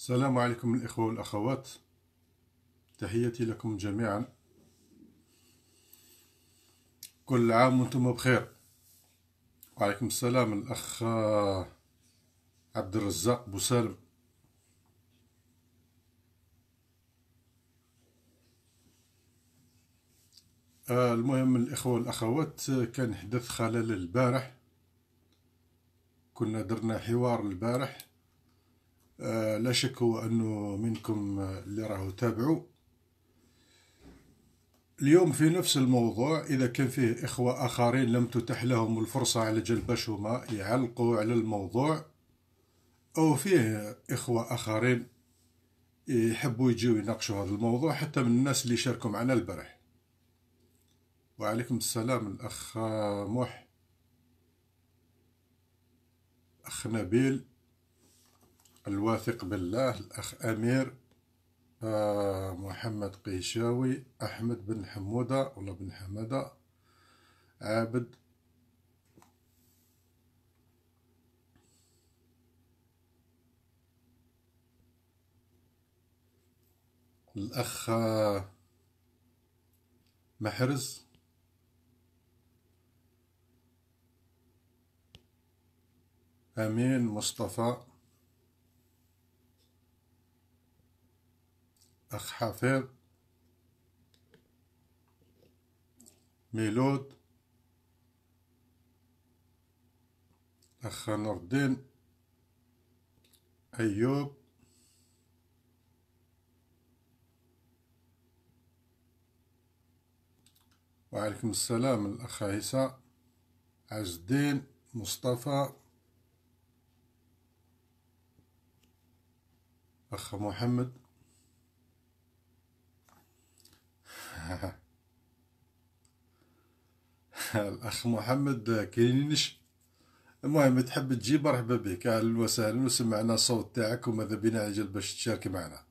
السلام عليكم الإخوة والأخوات تحياتي لكم جميعا كل عام وانتم بخير وعليكم السلام الأخ عبد الرزاق بوسالم آه، المهم الإخوة والأخوات كان حدث خلل البارح كنا درنا حوار البارح آه، لا شك هو أنه منكم آه، اللي راهو تابعوا اليوم في نفس الموضوع إذا كان فيه إخوة آخرين لم تتح لهم الفرصة على جلب باش هما يعلقوا على الموضوع أو فيه إخوة آخرين يحبوا يجيو يناقشوا هذا الموضوع حتى من الناس اللي شاركوا معنا البارح وعليكم السلام الأخ موح أخ نبيل الواثق بالله الأخ أمير آه محمد قيشاوي أحمد بن حمودة ولا بن حمادة عابد الأخ آه، محرز أمين مصطفى أخ حافظ ميلود أخ نور الدين أيوب وعليكم السلام الأخ عيسى عز الدين مصطفى أخ محمد الاخ محمد كاينينش المهم تحب تجي مرحبا بك اهلا وسهلا وسمعنا الصوت تاعك وماذا بنا اجل باش تشارك معنا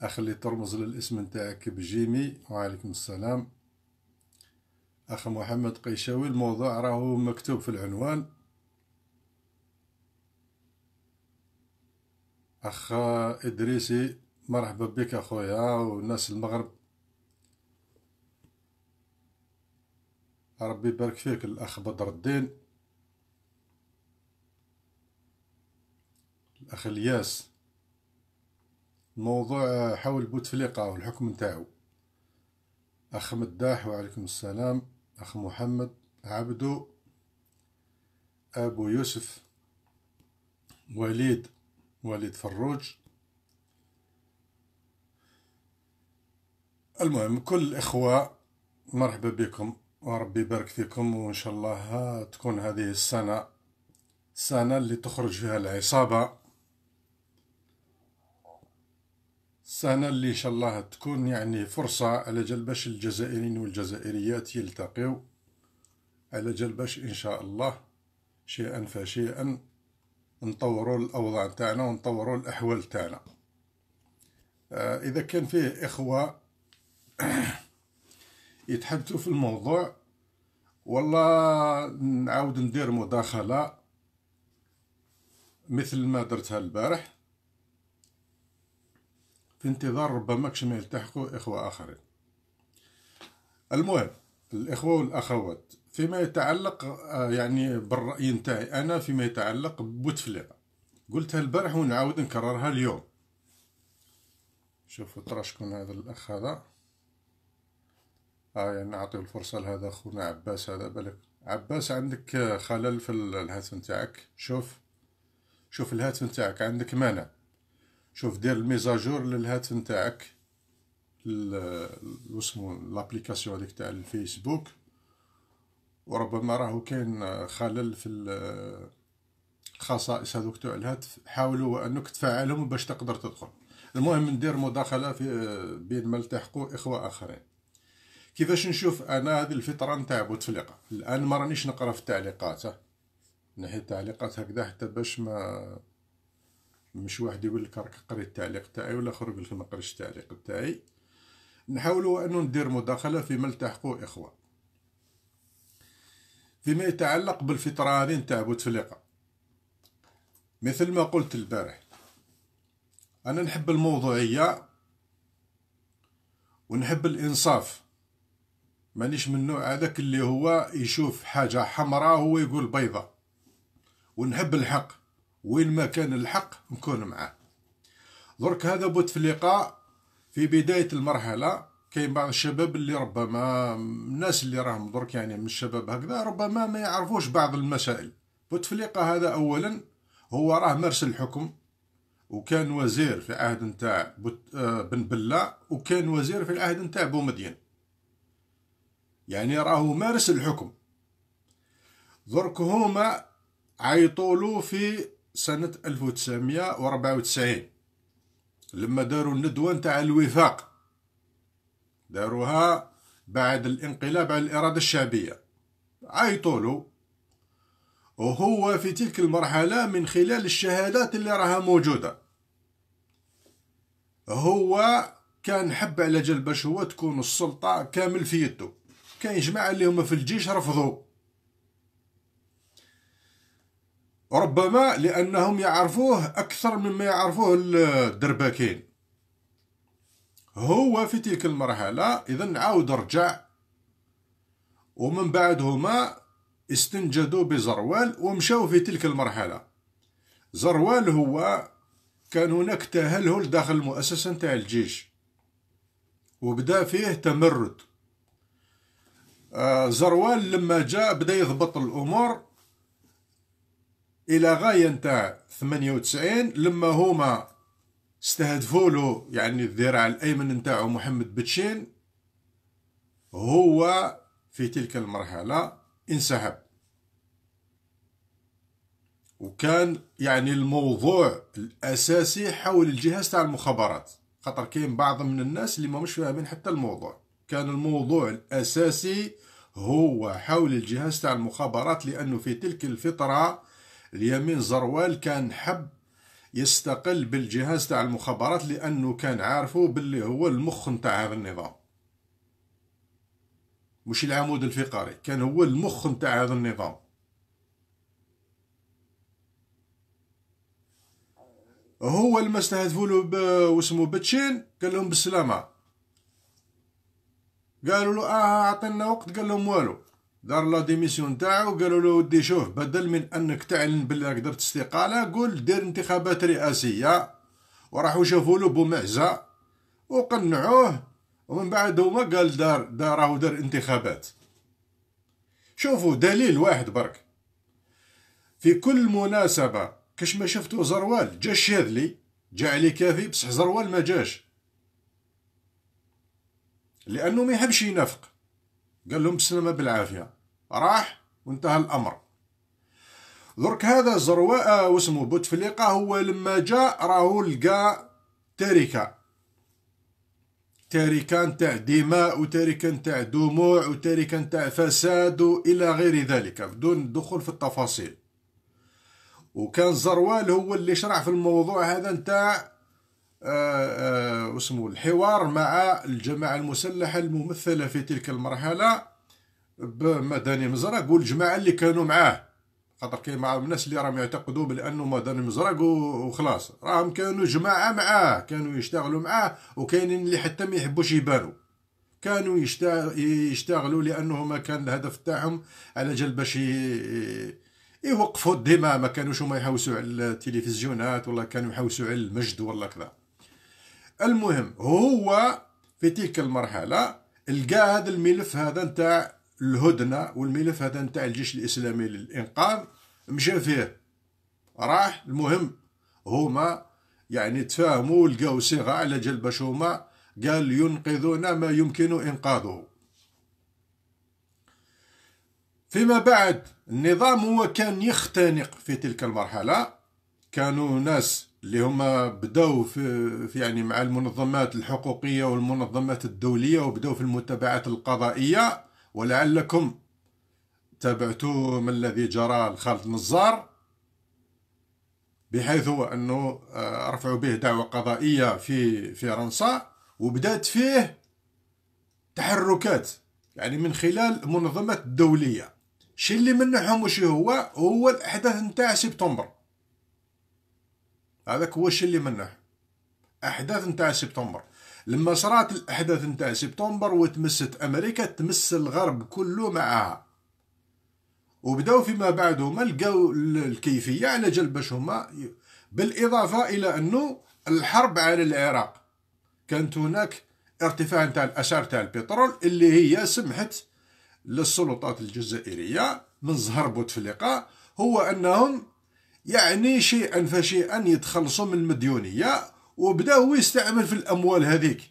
اخ اللي ترمز للاسم نتاعك بجيمي وعليكم السلام اخ محمد قيشاوي الموضوع راهو مكتوب في العنوان اخ ادريسي مرحبا بك اخويا والناس المغرب ربي يبارك فيك الاخ بدر الدين الاخ الياس موضوع حول بوتفليقه والحكم نتاعو اخ مداح وعليكم السلام اخ محمد عبدو ابو يوسف وليد وليد فروج المهم كل الاخوه مرحبا بكم وربي يبارك فيكم وان شاء الله تكون هذه السنه السنه اللي تخرج فيها العصابه السنه اللي ان شاء الله تكون يعني فرصه على جل باش الجزائريين والجزائريات يلتقيو على جل باش ان شاء الله شيئا فشيئا نطوروا الاوضاع تاعنا ونطوروا الاحوال تاعنا آه اذا كان فيه اخوه يتحدثوا في الموضوع والله نعاود ندير مداخلة مثل ما درتها البارح في انتظار ربما كش ما يلتحقوا إخوة آخرين المهم الإخوة والأخوات فيما يتعلق آه، يعني بالرأي نتاعي أنا فيما يتعلق ببوتفليقة قلتها البارح ونعاود نكررها اليوم شوفوا ترى شكون هذا الأخ هذا آه نعطيو يعني الفرصة لهذا خونا عباس هذا بالك عباس عندك آه، خلل في الهاتف نتاعك شوف شوف الهاتف نتاعك عندك مانع شوف دير الميزاجور للهاتف نتاعك واسمو لابليكاسيون هذيك تاع الفيسبوك وربما راهو كاين آه، خلل في الخصائص هذوك تاع الهاتف حاولوا انك تفعلهم باش تقدر تدخل المهم ندير مداخله في آه، بين ما التحقوا اخوه اخرين كيفاش نشوف انا هذه الفتره نتاع بوتفليقه الان ما رانيش نقرا في التعليقات نحي التعليقات هكذا حتى باش ما مش واحد يقول لك راك قريت التعليق تاعي ولا اخر يقول لك ما قريتش التعليق تاعي نحاولوا انو ندير مداخله فيما التحقوا اخوه فيما يتعلق بالفتره هذه نتاع بوتفليقه مثل ما قلت البارح انا نحب الموضوعيه ونحب الانصاف مانيش من النوع هذاك اللي هو يشوف حاجه حمراء هو يقول بيضة ونحب الحق وين ما كان الحق نكون معاه درك هذا بوتفليقه في بدايه المرحله كاين بعض الشباب اللي ربما الناس اللي راهم درك يعني من الشباب هكذا ربما ما يعرفوش بعض المسائل بوتفليقه هذا اولا هو راه مارس الحكم وكان وزير في عهد نتاع آه، بن بلا وكان وزير في العهد نتاع بومدين يعني راهو مارس الحكم درك هما عيطولو في سنة 1994 لما داروا الندوة نتاع الوفاق داروها بعد الانقلاب على الإرادة الشعبية عيطولو وهو في تلك المرحلة من خلال الشهادات اللي راها موجودة هو كان حب على جال باش هو تكون السلطة كامل في يده كاين جماعه اللي هما في الجيش رفضوا ربما لانهم يعرفوه اكثر مما يعرفوه الدرباكين هو في تلك المرحله اذا عاود رجع ومن بعد هما استنجدوا بزروال ومشاو في تلك المرحله زروال هو كان هناك تهلهل داخل المؤسسه نتاع الجيش وبدا فيه تمرد آه، زروال لما جاء بدا يضبط الامور الى غايه نتاع 98 لما هما استهدفوا له يعني الذراع الايمن نتاعو محمد بتشين هو في تلك المرحله انسحب وكان يعني الموضوع الاساسي حول الجهاز تاع المخابرات خاطر كاين بعض من الناس اللي ما مش فاهمين حتى الموضوع كان الموضوع الأساسي هو حول الجهاز تاع المخابرات لأنه في تلك الفترة اليمين زروال كان حب يستقل بالجهاز تاع المخابرات لأنه كان عارفه باللي هو المخ نتاع هذا النظام مش العمود الفقري كان هو المخ نتاع هذا النظام هو المستهدف له واسمه بتشين قال لهم بالسلامه قالوا له اه, آه عطينا وقت قال لهم والو دار لا ديميسيون تاعو قالوا له ودي شوف بدل من انك تعلن بلي راك درت استقاله قول دير انتخابات رئاسيه وراحوا شافوا له بومعزه وقنعوه ومن بعد هما قال دار دار راهو دار انتخابات شوفوا دليل واحد برك في كل مناسبه كش ما شفتو زروال جا الشاذلي جا علي كافي بصح زروال ما جاش لانه ما يحبش ينافق قال لهم بسلامه بالعافيه راح وانتهى الامر درك هذا زرواء واسمه بوتفليقه هو لما جاء راهو لقى تركه تركه نتاع دماء وتاركه نتاع دموع وتاركه نتاع فساد الى غير ذلك بدون الدخول في التفاصيل وكان زروال هو اللي شرع في الموضوع هذا نتاع آه، آه، واسمه الحوار مع الجماعة المسلحة الممثلة في تلك المرحلة بمدني مزرق والجماعة اللي كانوا معاه خاطر كاين مع الناس اللي راهم يعتقدوا بانه مدني مزرق وخلاص راهم كانوا جماعه معاه كانوا يشتغلوا معاه وكاينين اللي حتى ما يحبوش يبانوا كانوا يشتغلوا لانهما كان الهدف تاعهم على جال باش يوقفوا الدماء ما كانوش هما يحوسوا على التلفزيونات ولا كانوا يحوسوا على المجد ولا كذا المهم هو في تلك المرحله لقى هذا الملف هذا نتاع الهدنه والملف هذا نتاع الجيش الاسلامي للانقاذ مشى فيه راح المهم هما يعني تفاهموا لقاو صيغه على جلب باش هما قال ينقذون ما يمكن انقاذه فيما بعد النظام هو كان يختنق في تلك المرحله كانوا ناس اللي هما بداو في, في يعني مع المنظمات الحقوقية والمنظمات الدولية وبداو في المتابعات القضائية ولعلكم تابعتوا ما الذي جرى لخالد نزار بحيث هو أنه آه، رفعوا به دعوة قضائية في فرنسا وبدأت فيه تحركات يعني من خلال المنظمات الدولية شي اللي منحهم وشي هو هو الأحداث نتاع سبتمبر هذاك هو الشيء اللي منه احداث نتاع سبتمبر لما صرات الاحداث نتاع سبتمبر وتمست امريكا تمس الغرب كله معاها وبداو فيما بعد هما لقاو الكيفيه على جل باش هما بالاضافه الى انه الحرب على العراق كانت هناك ارتفاع نتاع الاسعار تاع البترول اللي هي سمحت للسلطات الجزائريه من زهر بوتفليقه هو انهم يعني شيئا فشيئا يتخلصوا من المديونية وبداو هو يستعمل في الأموال هذيك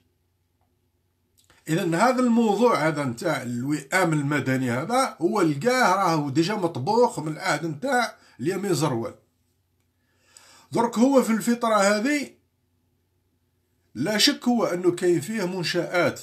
إذا هذا الموضوع هذا نتاع الوئام المدني هذا هو لقاه راهو ديجا مطبوخ من العهد نتاع اليمين زروال درك هو في الفطرة هذه لا شك هو أنه كاين فيه منشآت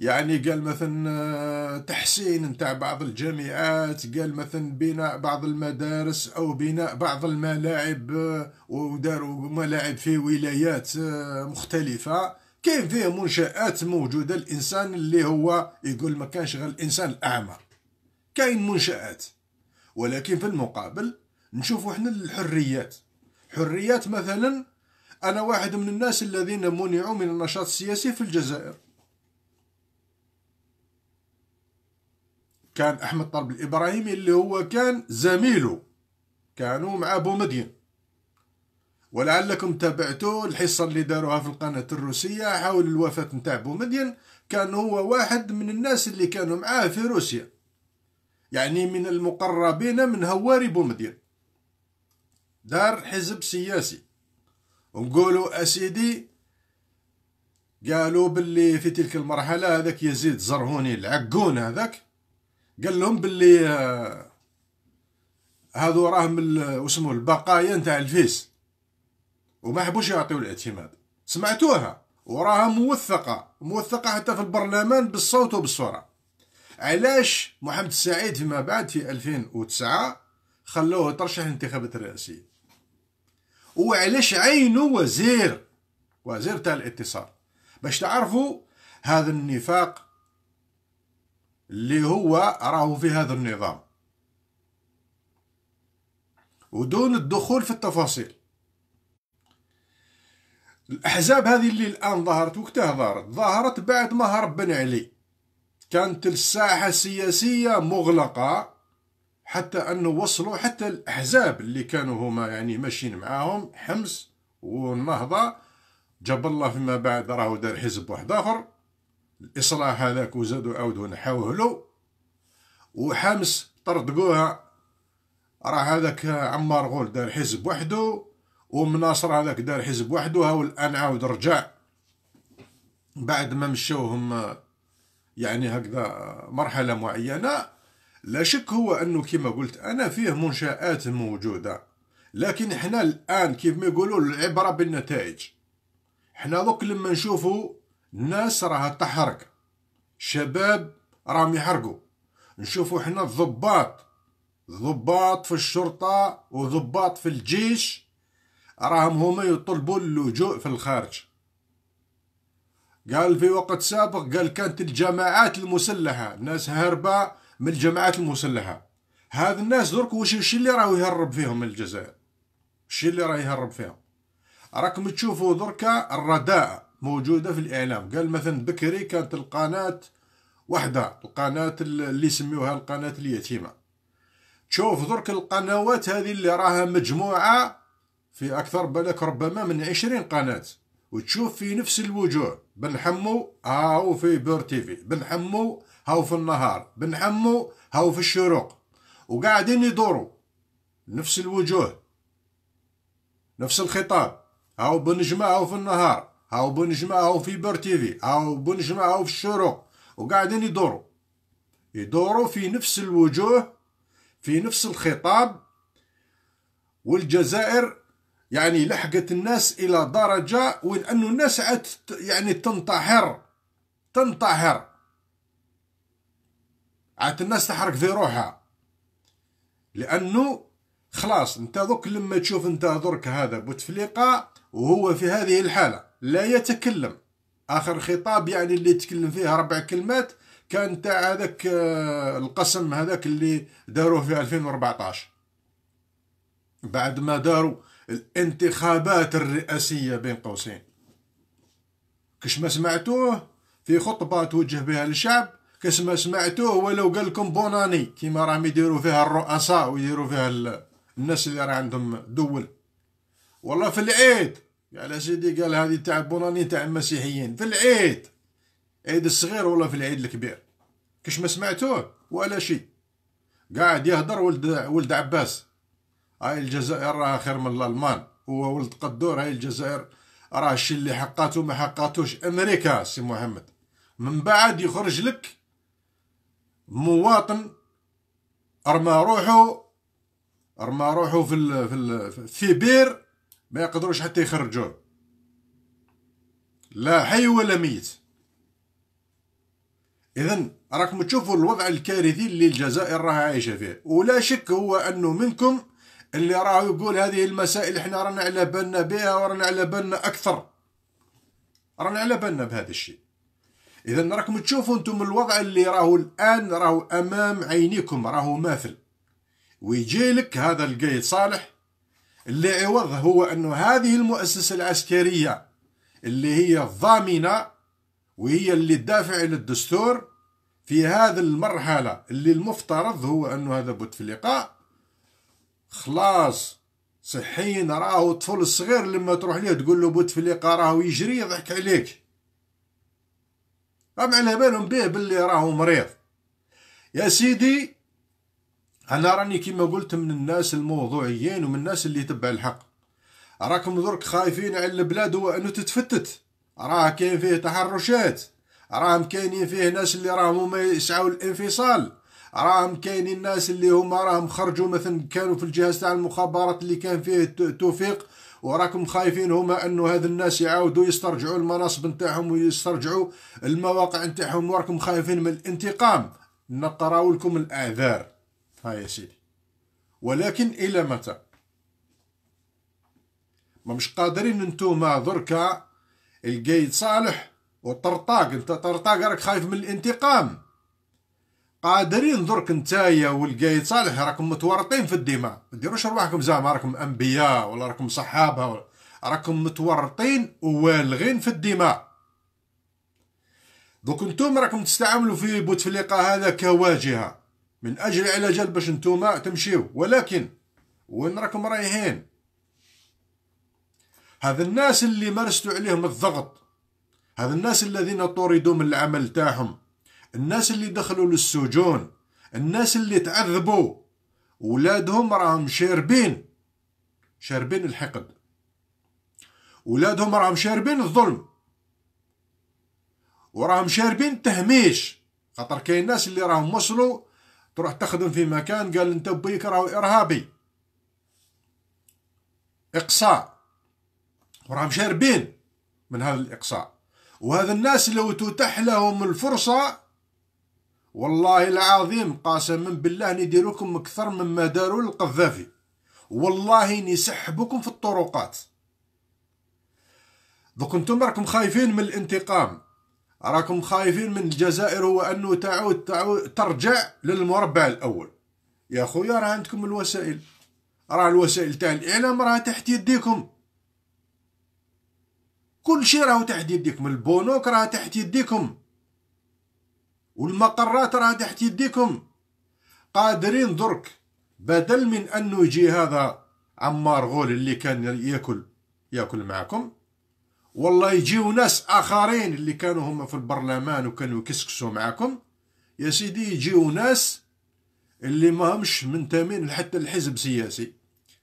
يعني قال مثلا آه، تحسين نتاع بعض الجامعات قال مثلا بناء بعض المدارس او بناء بعض الملاعب آه، وداروا ملاعب في ولايات آه، مختلفه كاين فيه منشآت موجودة الإنسان اللي هو يقول ما كانش غير الإنسان الأعمى كاين منشآت ولكن في المقابل نشوفوا احنا الحريات حريات مثلا أنا واحد من الناس الذين منعوا من النشاط السياسي في الجزائر كان احمد طلب الابراهيمي اللي هو كان زميله كانوا مع ابو مدين ولعلكم تابعتوا الحصه اللي داروها في القناه الروسيه حول الوفاه نتاع ابو مدين كان هو واحد من الناس اللي كانوا معاه في روسيا يعني من المقربين من هواري ابو مدين دار حزب سياسي ونقولوا اسيدي قالوا باللي في تلك المرحله هذاك يزيد زرهوني العقون هذاك قال لهم باللي آه، هادو راهم وسموه البقايا نتاع الفيس وما حبوش يعطيو الاعتماد سمعتوها وراها موثقه موثقه حتى في البرلمان بالصوت وبالصوره علاش محمد السعيد فيما بعد في 2009 خلوه ترشح الانتخابات الرئاسيه وعلاش عينو وزير وزير تاع الاتصال باش تعرفوا هذا النفاق اللي هو راهو في هذا النظام ودون الدخول في التفاصيل الاحزاب هذه اللي الان ظهرت وقتها ظهرت ظهرت بعد ما هرب بن علي كانت الساحه السياسيه مغلقه حتى انه وصلوا حتى الاحزاب اللي كانوا هما يعني ماشيين معاهم حمص والنهضه جاب الله فيما بعد راهو دار حزب واحد اخر الإصلاح هذاك وزادوا عاودوا له وحامس طردقوها راه هذاك عمار غول دار حزب وحده ومناصر هذاك دار حزب وحده هاو الآن عاود رجع بعد ما مشاوهم يعني هكذا مرحلة معينة لا شك هو أنه كما قلت أنا فيه منشآت موجودة لكن احنا الآن كيف ما يقولوا العبرة بالنتائج احنا دوك لما نشوفوا الناس راها تحرك شباب راهم يحرقوا نشوفوا حنا الضباط ضباط في الشرطة وضباط في الجيش راهم هما يطلبوا اللجوء في الخارج قال في وقت سابق قال كانت الجماعات المسلحة الناس هاربة من الجماعات المسلحة هاد الناس درك وش اللي راهو يهرب فيهم الجزائر الشي اللي راه يهرب فيهم راكم تشوفوا دركا الرداءة موجوده في الاعلام قال مثلا بكري كانت القناه وحده القناه اللي يسميوها القناه اليتيمه تشوف درك القنوات هذه اللي راها مجموعه في اكثر بالك ربما من عشرين قناه وتشوف في نفس الوجوه بن حمو هاو في بور تيفي بن حمو هاو في النهار بن حمو هاو في الشروق وقاعدين يدوروا نفس الوجوه نفس الخطاب هاو بنجمة هاو في النهار او بنجمعهم في بير تيفي او بنجمعهم في الشروق وقاعدين يدوروا يدوروا في نفس الوجوه في نفس الخطاب والجزائر يعني لحقت الناس الى درجه وان الناس عاد يعني تنتحر تنتحر عاد الناس تحرك في روحها لانه خلاص انت دوك لما تشوف انت درك هذا بوتفليقه وهو في هذه الحاله لا يتكلم اخر خطاب يعني اللي تكلم فيه ربع كلمات كان تاع هذاك آه، القسم هذاك اللي داروه في 2014 بعد ما داروا الانتخابات الرئاسيه بين قوسين كش ما سمعتوه في خطبه توجه بها للشعب كش ما سمعتوه ولو قال لكم بوناني كيما راهم يديروا فيها الرؤساء ويديروا فيها الناس اللي راه عندهم دول والله في العيد على سيدي قال هذه تاع البولاني تاع المسيحيين في العيد عيد الصغير ولا في العيد الكبير كش ما سمعتوه ولا شيء قاعد يهدر ولد ولد عباس هاي الجزائر راها خير من الالمان هو ولد قدور هاي الجزائر راه الشي اللي حقاته ما حقاتوش امريكا سي محمد من بعد يخرج لك مواطن رمى روحه رمى روحه في ال في, في بير ما يقدروش حتى يخرجوه لا حي ولا ميت اذا راكم تشوفوا الوضع الكارثي اللي الجزائر راها عايشه فيه ولا شك هو انه منكم اللي راه يقول هذه المسائل احنا رانا على بالنا بها ورانا على بالنا اكثر رانا على بالنا بهذا الشيء اذا راكم تشوفوا انتم الوضع اللي راهو الان راهو امام عينيكم راهو ماثل ويجي لك هذا القايد صالح اللي عوض هو أنه هذه المؤسسة العسكرية اللي هي الضامنة وهي اللي تدافع للدستور في هذه المرحلة اللي المفترض هو أنه هذا بوتفليقة خلاص صحين راهو الطفل الصغير لما تروح ليه تقول له بوتفليقة راهو يجري يضحك عليك راهم على بالهم به باللي راهو مريض يا سيدي انا راني كيما قلت من الناس الموضوعيين ومن الناس اللي تبع الحق راكم درك خايفين على البلاد هو انه تتفتت راه كاين فيه تحرشات راهم كاينين فيه ناس اللي راهم هما يسعوا الانفصال راهم كاينين الناس اللي هما راهم خرجوا مثلا كانوا في الجهاز تاع المخابرات اللي كان فيه توفيق وراكم خايفين هما انه هاد الناس يعاودوا يسترجعوا المناصب نتاعهم ويسترجعوا المواقع نتاعهم وراكم خايفين من الانتقام نقراو لكم الاعذار ها يا سيدي ولكن الى متى ما مش قادرين نتوما دركا القايد صالح وطرطاق انت طرطاق راك خايف من الانتقام قادرين درك نتايا والقايد صالح راكم متورطين في الدماء ما ديروش رواحكم زعما راكم انبياء ولا راكم صحابه ولا راكم متورطين ووالغين في الدماء دوك نتوما راكم تستعملوا في بوتفليقه هذا كواجهه من اجل على باش نتوما تمشيو ولكن وين راكم رايحين هذا الناس اللي مارستوا عليهم الضغط هذا الناس الذين طردوا من العمل تاعهم الناس اللي دخلوا للسجون الناس اللي تعذبوا ولادهم راهم شاربين شاربين الحقد ولادهم راهم شاربين الظلم وراهم شاربين التهميش خاطر كاين ناس اللي راهم وصلوا تروح تخدم في مكان قال انت بيك راهو ارهابي اقصاء وراهم شاربين من هذا الاقصاء وهذا الناس لو تتح لهم الفرصه والله العظيم من بالله نديروكم اكثر مما داروا القذافي والله نسحبكم في الطرقات دوك انتم راكم خايفين من الانتقام راكم خايفين من الجزائر هو انه تعود تعود ترجع للمربع الاول يا خويا راه عندكم الوسائل راه الوسائل تاع الاعلام راه تحت يديكم كل شيء راه تحت يديكم البنوك راه تحت يديكم والمقرات راه تحت يديكم قادرين درك بدل من انه يجي هذا عمار غول اللي كان ياكل ياكل معكم والله يجيو ناس اخرين اللي كانوا هما في البرلمان وكانوا يكسكسوا معاكم يا سيدي يجيو ناس اللي ما همش منتمين حتى الحزب سياسي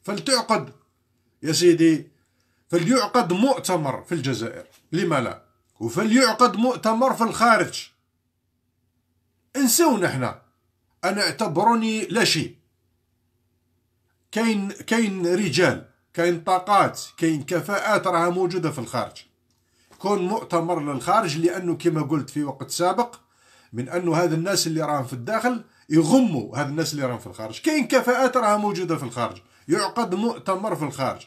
فلتعقد يا سيدي فليعقد مؤتمر في الجزائر لما لا وفليعقد مؤتمر في الخارج انسونا احنا انا اعتبرني لا شيء كاين كاين رجال كاين طاقات كاين كفاءات راها موجوده في الخارج كون مؤتمر للخارج لانه كما قلت في وقت سابق من انه هذا الناس اللي راهم في الداخل يغموا هذا الناس اللي راهم في الخارج كاين كفاءات راها موجوده في الخارج يعقد مؤتمر في الخارج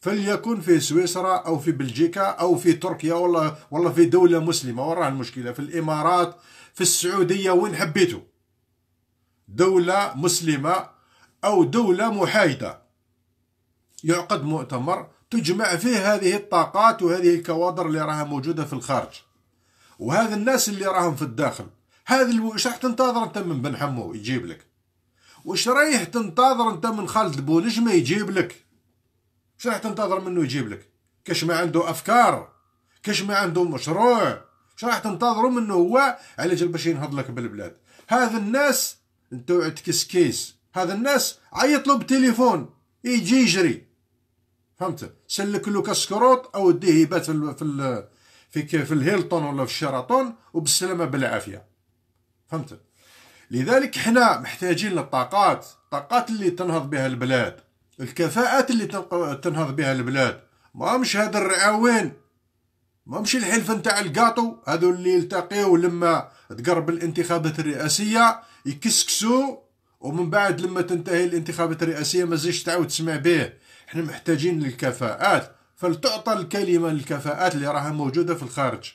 فليكن في سويسرا او في بلجيكا او في تركيا والله والله في دوله مسلمه وراه المشكله في الامارات في السعوديه وين حبيتو دوله مسلمه او دوله محايده يعقد مؤتمر تجمع فيه هذه الطاقات وهذه الكوادر اللي راها موجوده في الخارج وهذا الناس اللي راهم في الداخل هذا وش راح تنتظر انت من بن حمو يجيب لك وش رايح تنتظر انت من خالد بونجمة يجيب لك وش راح تنتظر منه يجيب لك كش ما عنده افكار كش ما عنده مشروع وش راح تنتظروا منه هو على جل باش ينهض لك بالبلاد هذا الناس انتو عندك كيس هذا الناس عيط له بالتليفون يجي يجري فهمت سلك له كاسكروط او ديه يبات في في في, في الهيلتون ولا في الشيراتون وبالسلامه بالعافيه فهمت لذلك حنا محتاجين للطاقات الطاقات اللي تنهض بها البلاد الكفاءات اللي تنهض بها البلاد ما مش هاد الرعاوين ما مش الحلف نتاع القاطو هذو اللي يلتقيو لما تقرب الانتخابات الرئاسيه يكسكسو ومن بعد لما تنتهي الانتخابات الرئاسيه ما زيش تعاود تسمع به احنا محتاجين للكفاءات فلتعطى الكلمة للكفاءات اللي راها موجودة في الخارج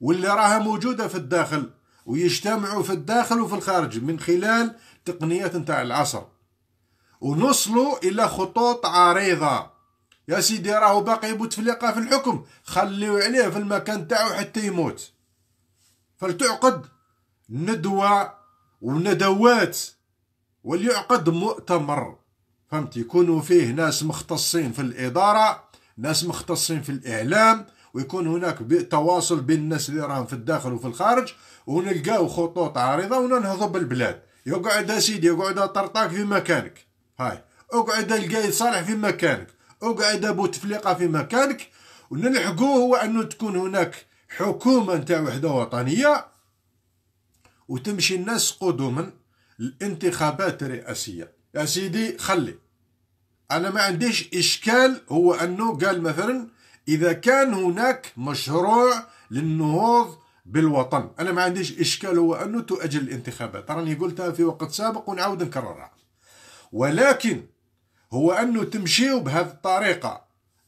واللي راها موجودة في الداخل ويجتمعوا في الداخل وفي الخارج من خلال تقنيات نتاع العصر ونصلوا إلى خطوط عريضة يا سيدي راهو باقي بوتفليقة في الحكم خليو عليه في المكان تاعو حتى يموت فلتعقد ندوة وندوات وليعقد مؤتمر فهمت يكونوا فيه ناس مختصين في الإدارة ناس مختصين في الإعلام ويكون هناك تواصل بين الناس اللي راهم في الداخل وفي الخارج ونلقاو خطوط عريضة وننهضوا بالبلاد يقعد سيدي يقعد طرطاك في مكانك هاي اقعد القايد صالح في مكانك اقعد ابو تفليقه في مكانك ونلحقوه هو انه تكون هناك حكومه نتاع وحده وطنيه وتمشي الناس قدما الانتخابات الرئاسيه يا سيدي خلي انا ما عنديش اشكال هو انه قال مثلا اذا كان هناك مشروع للنهوض بالوطن انا ما عنديش اشكال هو انه تؤجل الانتخابات راني قلتها في وقت سابق ونعاود نكررها ولكن هو انه تمشيو بهذه الطريقه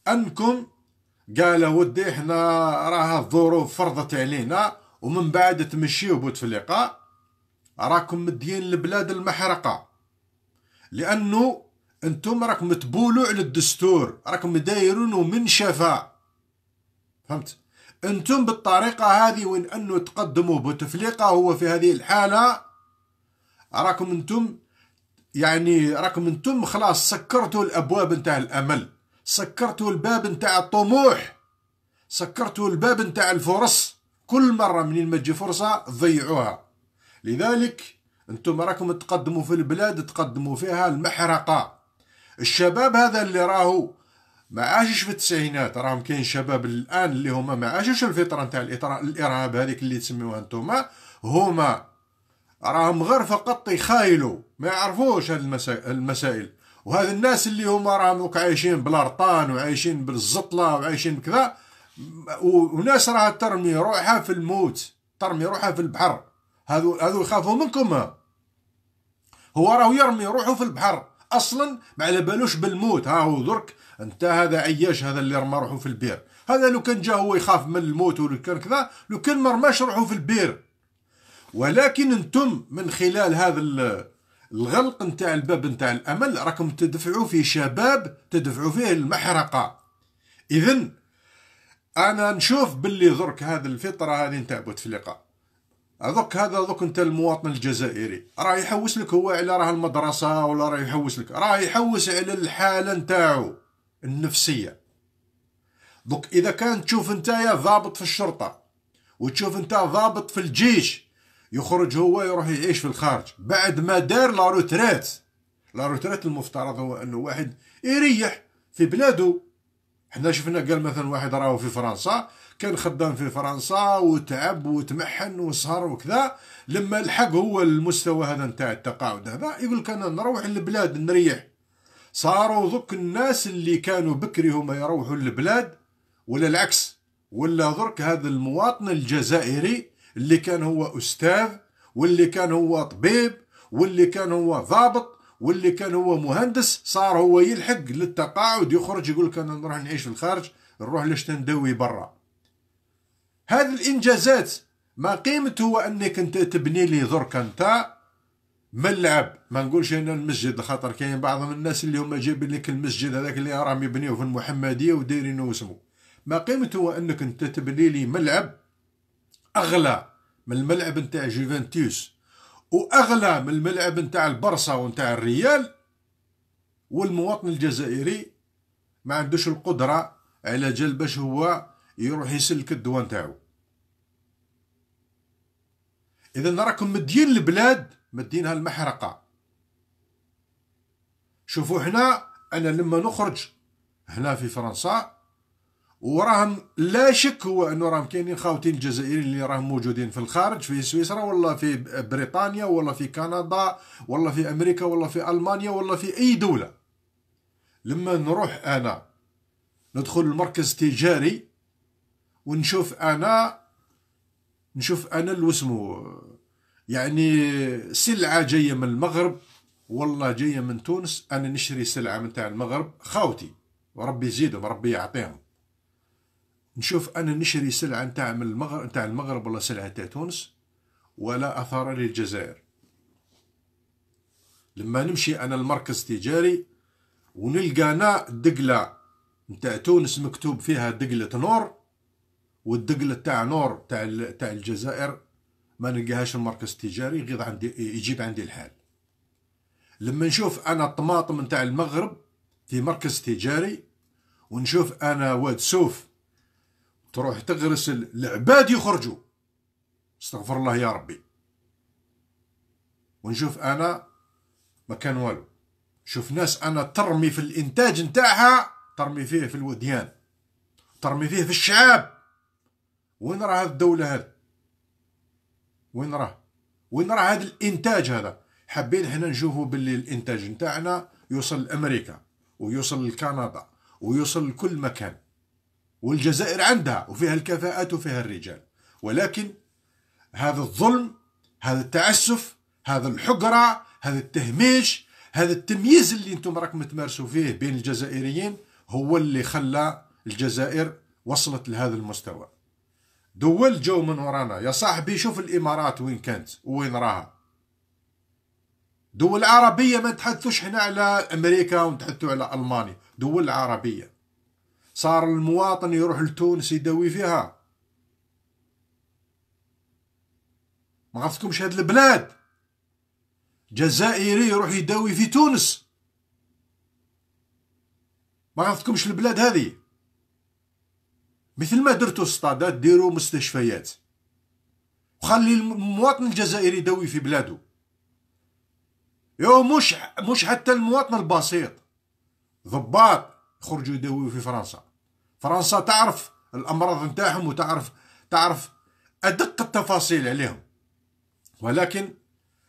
انكم قال ودي احنا راه الظروف فرضت علينا ومن بعد تمشيو بوتفليقه راكم مدين البلاد المحرقه لانه انتم راكم تبولوا على الدستور راكم دايرونه شفاء فهمت انتم بالطريقه هذه وين انه تقدموا بوتفليقه هو في هذه الحاله راكم انتم يعني راكم انتم خلاص سكرتوا الابواب نتاع الامل سكرتوا الباب نتاع الطموح سكرتوا الباب نتاع الفرص كل مره منين ما تجي فرصه ضيعوها لذلك انتم راكم تقدموا في البلاد تقدموا فيها المحرقه الشباب هذا اللي راهو ما عاشش في التسعينات راهم كاين شباب الان اللي هما ما عاشوش الفتره نتاع الارهاب هذيك اللي تسميوها نتوما هما راهم غير فقط يخايلوا ما يعرفوش هاد المسائل وهذا الناس اللي هما راهم عايشين بالارطان وعايشين بالزطله وعايشين بكذا وناس راها ترمي روحها في الموت ترمي روحها في البحر هذو هذو يخافوا منكم هو راهو يرمي روحه في البحر اصلا ما على بالوش بالموت ها هو درك انت هذا عياش هذا اللي رمى روحه في البير هذا لو كان جا هو يخاف من الموت ولو كان كذا لو كان ما رماش روحه في البير ولكن انتم من خلال هذا الغلق نتاع الباب نتاع الامل راكم تدفعوا فيه شباب تدفعوا فيه المحرقه اذا انا نشوف باللي درك هذه الفطره هذه نتاع بوتفليقه هذوك هذا ذوك انت المواطن الجزائري راه يحوس لك هو على راه المدرسه ولا راه يحوس لك راه يحوس على الحاله نتاعو النفسيه دوك اذا كان تشوف نتايا ضابط في الشرطه وتشوف انت ضابط في الجيش يخرج هو يروح يعيش في الخارج بعد ما دار لا روتريت لا روتريت المفترض هو انه واحد يريح في بلاده حنا شفنا قال مثلا واحد راهو في فرنسا كان خدام في فرنسا وتعب وتمحن وسهر وكذا لما لحق هو المستوى هذا نتاع التقاعد هذا يقول كان انا نروح للبلاد نريح صاروا ذوك الناس اللي كانوا بكري هما يروحوا للبلاد ولا العكس ولا ذرك هذا المواطن الجزائري اللي كان هو استاذ واللي كان هو طبيب واللي كان هو ضابط واللي كان هو مهندس صار هو يلحق للتقاعد يخرج يقول لك انا نروح نعيش في الخارج نروح لاش برا هذه الانجازات ما قيمته هو انك انت تبني لي درك انت ملعب ما نقولش انا المسجد خاطر كاين بعض من الناس اللي هما جايبين لك المسجد هذاك اللي راهم يبنيوه في المحمديه ودايرينه واسمه ما قيمته هو انك انت تبني لي ملعب اغلى من الملعب نتاع جوفنتوس واغلى من الملعب نتاع البرصا ونتاع الريال والمواطن الجزائري ما عندوش القدره على جلب هو يروح يسلك الدواء نتاعو اذا راكم مدين البلاد مدينها المحرقه شوفوا هنا انا لما نخرج هنا في فرنسا وراهم لا شك هو انه راهم كاينين خاوتين الجزائريين اللي راهم موجودين في الخارج في سويسرا ولا في بريطانيا ولا في كندا ولا في امريكا ولا في المانيا ولا في اي دوله لما نروح انا ندخل المركز التجاري ونشوف انا نشوف انا اللي يعني سلعه جايه من المغرب والله جايه من تونس انا نشري سلعه من تاع المغرب خاوتي وربي يزيدهم ربي يعطيهم نشوف انا نشري سلعه نتاع من المغرب نتاع المغرب ولا سلعه تاع تونس ولا اثار للجزائر لما نمشي انا المركز تجاري ونلقى انا دقله نتاع تونس مكتوب فيها دقله نور والدقل تاع نور تاع تاع الجزائر ما نلقاهاش المركز التجاري يغيض عندي يجيب عندي الحال لما نشوف انا الطماطم تاع المغرب في مركز تجاري ونشوف انا واد سوف تروح تغرس العباد يخرجوا استغفر الله يا ربي ونشوف انا ما كان والو شوف ناس انا ترمي في الانتاج نتاعها ترمي فيه في الوديان ترمي فيه في الشعاب وين راه هاد الدوله هاد وين راه وين راه هاد الانتاج هذا حابين حنا نشوفوا باللي الانتاج نتاعنا يوصل لامريكا ويوصل لكندا ويوصل لكل مكان والجزائر عندها وفيها الكفاءات وفيها الرجال ولكن هذا الظلم هذا التعسف هذا الحقرة هذا التهميش هذا التمييز اللي انتم راكم تمارسوا فيه بين الجزائريين هو اللي خلى الجزائر وصلت لهذا المستوى دول جو من ورانا يا صاحبي شوف الامارات وين كانت وين راها دول عربية ما نتحدثوش حنا على امريكا ونتحدثوا على المانيا دول عربية صار المواطن يروح لتونس يداوي فيها ما عرفتكمش هاد البلاد جزائري يروح يداوي في تونس ما عرفتكمش البلاد هذه مثل ما درتو الصطادات ديروا مستشفيات وخلي المواطن الجزائري يداوي في بلاده يو مش مش حتى المواطن البسيط ضباط خرجوا يداويو في فرنسا فرنسا تعرف الامراض نتاعهم وتعرف تعرف ادق التفاصيل عليهم ولكن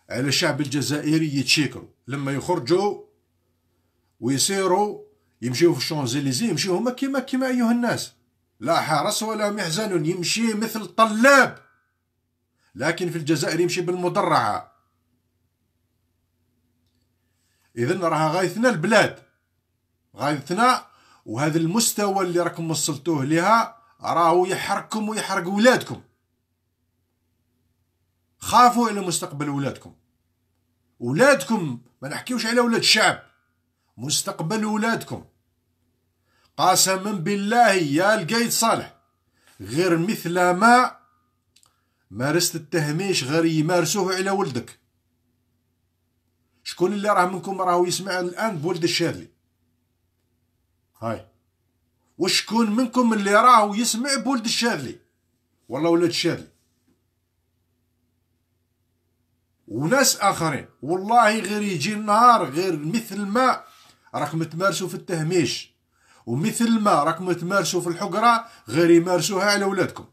على الشعب الجزائري يتشكروا لما يخرجوا ويصيروا يمشيو في الشونزيليزي يمشيو هما كيما كيما ايها الناس لا حرس ولا محزن يمشي مثل طلاب لكن في الجزائر يمشي بالمدرعة إذن راها غايثنا البلاد غايثنا وهذا المستوى اللي راكم وصلتوه لها راهو يحرقكم ويحرق ولادكم خافوا على مستقبل ولادكم ولادكم ما نحكيوش على ولاد الشعب مستقبل ولادكم قسما بالله يا القايد صالح غير مثل ما مارست التهميش غير يمارسوه على ولدك شكون اللي راه منكم راهو يسمع الان بولد الشاذلي هاي وشكون منكم اللي راهو يسمع بولد الشاذلي والله ولد الشاذلي وناس اخرين والله غير يجي النهار غير مثل ما راكم تمارسوا في التهميش ومثل ما راكم تمارسوا في الحقرة غير يمارسوها على ولادكم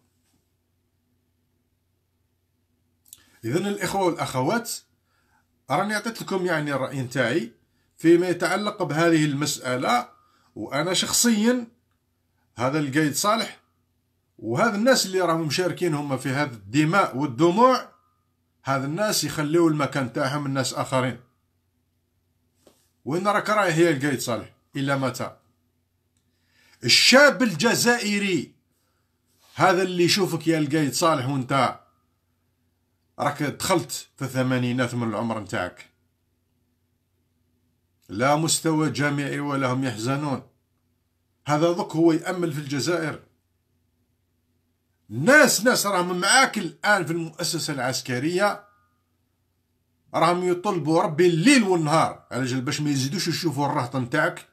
إذا الإخوة والأخوات راني عطيت لكم يعني الرأي نتاعي فيما يتعلق بهذه المسألة وأنا شخصيا هذا القايد صالح وهذا الناس اللي راهم مشاركين هما في هذا الدماء والدموع هذا الناس يخليو المكان تاعهم الناس آخرين وين راك رايح هي القايد صالح إلا متى الشاب الجزائري هذا اللي يشوفك يا القايد صالح وانت راك دخلت في الثمانينات من العمر نتاعك لا مستوى جامعي ولا هم يحزنون هذا ذوك هو يأمل في الجزائر ناس ناس راهم معاك الآن في المؤسسة العسكرية راهم يطلبوا ربي الليل والنهار على جل باش ما يزيدوش يشوفوا الرهط نتاعك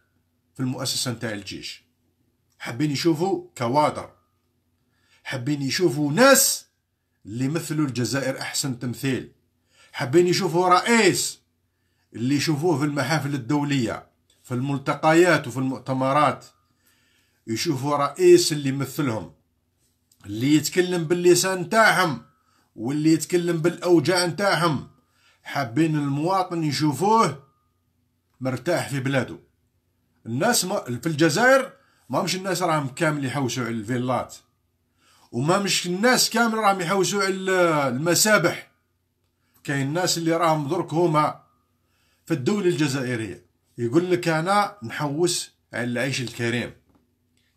في المؤسسة نتاع الجيش حابين يشوفوا كوادر حابين يشوفوا ناس اللي مثلوا الجزائر احسن تمثيل حابين يشوفوا رئيس اللي يشوفوه في المحافل الدوليه في الملتقيات وفي المؤتمرات يشوفوا رئيس اللي يمثلهم اللي يتكلم باللسان تاعهم واللي يتكلم بالاوجاع تاعهم حابين المواطن يشوفوه مرتاح في بلاده الناس في الجزائر ما مش الناس راهم كامل يحوسوا على الفيلات وما مش الناس كامل راهم يحوسوا على المسابح كاين الناس اللي راهم درك هما في الدولة الجزائرية يقول لك أنا نحوس على العيش الكريم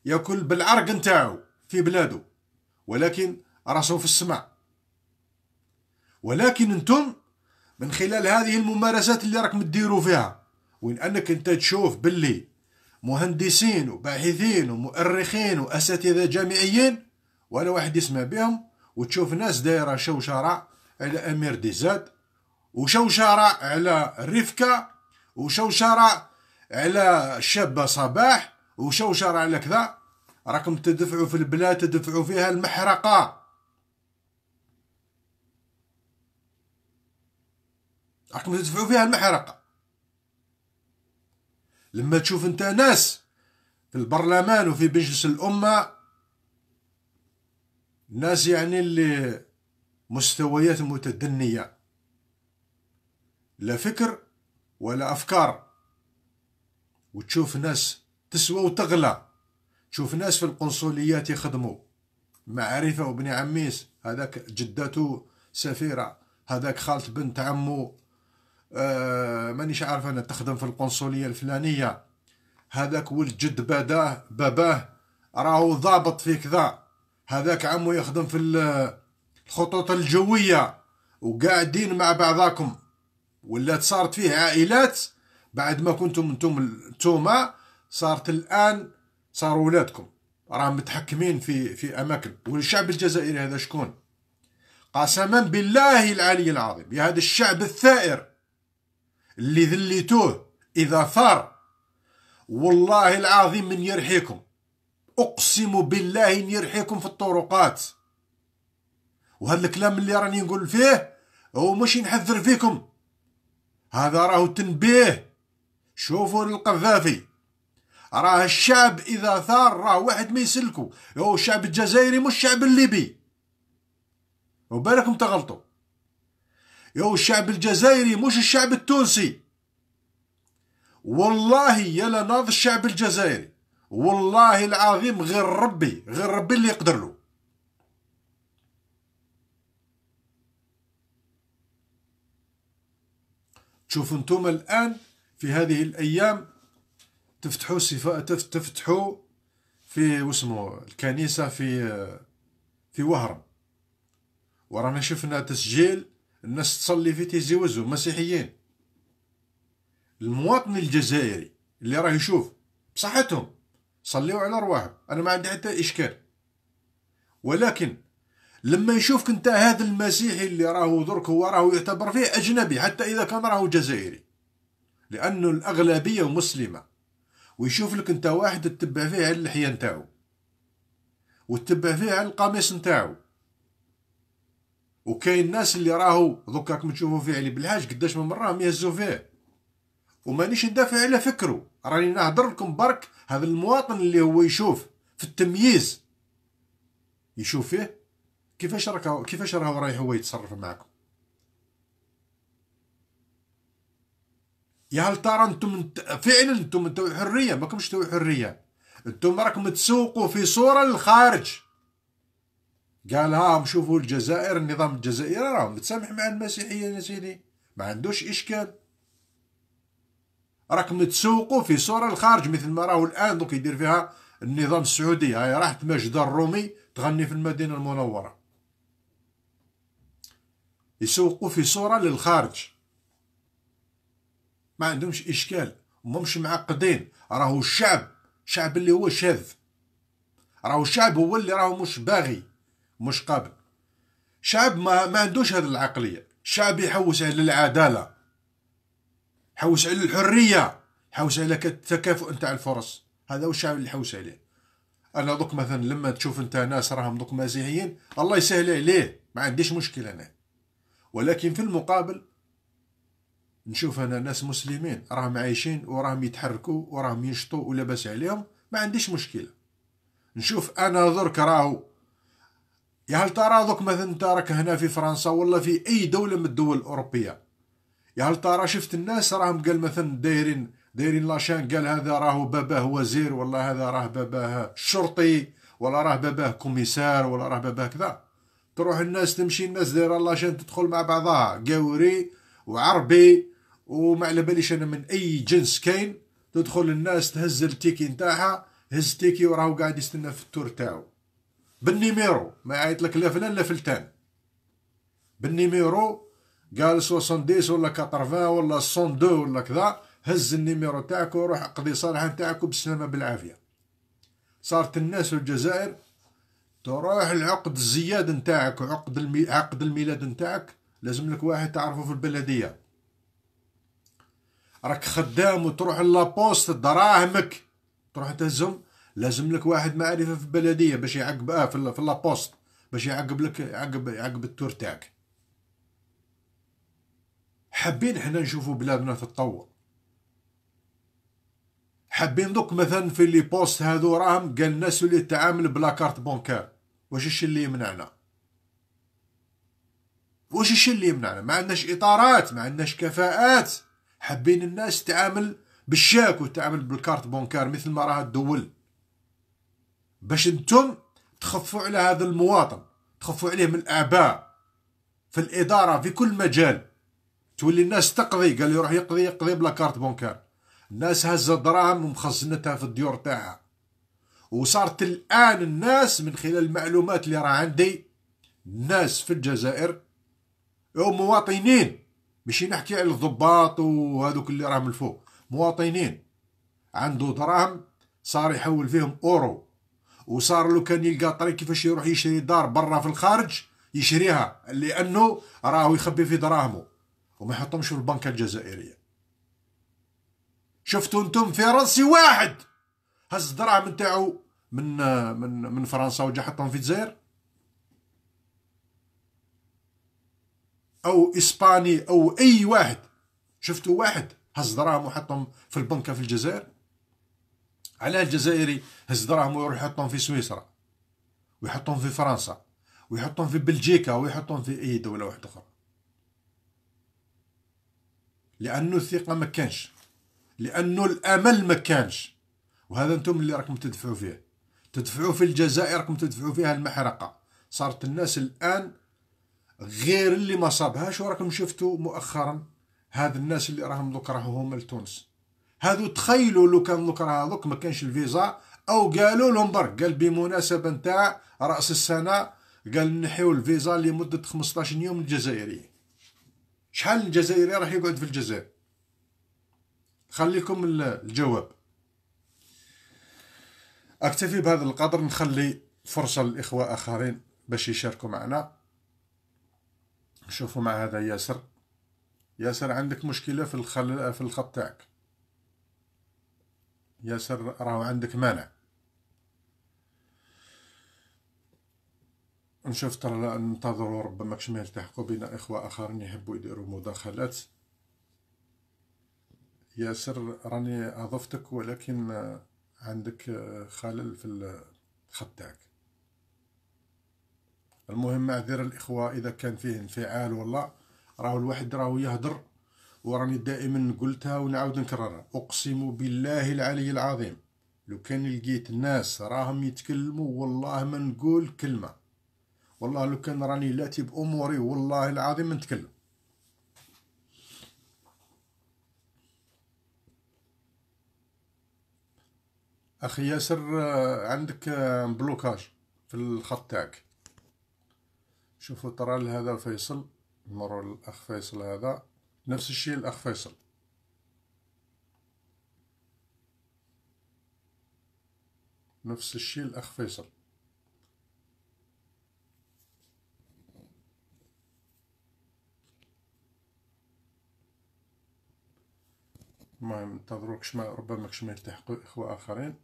ياكل بالعرق نتاعو في بلادو ولكن راسه في السماء ولكن انتم من خلال هذه الممارسات اللي راكم تديروا فيها وين انك انت تشوف باللي مهندسين وباحثين ومؤرخين واساتذه جامعيين ولا واحد يسمع بهم وتشوف ناس دايره شوشره على امير ديزاد وشوشره على الرفكه وشوشره على الشابه صباح وشوشره على كذا راكم تدفعوا في البلاد تدفعوا فيها المحرقه راكم تدفعوا فيها المحرقه لما تشوف انت ناس في البرلمان وفي مجلس الأمة ناس يعني اللي مستويات متدنية لا فكر ولا أفكار وتشوف ناس تسوى وتغلى تشوف ناس في القنصليات يخدموا معرفة وابن عميس هذاك جدته سفيرة هذاك خالت بنت عمو آه مانيش عارف انا تخدم في القنصليه الفلانيه هذاك ولد جد باداه باباه راهو ضابط في كذا هذاك عمو يخدم في الخطوط الجويه وقاعدين مع بعضاكم ولات صارت فيه عائلات بعد ما كنتم انتم نتوما صارت الان صاروا ولادكم راهم متحكمين في في اماكن والشعب الجزائري هذا شكون قسما بالله العلي العظيم يا هذا الشعب الثائر اللي ذليتوه إذا ثار والله العظيم من يرحيكم أقسم بالله إن يرحيكم في الطرقات وهذا الكلام اللي راني نقول فيه هو مش نحذر فيكم هذا راهو تنبيه شوفوا القذافي راه الشعب اذا ثار راه واحد ما يسلكو هو الشعب الجزائري مش الشعب الليبي وبالكم تغلطوا يو الشعب الجزائري مش الشعب التونسي والله يا ناض الشعب الجزائري والله العظيم غير ربي غير ربي اللي يقدر له تشوفوا انتم الان في هذه الايام تفتحوا صفاء تفتحوا في واسمو الكنيسه في في وهرم ورانا شفنا تسجيل الناس تصلي في تيزي وزو مسيحيين المواطن الجزائري اللي راه يشوف بصحتهم صليوا على رواحهم انا ما عندي حتى اشكال ولكن لما يشوفك انت هذا المسيحي اللي راهو درك هو راهو يعتبر فيه اجنبي حتى اذا كان راهو جزائري لانه الاغلبيه مسلمه ويشوف لك انت واحد تتبع فيه على اللحيه نتاعو وتتبع فيه على القميص نتاعو وكاين الناس اللي راهو دوكا راكم تشوفوا فيه علي بالحاج قداش من مره راهم يهزوا فيه ومانيش ندافع على فكره راني نهضر لكم برك هذا المواطن اللي هو يشوف في التمييز يشوف فيه كيفاش راك كيفاش راه رايح هو يتصرف معكم يا هل ترى انتم فعلا انتم انتم حريه ماكمش كمش حريه انتم راكم تسوقوا في صوره للخارج قال ها شوفوا الجزائر النظام الجزائري راه متسامح مع المسيحيه يا سيدي ما عندوش اشكال راكم تسوقوا في صوره الخارج مثل ما راهو الان دوك يدير فيها النظام السعودي هاي راحت ماجدة الرومي تغني في المدينه المنوره يسوقوا في صوره للخارج ما عندهمش اشكال مهمش معقدين راهو الشعب شعب اللي هو شاذ راهو الشعب هو اللي راهو مش باغي مش قابل شعب ما, ما عندوش هذه العقليه شعب يحوس على العداله يحوس على الحريه يحوس على التكافؤ نتاع الفرص هذا هو الشعب اللي يحوس عليه انا دوك مثلا لما تشوف انت ناس راهم دوك مسيحيين الله يسهل عليه ما عنديش مشكله انا ولكن في المقابل نشوف انا ناس مسلمين راهم عايشين وراهم يتحركوا وراهم ينشطوا ولاباس عليهم ما عنديش مشكله نشوف انا درك راهو يا هل ترى دوك مثلا انت راك هنا في فرنسا ولا في اي دوله من الدول الاوروبيه يا هل ترى شفت الناس راهم قال مثلا دايرين دايرين لاشان قال هذا راهو باباه وزير ولا هذا راه باباه شرطي ولا راه باباه كوميسار ولا راه باباه كذا تروح الناس تمشي الناس دايره لاشان تدخل مع بعضها قاوري وعربي وما على باليش انا من اي جنس كاين تدخل الناس تهز التيكي نتاعها هز التيكي وراهو قاعد يستنى في التور تاعو بالنيميرو ما يعيطلك لا فلان لا فلتان بالنيميرو قال 70 ولا 80 ولا 102 ولا كذا هز النيميرو تاعك وروح اقضي صالحه تاعك وبسلامة بالعافيه صارت الناس في الجزائر تروح العقد الزياد نتاعك وعقد المي... عقد الميلاد نتاعك لازم لك واحد تعرفه في البلديه راك خدام وتروح لابوست دراهمك تروح تهزهم لازم لك واحد معرفه في البلديه باش يعقب اه في لابوست باش يعقب لك يعقب يعقب التور تاعك حابين حنا نشوفوا بلادنا تتطور حابين دوك مثلا في لي بوست هذو راهم قال الناس اللي تعامل بلا كارت بونكار واش الشي اللي يمنعنا واش الشي اللي يمنعنا ما عندناش اطارات ما عندناش كفاءات حابين الناس تعامل بالشاك وتعامل بالكارت بونكار مثل ما راها الدول باش انتم تخفوا على هذا المواطن تخفوا عليه من الاباء في الاداره في كل مجال تولي الناس تقضي قال يروح يقضي يقضي بلا كارت بونكار الناس هزه دراهم ومخزنتها في الديور تاعها وصارت الان الناس من خلال المعلومات اللي راه عندي الناس في الجزائر مواطنين ماشي نحكي على الضباط وهذوك اللي راهم الفوق مواطنين عنده دراهم صار يحول فيهم اورو وصار لو كان يلقى طريق كيفاش يروح يشري دار برا في الخارج يشريها لانه راهو يخبي في دراهمه وما يحطهمش في البنكه الجزائريه شفتوا انتم فرنسي واحد هز الدراهم نتاعو من من من فرنسا وجا حطهم في الجزائر او اسباني او اي واحد شفتوا واحد هز دراهم وحطهم في البنكه في الجزائر علاه الجزائري هز دراهم ويروح يحطهم في سويسرا ويحطهم في فرنسا ويحطهم في بلجيكا ويحطهم في اي دوله واحده اخرى لانه الثقه ما كانش لانه الامل ما كانش وهذا انتم اللي راكم تدفعوا فيه تدفعوا في الجزائر راكم تدفعوا فيها المحرقه صارت الناس الان غير اللي ما صابهاش وراكم شفتوا مؤخرا هذا الناس اللي راهم دوك راهو هما لتونس هادو تخيلوا لو كان دوك راه دوك ما كانش الفيزا او قالوا لهم برك قال بمناسبه نتاع راس السنه قال نحيو الفيزا لمده 15 يوم للجزائريين شحال الجزائري راح يقعد في الجزائر خليكم الجواب اكتفي بهذا القدر نخلي فرصه للاخوه اخرين باش يشاركوا معنا نشوفوا مع هذا ياسر ياسر عندك مشكله في الخل في الخط تاعك ياسر راهو عندك مانع نشوف ترى ننتظروا ربما كش ما يلتحقوا بنا اخوه اخرين يحبوا يديروا مداخلات ياسر راني اضفتك ولكن عندك خلل في الخط تاعك المهم معذره الاخوه اذا كان فيه انفعال ولا راهو الواحد راهو يهدر وراني دائما قلتها ونعاود نكررها اقسم بالله العلي العظيم لو كان لقيت الناس راهم يتكلموا والله ما نقول كلمه والله لو كان راني لاتي باموري والله العظيم نتكلم اخي ياسر عندك بلوكاج في الخط تاعك شوفوا ترى هذا فيصل مروا الاخ فيصل هذا نفس الشيء الأخ فيصل نفس الشيء الأخ فيصل ما ينتظروكش ما ربما كش ما يلتحقوا إخوة آخرين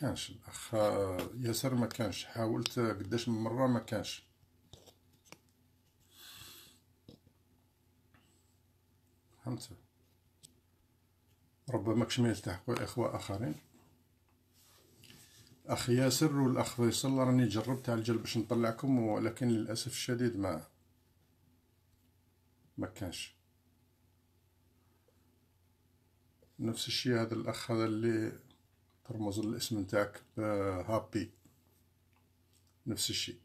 كانش الاخ ياسر ما كانش حاولت قداش من مره ما كانش فهمت ربما كشما يلتحقوا اخوه اخرين اخ ياسر والاخ فيصل راني جربت على الجل باش نطلعكم ولكن للاسف الشديد ما ما كانش نفس الشيء هذا الاخ هذا اللي ترمز الاسم نتاعك هابي نفس الشيء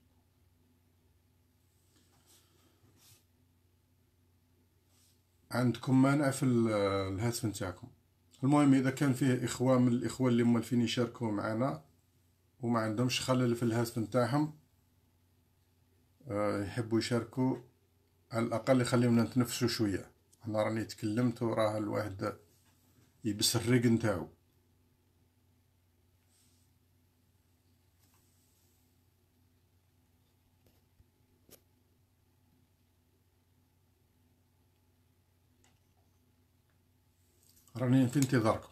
عندكم مانع في الهاتف نتاعكم المهم اذا كان فيه اخوه من الاخوه اللي موالفين يشاركوا معنا وما عندهمش خلل في الهاتف نتاعهم آه، يحبوا يشاركوا على الاقل يخليونا نتنفسوا شويه انا راني تكلمت وراه الواحد يبس الريق نتاعو راني في انتظاركم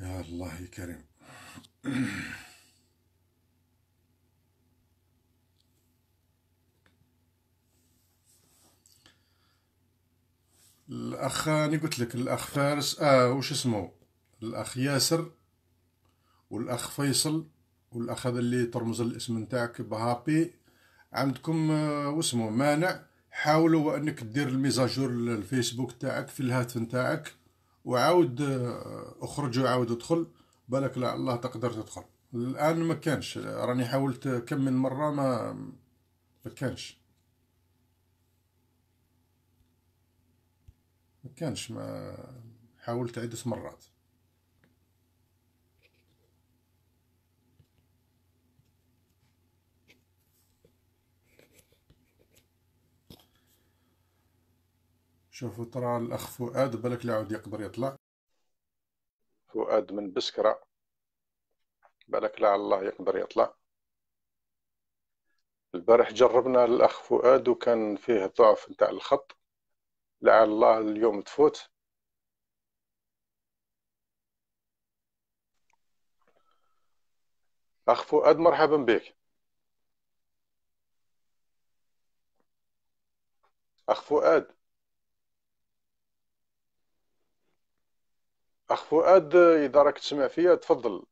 يا الله كريم الاخ انا قلت لك الاخ فارس اه وش اسمه الاخ ياسر والاخ فيصل والاخ هذا اللي ترمز الاسم نتاعك بهابي عندكم آه، واسمه مانع حاولوا انك دير الميزاجور للفيسبوك تاعك في الهاتف نتاعك وعاود آه، اخرج وعاود ادخل بالك لا الله تقدر تدخل الان ما كانش راني حاولت كم من مره ما ما كانش ما كانش ما حاولت عدة مرات شوفوا ترى الاخ فؤاد بالك لا عاد يقدر يطلع فؤاد من بسكره بالك لا الله يقدر يطلع البارح جربنا الاخ فؤاد وكان فيه ضعف نتاع الخط لعل الله اليوم تفوت اخ فؤاد مرحبا بك اخ فؤاد اخ فؤاد اذا راك تسمع فيا تفضل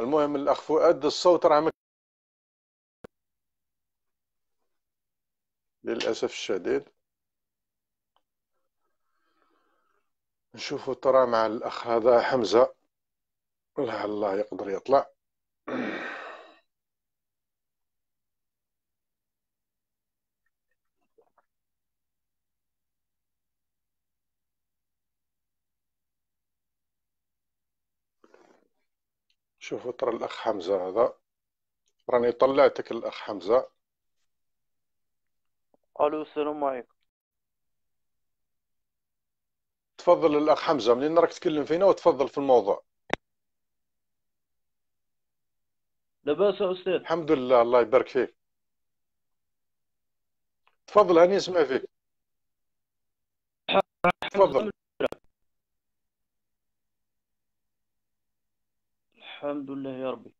المهم الاخ فؤاد الصوت راه للاسف الشديد نشوفوا ترى مع الاخ هذا حمزه لعله الله يقدر يطلع شوفوا ترى الأخ حمزة هذا راني طلعتك الأخ حمزة الو السلام عليكم تفضل الأخ حمزة منين راك تكلم فينا وتفضل في الموضوع لاباس يا أستاذ الحمد لله الله يبارك فيك تفضل هاني اسمع فيك تفضل الحمد لله يا ربي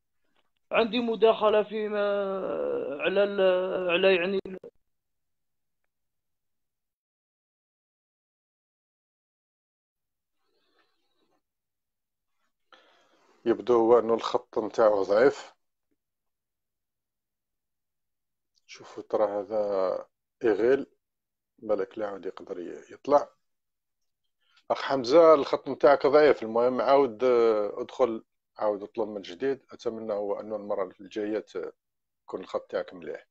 عندي مداخله فيما على على يعني يبدو هو انه الخط نتاعو ضعيف شوفوا ترى هذا ايغيل بالك لا عاد يقدر يطلع اخ حمزه الخط نتاعك ضعيف المهم عاود آه، ادخل عاود اطلب من جديد اتمنى هو انه المره الجايه يكون الخط تاعك مليح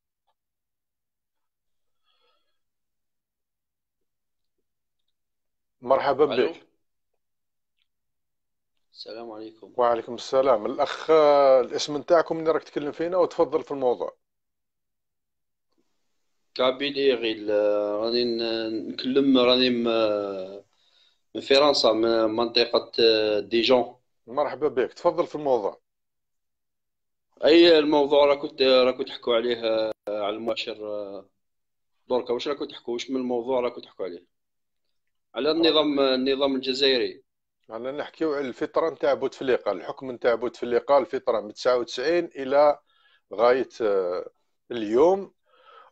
مرحبا بك السلام عليكم وعليكم السلام الاخ الاسم نتاعكم اللي راك تكلم فينا وتفضل في الموضوع كابيل ايغيل راني نكلم راني من فرنسا من منطقه آه، ديجون مرحبا بك تفضل في الموضوع اي الموضوع راه كنت راه آه، كنت تحكوا عليه على المؤشر دركا واش راكم تحكوا واش من الموضوع راكم تحكوا عليه على النظام النظام الجزائري انا نحكيو على الفتره نتاع بوتفليقه الحكم نتاع بوتفليقه الفتره من 99 الى غايه آه، اليوم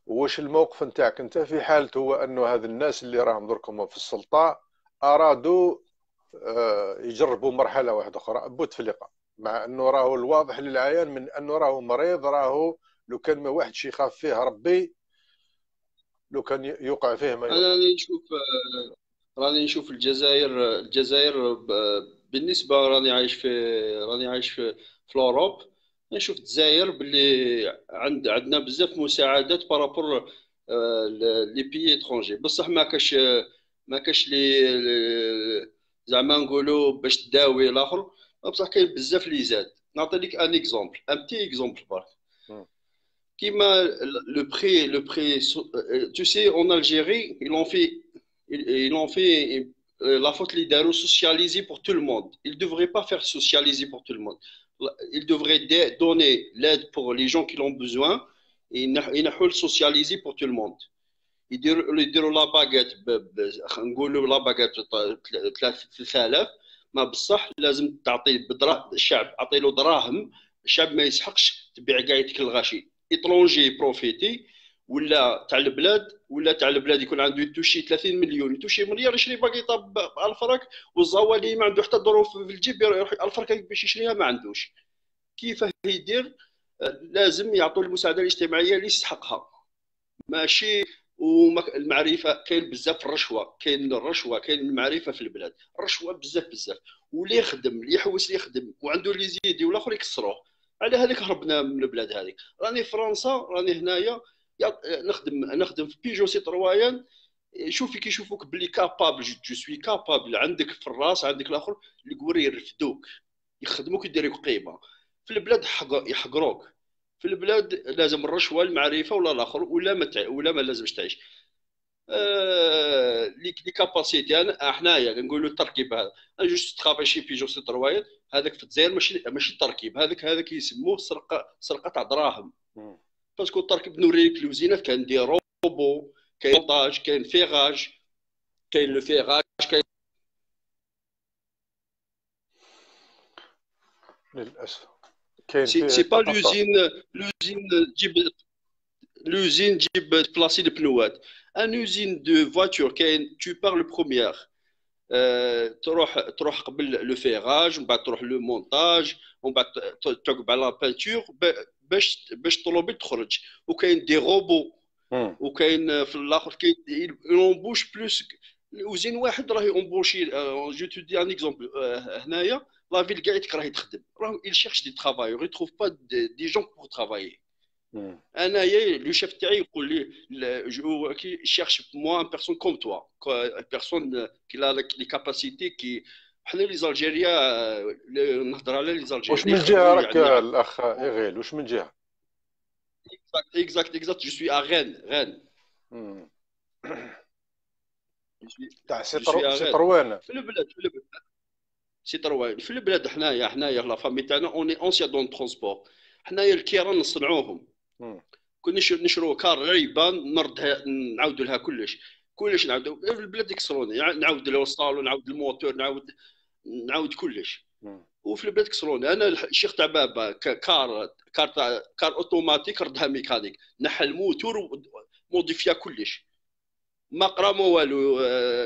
واش الموقف نتاعك انت في حالة هو انه هذا الناس اللي راهم دركم في السلطه ارادوا آه، يجربوا مرحله واحده اخرى بوتفليقه مع انه راه الواضح للعيان من انه راه مريض راه لو كان ما واحد يخاف فيه ربي لو كان يوقع فيه ما يوقع. انا راني نشوف آه، راني نشوف الجزائر الجزائر بالنسبه راني عايش في راني عايش في فلوروب اوروب نشوف الجزائر باللي عند عندنا بزاف مساعدات بارابور آه، لي بيي اترونجي بصح ما كاش ما كاش لي زعما نقولوا باش تداوي الاخر بصح a بزاف d'aide. Je vais لك donner un un un petit exemple. Tu sais, en Algérie, ils ont fait ils ont fait la faute de darou socialiser pour tout le monde ils ne devraient pas faire socialiser pour tout le monde ils devraient donner l'aide pour les gens qui l'ont besoin et ils socialiser pour tout le monde يديروا يديروا لا باكيت نقولوا لا باكيت 3000 ما بصح لازم تعطي الشعب اعطي له دراهم الشعب ما يسحقش تبيع كاع الغاشي اترونجي بروفيتي ولا تاع البلاد ولا تاع البلاد يكون عنده يتوشي 30 مليون يتوشي مليار يشري باقيطه ب 1000 فرنك والزوالي ما عنده حتى ظروف في الجيب يروح 1000 فرنك باش يشريها ما عندوش كيفاه يدير لازم يعطوا المساعده الاجتماعيه اللي يستحقها ماشي والمعرفه كاين بزاف الرشوه كاين الرشوه كاين المعرفه في البلاد الرشوه بزاف بزاف واللي يخدم اللي يحوس اللي يخدم وعنده لي زيدي والاخر يكسروه على هذيك هربنا من البلاد هذيك راني في فرنسا راني هنايا نخدم نخدم في بيجو ترويان شوفي كي يشوفوك بلي كابابل جو سوي كابابل عندك في الراس عندك الاخر الكوري يرفدوك يخدموك يديروك قيمه في البلاد يحقروك في البلاد لازم الرشوه المعرفه ولا الاخر ولا ما متع... ولا ما لازمش تعيش آه... لي كاباسيتي انا حنايا نقولوا التركيب هذا انا جوست ترافاي شي بيجو سي تروايد هذاك في الجزائر ماشي ماشي التركيب هذاك هذاك يسموه سرقه سرقه تاع دراهم باسكو التركيب نوريك لوزينات كان دي روبو كاين طاج كاين فيغاج كاين لو فيغاج كاين للاسف C'est pas l'usine l'usine Jib l'usine Jib placée de Pneuat. un usine de voiture qui tu pars le première. Euh, tu vas tu le ferrage, on va le montage, on va tu vas la peinture, ben ben tu vas tu vas Ou qu'il des robots hmm. ou qu'il y a l'autre plus usine واحد راهي امبوشي je te دي un exemple هنايا euh, il cherche du travail, ils ne trouvent pas des gens pour travailler. le chef, il a dit cherche moins une personne comme toi, une personne euh, qui a les capacités. qui les Algériens euh, les Algériens. je eh, je Exact, exact, Je suis à Rennes. Rennes. Hmm. C'est سي تروان في البلاد حنايا حنايا لا فامي تاعنا اوني اونسيا دون ترونسبور حنايا الكيران نصنعوهم كنا نشرو كار غريبه نردها نعاود لها كلش كلش نعاود في البلاد كسروني نعاود الوصال نعاود الموتور نعاود نعاود كلش وفي البلاد كسروني انا الشيخ تاع بابا كار كار تاع كار اوتوماتيك ردها ميكانيك نحى الموتور موديفيا كلش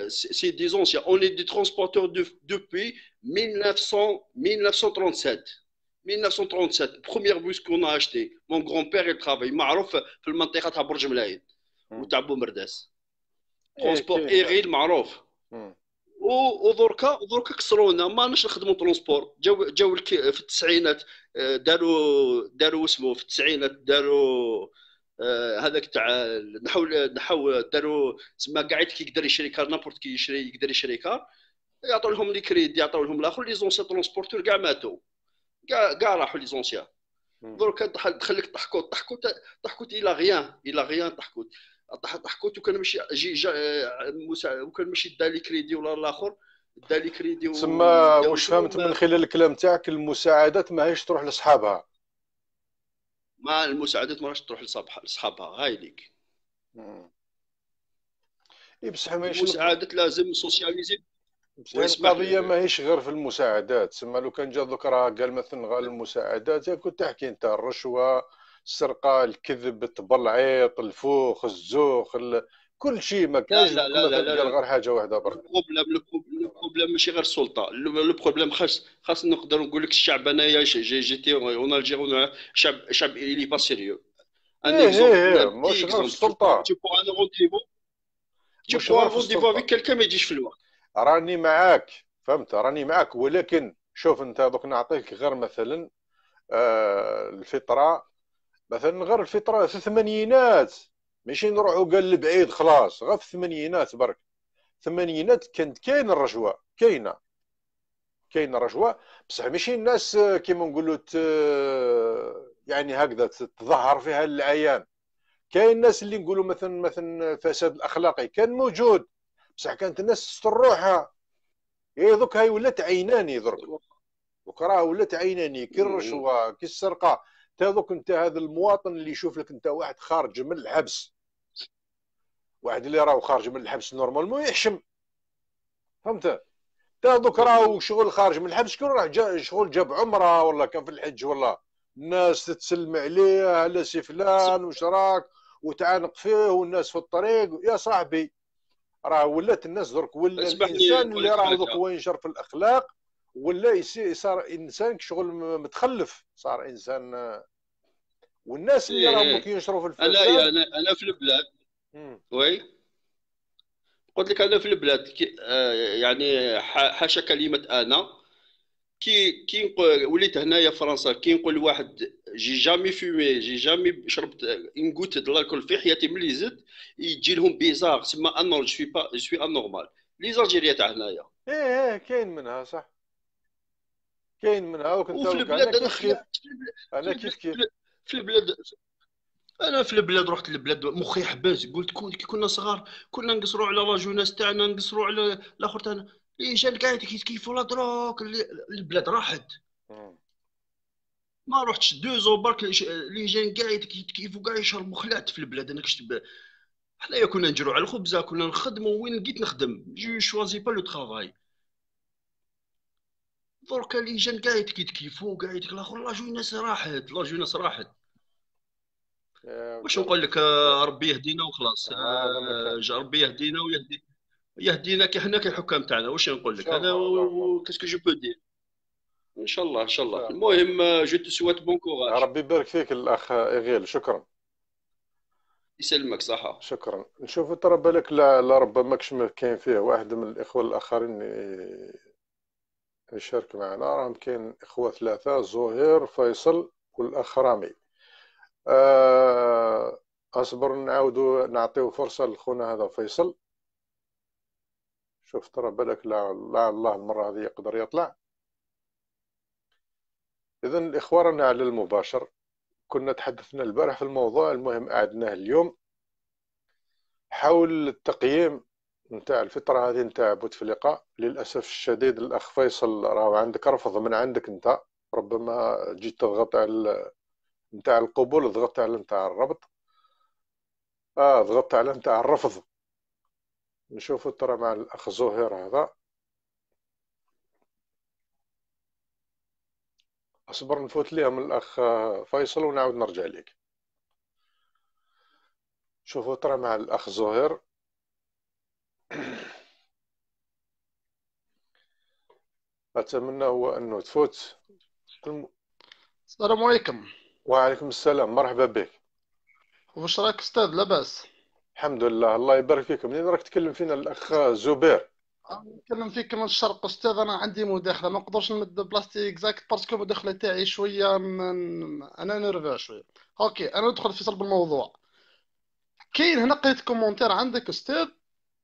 c'est des anciens. On est des transporteurs depuis 1900, 1937. 1937, premier bus qu'on a acheté. Mon grand-père, il travaille. il dans le mantéra de Bourj Mlaïd. Ou Tabou Transport aérien, دركا كسرونا ترونسبور جاو جاو في التسعينات في آه، هذاك تاع نحو نحو داروا تسمى قاعد كي يقدر يشري كار نابورت كي يشري يقدر يشري كار يعطوا لهم لي كريدي يعطوا لهم الاخر لي زونسي ترونسبورتور كاع ماتوا كاع كاع راحوا لي زونسيان دروك دخلك تحكو تحكو تحكوت الى غيان الى غيان تحكو تحكوت وكان ماشي جي جا وكان ماشي دا لي كريدي ولا الاخر دا لي كريدي تسمى واش فهمت من خلال الكلام تاعك المساعدات ماهيش تروح لاصحابها مع المساعدات ما راحش تروح لصحابها هاي ليك اي بصح ماهيش المساعدات لازم سوسياليزي القضية ماهيش غير في المساعدات سما لو كان جا دوك راه قال مثلا غير المساعدات كنت تحكي انت الرشوة السرقة الكذب التبلعيط الفوخ الزوخ كل شيء ما كاينش لا لا لا, لا, غير حاجه واحده برك البروبليم البروبليم ماشي غير السلطه البروبليم خاص خاص نقدر نقول لك الشعب انايا جي تي اون الجيغ شعب شعب اللي با سيريو ان اكزومبل إيه، إيه، إيه. ماشي غير السلطه تي بو ان رونديفو تي بو ان رونديفو افيك كالكا ما يجيش في الوقت راني معاك فهمت راني معاك ولكن شوف انت دوك نعطيك غير مثلا آه الفطره مثلا غير الفطره في الثمانينات ماشي نروحوا قال البعيد خلاص غير في الثمانينات برك الثمانينات كانت كاين الرجوه كاينه كاين الرجوه بصح ماشي الناس آه، كيما نقولوا آه، يعني هكذا تظهر فيها العيان كاين الناس اللي نقولوا مثلا مثلا فساد الاخلاقي كان موجود بصح كانت الناس تستر روحها اي دوك هاي ولات عيناني درك راه ولات عيناني كي الرشوه كي السرقه تا دوك انت هذا المواطن اللي يشوف لك انت واحد خارج من الحبس واحد اللي راهو خارج من الحبس نورمالمون يحشم فهمت تا دوك راهو شغل خارج من الحبس شكون راه جا شغل جاب عمره ولا كان في الحج ولا الناس تتسلم عليه على سي فلان واش راك وتعانق فيه والناس في الطريق يا صاحبي راه ولات الناس درك ولا الانسان اللي راه دوك هو ينشر في الاخلاق ولا صار انسان شغل متخلف صار انسان آه. والناس اللي إيه، راهم إيه. ينشروا في الفلسفه انا انا في البلاد وي قلت لك انا في البلاد كي آه، يعني حاشا كلمه انا كي كي وليت هنايا فرنسا كي نقول لواحد جي جامي فيمي جي جامي شربت ان غوت د لاكول في حياتي ملي زدت يجي لهم بيزار تسمى انا جو سوي با جو سوي انورمال لي زالجيريا تاع هنايا ايه ايه كاين منها صح كاين منها وكنت وفي البلاد انا كيف كيف في البلاد انا في البلاد رحت للبلاد مخي حبس قلت كي كنا صغار كنا نقصروا على لا جوناس تاعنا نقصروا على الاخر تاعنا لي إيه، جان قاعد كيتكيفوا لا دروك البلاد راحت ما رحتش زو برك لي جان قاعد كيتكيفوا قاعد يشربوا خلعت في البلاد انا كشتب حنايا كنا نجرو على الخبزه كنا نخدموا وين لقيت نخدم جو شوازي با لو ترافاي دركا لي جان قاعد كيتكيفوا قاعد الاخر لا جوناس راحت لا جوناس راحت آه، واش نقول لك آه، ربي يهدينا وخلاص آه، ربي يهدينا ويهدي يهدينا كي حنا كالحكام تاعنا واش نقول لك كاش كاسكو جو بو دير ان شاء الله ان شاء الله المهم جو تو سوات بون كوراج ربي يبارك فيك الاخ ايغيل شكرا يسلمك صحة شكرا نشوف ترى بالك لا ربما كش كاين فيه واحد من الاخوه الاخرين يشارك معنا راهم كاين اخوه ثلاثه زهير فيصل والاخ رامي آه، اصبر نعاودو نعطيو فرصه لخونا هذا فيصل شوف ترى بالك لا لا الله المره هذه يقدر يطلع اذا الاخوه رانا على المباشر كنا تحدثنا البارح في الموضوع المهم اعدناه اليوم حول التقييم نتاع الفتره هذه نتاع بوتفليقه للاسف الشديد الاخ فيصل راه عندك رفض من عندك انت ربما جيت تضغط على نتاع القبول ضغطت على نتاع الربط اه ضغطت على نتاع الرفض نشوفو ترى مع الاخ زهير هذا اصبر نفوت ليهم الاخ فيصل ونعاود نرجع لك شوفوا ترى مع الاخ زهير اتمنى هو انه تفوت السلام عليكم وعليكم السلام مرحبا بك واش راك استاذ لاباس الحمد لله الله يبارك فيك منين راك تكلم فينا الاخ زبير آه، نتكلم فيك من الشرق استاذ انا عندي مداخله ما نقدرش نمد بلاصتي اكزاكت باسكو المداخله تاعي شويه من... انا نرفع شويه اوكي انا ندخل في صلب الموضوع كاين هنا قريت كومونتير عندك استاذ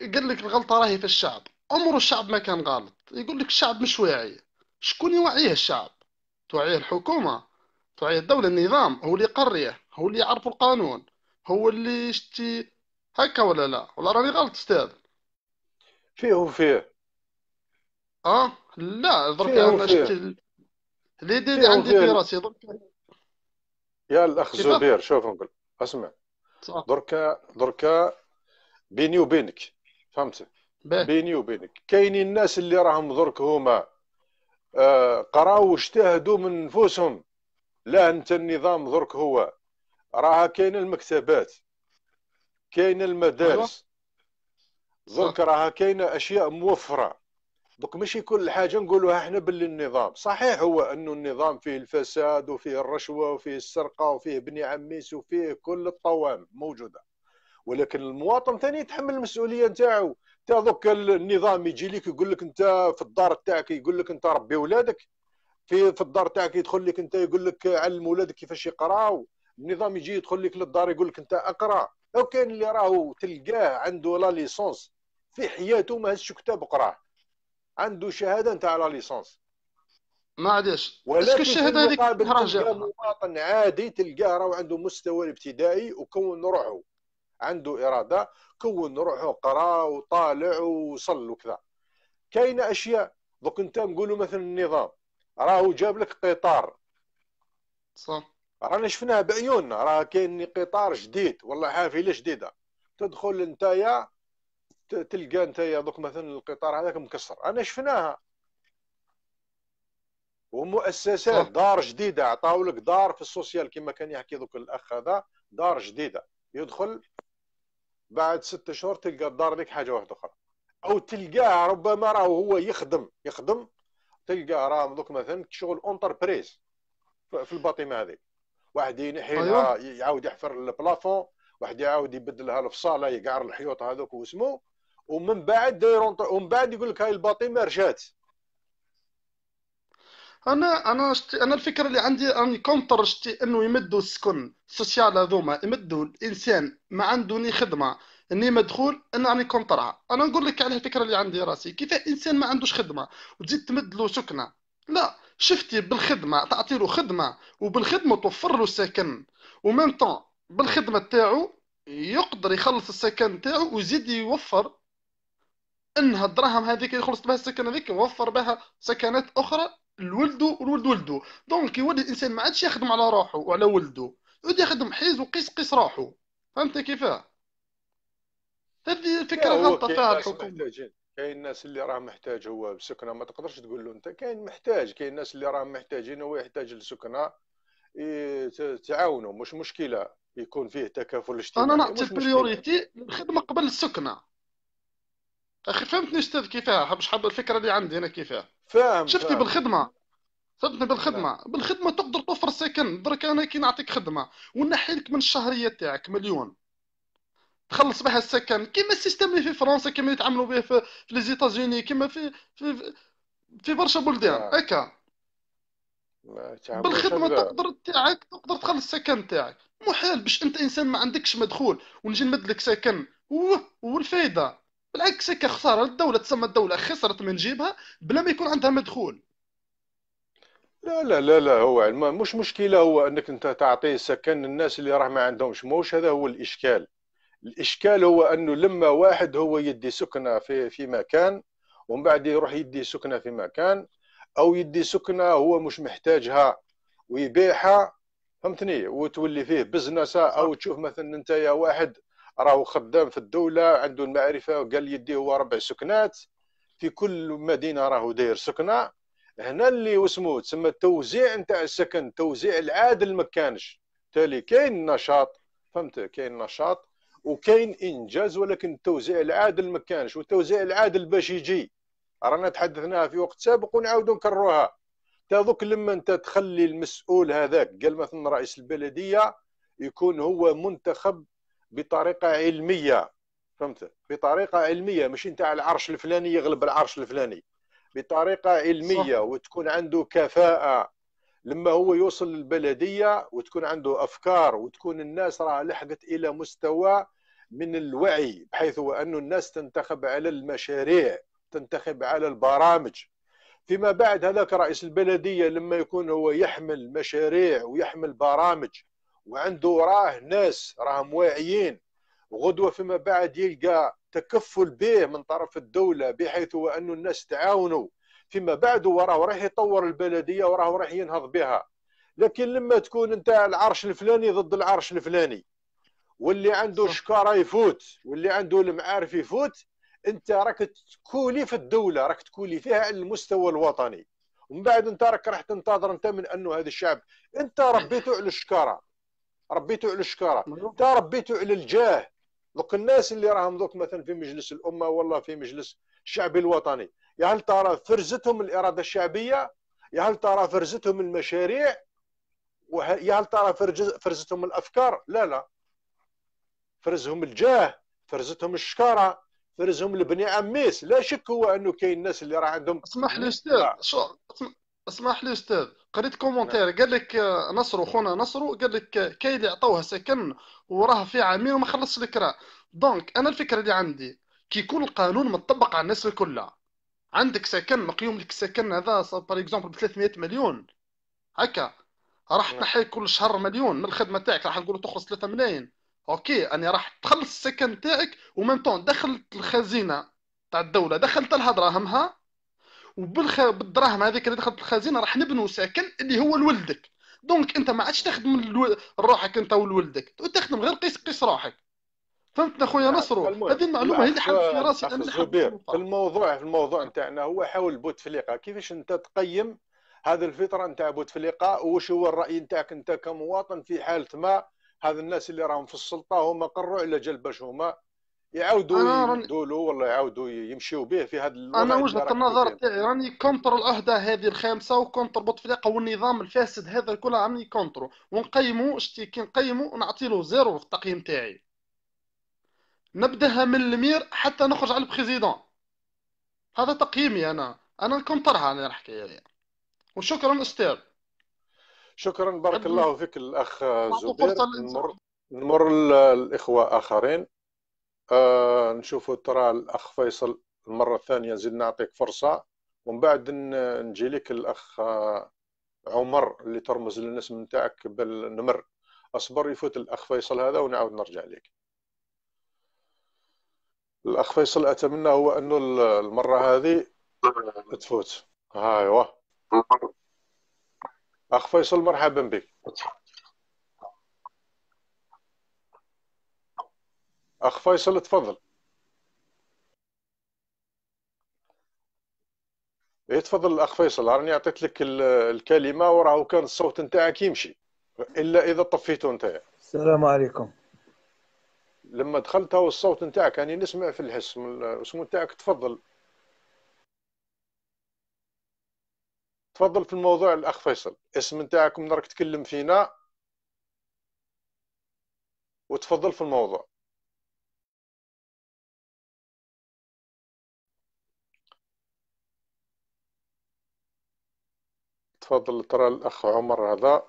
قال لك الغلطه راهي في الشعب عمره الشعب ما كان غلط يقول لك الشعب مش واعي شكون يوعيه الشعب توعيه الحكومه صحيح الدولة النظام هو اللي يقريه هو اللي يعرف القانون هو اللي شتي هكا ولا لا ولا راني غلط استاذ فيه وفيه اه لا درك انا شتي اللي دي عندي في راسي درك يا الاخ زبير شوف نقول اسمع دركا دركا بيني وبينك فهمت بيني وبينك كاينين الناس اللي راهم درك هما آه قراو واجتهدوا من نفوسهم لا انت النظام درك هو راها كاين المكتبات كاين المدارس أيوة. درك راها كاين اشياء موفره دوك ماشي كل حاجه نقولوها احنا باللي النظام صحيح هو انه النظام فيه الفساد وفيه الرشوه وفيه السرقه وفيه بني عميس وفيه كل الطوام موجوده ولكن المواطن ثاني يتحمل المسؤوليه نتاعو تا دوك النظام يجي لك يقول لك انت في الدار تاعك يقول لك انت ربي ولادك في في الدار تاعك يدخل لك انت يقول لك علم ولادك كيفاش يقراو النظام يجي يدخل لك للدار يقول لك انت اقرا او كان اللي راهو تلقاه عنده لا ليسونس في حياته ما هزش كتاب قراه عنده شهاده نتاع لا ليسونس ما عادش ولكن الشهاده هذيك تلقى مواطن عادي تلقاه راهو عنده مستوى الابتدائي وكون روحه عنده اراده كون روحه قرا وطالع وصل وكذا كاينه اشياء دوك انت نقولوا مثلا النظام راهو جاب لك قطار صح رانا شفناه بعيوننا راه كاين قطار جديد والله حافله جديده تدخل نتايا تلقى نتايا دوك مثلا القطار هذاك مكسر انا شفناها ومؤسسات دار جديده عطاو لك دار في السوسيال كما كان يحكي دوك الاخ هذا دار جديده يدخل بعد ستة شهور تلقى الدار ديك حاجه واحده اخرى او تلقاه ربما راهو هو يخدم يخدم تلقى راه دوك مثلا شغل اونتربريز في الباطيمه هذيك واحد ينحيها أيوة. يعاود يحفر البلافون واحد يعاود يبدلها الفصاله يقعر الحيوط هذوك واسمو ومن بعد داير ومن بعد يقول لك هاي الباطيمه رجعت انا انا شت... انا الفكره اللي عندي راني كونتر شتي انه يمدوا السكن السوسيال هذوما يمدوا الانسان ما عندوني خدمه اني مدخول انا راني كونطرا انا نقول لك على الفكره اللي عندي راسي كيف انسان ما عندوش خدمه وتزيد تمد له سكنه لا شفتي بالخدمه تعطي له خدمه وبالخدمه توفر له سكن وميم طون بالخدمه تاعو يقدر يخلص السكن تاعو ويزيد يوفر انها الدراهم هذيك اللي خلصت بها السكن هذيك يوفر بها سكنات اخرى لولده ولولد ولده دونك يولي الانسان ما عادش يخدم على روحه وعلى ولده يولي يخدم حيز وقيس قيس روحه فهمت كيفاه هذه فكره غلطه فيها الحكومه كاين الناس اللي راه محتاج هو بسكنه ما تقدرش تقول له انت كاين محتاج كاين الناس اللي راه محتاجين هو يحتاج لسكنه تعاونوا مش مشكله يكون فيه تكافل اجتماعي انا نعطي بريوريتي الخدمه قبل السكنه اخي فهمتني استاذ كيفاه مش حاب الفكره اللي عندي انا كيفاه فاهم شفتي فهم. بالخدمه فهمتني بالخدمه نعم. بالخدمه تقدر توفر سكن درك انا كي نعطيك خدمه ونحي لك من الشهريه تاعك مليون تخلص بها السكن كيما السيستم اللي في فرنسا كيما يتعاملوا به في, في زيتازوني كيما في في في برشا بلدان هكا بالخدمه تقدر تاعك تقدر تخلص السكن تاعك محال باش انت انسان ما عندكش مدخول ونجي نمد لك سكن والفائده بالعكس هكا خساره الدوله تسمى الدوله خسرت من جيبها بلا ما يكون عندها مدخول لا لا لا لا هو مش مشكله هو انك انت تعطيه سكن الناس اللي راه ما عندهمش موش هذا هو الاشكال الاشكال هو انه لما واحد هو يدي سكنه في في مكان ومن بعد يروح يدي سكنه في مكان او يدي سكنه هو مش محتاجها ويبيعها فهمتني وتولي فيه بزنس او تشوف مثلا انت يا واحد راهو خدام في الدوله عنده المعرفه وقال يدي هو ربع سكنات في كل مدينه راهو داير سكنه هنا اللي وسمو تسمى التوزيع نتاع السكن توزيع العادل ما كانش تالي كاين نشاط فهمت كاين نشاط وكاين انجاز ولكن التوزيع العادل ما كانش والتوزيع العادل باش يجي رانا تحدثناها في وقت سابق ونعاودوا نكرروها تا دوك لما انت تخلي المسؤول هذاك قال مثلا رئيس البلديه يكون هو منتخب بطريقه علميه فهمت بطريقه علميه مش نتاع العرش الفلاني يغلب العرش الفلاني بطريقه علميه صح. وتكون عنده كفاءه لما هو يوصل للبلديه وتكون عنده افكار وتكون الناس راه لحقت الى مستوى من الوعي بحيث أنه الناس تنتخب على المشاريع تنتخب على البرامج فيما بعد هذاك رئيس البلدية لما يكون هو يحمل مشاريع ويحمل برامج وعنده راه ناس راهم واعيين وغدوة فيما بعد يلقى تكفل به من طرف الدولة بحيث أنه الناس تعاونوا فيما بعد وراه رايح يطور البلديه وراه رايح ينهض بها لكن لما تكون انت العرش الفلاني ضد العرش الفلاني واللي عنده شكاره يفوت واللي عنده المعارف يفوت انت راك تكولي في الدوله راك تكولي فيها على المستوى الوطني ومن بعد انت راك راح تنتظر انت من انه هذا الشعب انت ربيته على الشكاره ربيته على الشكاره انت ربيته على الجاه دوك الناس اللي راهم دوك مثلا في مجلس الامه والله في مجلس الشعب الوطني يا هل ترى فرزتهم الاراده الشعبيه يا هل ترى فرزتهم المشاريع يا هل ترى فرزتهم الافكار لا لا فرزهم الجاه فرزتهم الشكاره فرزهم البني عميس لا شك هو انه كاين الناس اللي راه عندهم اسمح لي استاذ اسمح لي استاذ قريت نعم. كومنتير قال لك آه، نصرو خونا نصرو قال لك آه، كاين اللي عطوها سكن وراه في عامين وما خلصش الكرا دونك انا الفكره اللي عندي كي يكون القانون مطبق على الناس الكلها عندك سكن مقيوم لك السكن هذا بار اكزومبل ب 300 مليون هكا راح نعم. تنحي كل شهر مليون من الخدمه تاعك راح نقولوا تخلص 3 ملايين اوكي اني راح تخلص السكن تاعك ومام طون دخلت الخزينه تاع الدوله دخلت لها دراهمها وبالخ... بالدراهم هذيك اللي دخلت الخزينه راح نبنوا سكن اللي هو لولدك دونك انت ما عادش تخدم روحك انت ولولدك تخدم غير قيس قيس روحك فهمتنا خويا نصر هذه المعلومه هي اللي حلت في راسي انا زبير في الموضوع في الموضوع نتاعنا هو حول بوتفليقه كيفاش انت تقيم هذه الفطره نتاع بوتفليقه وش هو الراي نتاعك انت كمواطن في حاله ما هذا الناس اللي راهم في السلطه هما قروا على باش هما يعاودوا يدولوا ولا يعاودوا يمشيوا به في هذا انا وجهه النظر تاعي راني كونتر العهده هذه الخامسه وكونتر بوتفليقه والنظام الفاسد هذا كله راني كونترو ونقيموا كي نقيموا نعطي له زيرو في التقييم تاعي نبداها من المير حتى نخرج على البريزيدون هذا تقييمي انا انا نكونترها انا الحكايه هذه وشكرا استاذ شكرا بارك الله فيك الاخ زبير نمر نمر الاخوه اخرين آه نشوفوا ترى الاخ فيصل المره الثانيه نزيد نعطيك فرصه ومن بعد نجي لك الاخ آه، عمر اللي ترمز للنسم نتاعك بالنمر اصبر يفوت الاخ فيصل هذا ونعاود نرجع لك الاخ فيصل اتمنى هو انه المره هذه تفوت ايوا اخ فيصل مرحبا بك اخ فيصل تفضل اي تفضل الاخ فيصل راني عطيت لك الكلمه وراه كان الصوت نتاعك يمشي الا اذا طفيته نتاعك السلام عليكم لما دخلت هو الصوت نتاعك كان يعني نسمع في الهس اسمو نتاعك تفضل تفضل في الموضوع الاخ فيصل اسم نتاعك من راك تكلم فينا وتفضل في الموضوع تفضل ترى الاخ عمر هذا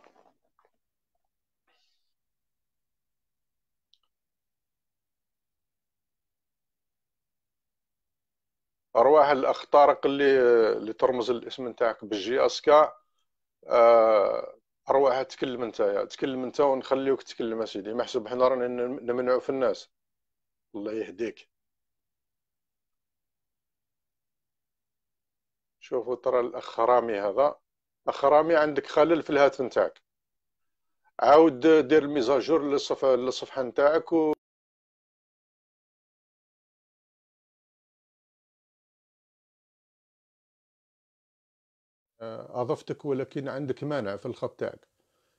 ارواح الاخ طارق اللي اللي ترمز الاسم نتاعك بالجي اسكا آه، ارواح تكلم انت تكلم انت ونخليوك تكلم اسيدي ما حسب حنا رانا نمنعو في الناس الله يهديك شوفوا ترى الاخ رامي هذا اخ رامي عندك خلل في الهاتف نتاعك عاود دير ميزاجور للصفحه نتاعك و اضفتك ولكن عندك مانع في الخط تاعك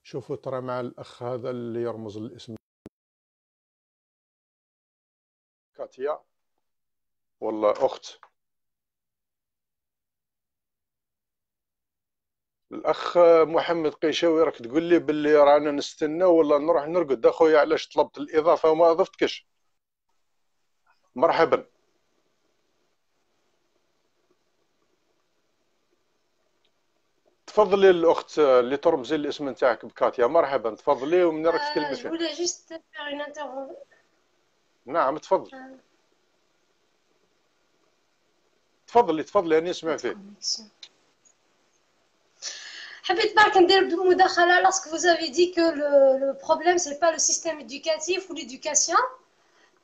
شوفوا ترى مع الاخ هذا اللي يرمز الاسم كاتيا ولا اخت الاخ محمد قيشاوي راك تقول لي باللي رانا نستنى ولا نروح نرقد اخويا علاش طلبت الاضافه وما اضفتكش مرحبا تفضلي الاخت اللي ترمزي الاسم نتاعك بكاتيا مرحبا تفضلي ومن راك تكلمي فيها آه، نعم تفضل آه. تفضلي تفضلي راني اسمع فيك آه، حبيت برك ندير مداخلة لاسكو فوز افي دي كو لو لو بروبليم سي با لو سيستيم ايديوكاتيف ولا ايديوكاسيون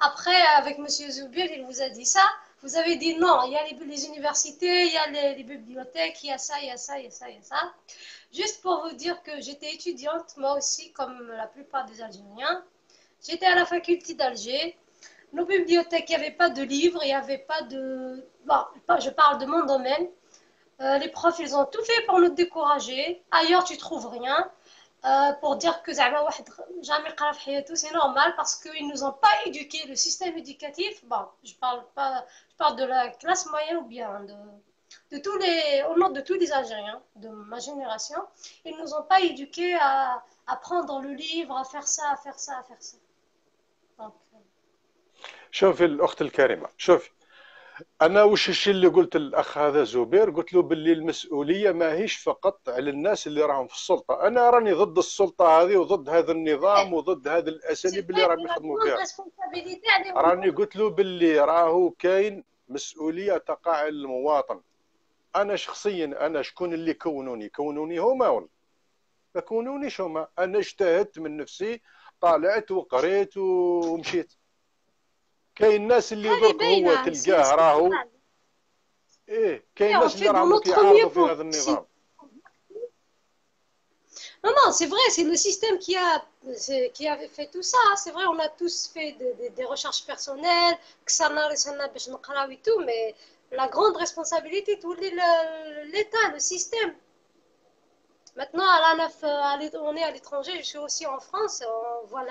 ابخي افيك مسيو زوبير il vous a dit Vous avez dit non, il y a les, universités, il y a les, bibliothèques, il y a ça, il y a ça, il y a ça, il y a ça. Juste pour vous dire que j'étais étudiante, moi aussi, comme la plupart des Algériens. J'étais à la faculté d'Alger. Nos bibliothèques, il n'y avait pas de livres, il n'y avait pas de... Bon, je parle de mon domaine. Euh, les profs, ils ont tout fait pour nous décourager. Ailleurs, tu trouves rien. Euh, pour dire que jamais, c'est normal parce qu'ils ne nous ont pas éduqués. Le système éducatif, bon, je ne parle pas de la classe moyenne ou bien de, de tous les, au nom de tous les Algériens de ma génération, ils ne nous ont pas éduqués à, prendre le livre, à faire ça, à faire ça, à faire ça. Donc, Ortel euh, انا وش الشيء اللي قلت للاخ هذا زبير قلت له باللي المسؤوليه ماهيش فقط على الناس اللي راهم في السلطه انا راني ضد السلطه هذه وضد هذا النظام وضد هذا الاساليب اللي راهم يخدموا بها راني قلت له باللي راهو كاين مسؤوليه تقع على المواطن انا شخصيا انا شكون اللي كونوني كونوني هما ولا ما كونونيش هما انا اجتهدت من نفسي طالعت وقريت ومشيت كاين الناس اللي درك هو تلقاه راهو ايه كاين الناس اللي في هذا النظام Non, non, c'est vrai, c'est le système qui a, qui avait fait tout ça. C'est vrai, on a tous fait des recherches personnelles, que ça n'a et tout, mais la grande responsabilité, tout l'État, le système. Maintenant, à la, on est à l'étranger, je suis aussi en France, on voit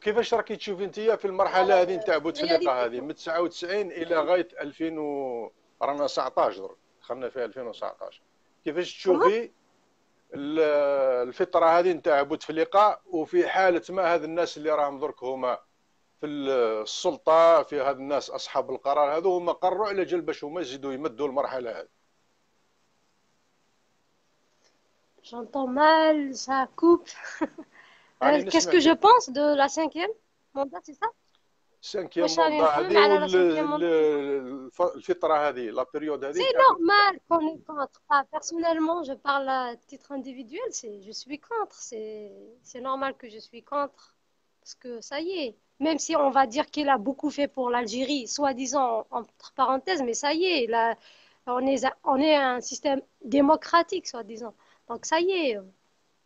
وكيفاش راكي تشوفي انت في المرحله هذه نتاع بوتفليقه هذه من 99 الى غايه 2000 و... رانا 19 درك دخلنا في 2019 كيفاش تشوفي الفتره هذه نتاع بوتفليقه وفي حاله ما هذ الناس اللي راهم درك هما في السلطه في هاد الناس اصحاب القرار هذو هما قرروا على جل باش هما يزيدوا يمدوا المرحله هذه J'entends mal, ça coupe. Euh, qu'est-ce que je pense de la cinquième mandat c'est ça cinquième mandat la période c'est normal qu'on est contre ah, personnellement je parle à titre individuel je suis contre c'est c'est normal que je suis contre parce que ça y est même si on va dire qu'il a beaucoup fait pour l'Algérie, soi-disant entre parenthèses, mais ça y est, là, on est, on est un système démocratique, soi-disant. Donc ça y est,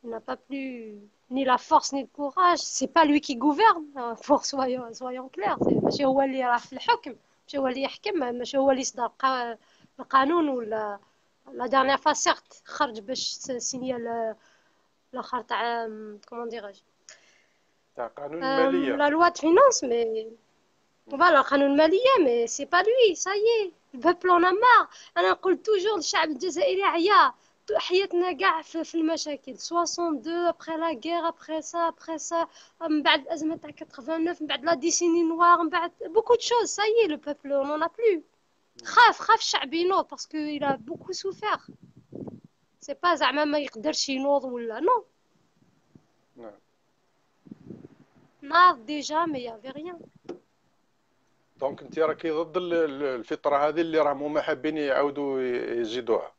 il n'a pas plus ni la force ni le courage. C'est pas lui qui gouverne, hein, pour soyons, soyons clairs. C'est M. Ouali a fait le hukm, M. Ouali a hukm, canon ou la, dernière fois, certes, Kharj Bech signé le, le Kharta, euh, comment dirais-je euh, La loi de finances, mais. on Voilà, le canon malia, mais c'est pas lui, ça y est. Le peuple en a marre. Alors, on a toujours le chab de Zahiri حياتنا كاع في المشاكل 62 ابخي لا غير ابخي سا ابخي سا من بعد الازمه تاع 89 من بعد لا ديسيني نوار من بعد بوكو دو شوز سايي لو بوبل اون ا بلو خاف خاف الشعب ينوض باسكو الى بوكو سوفير سي با زعما ما يقدرش ينوض ولا نو نعم. ناض ديجا مي يافي ريان دونك انت راكي ضد الفطره هذه اللي راهم هما حابين يعاودوا يزيدوها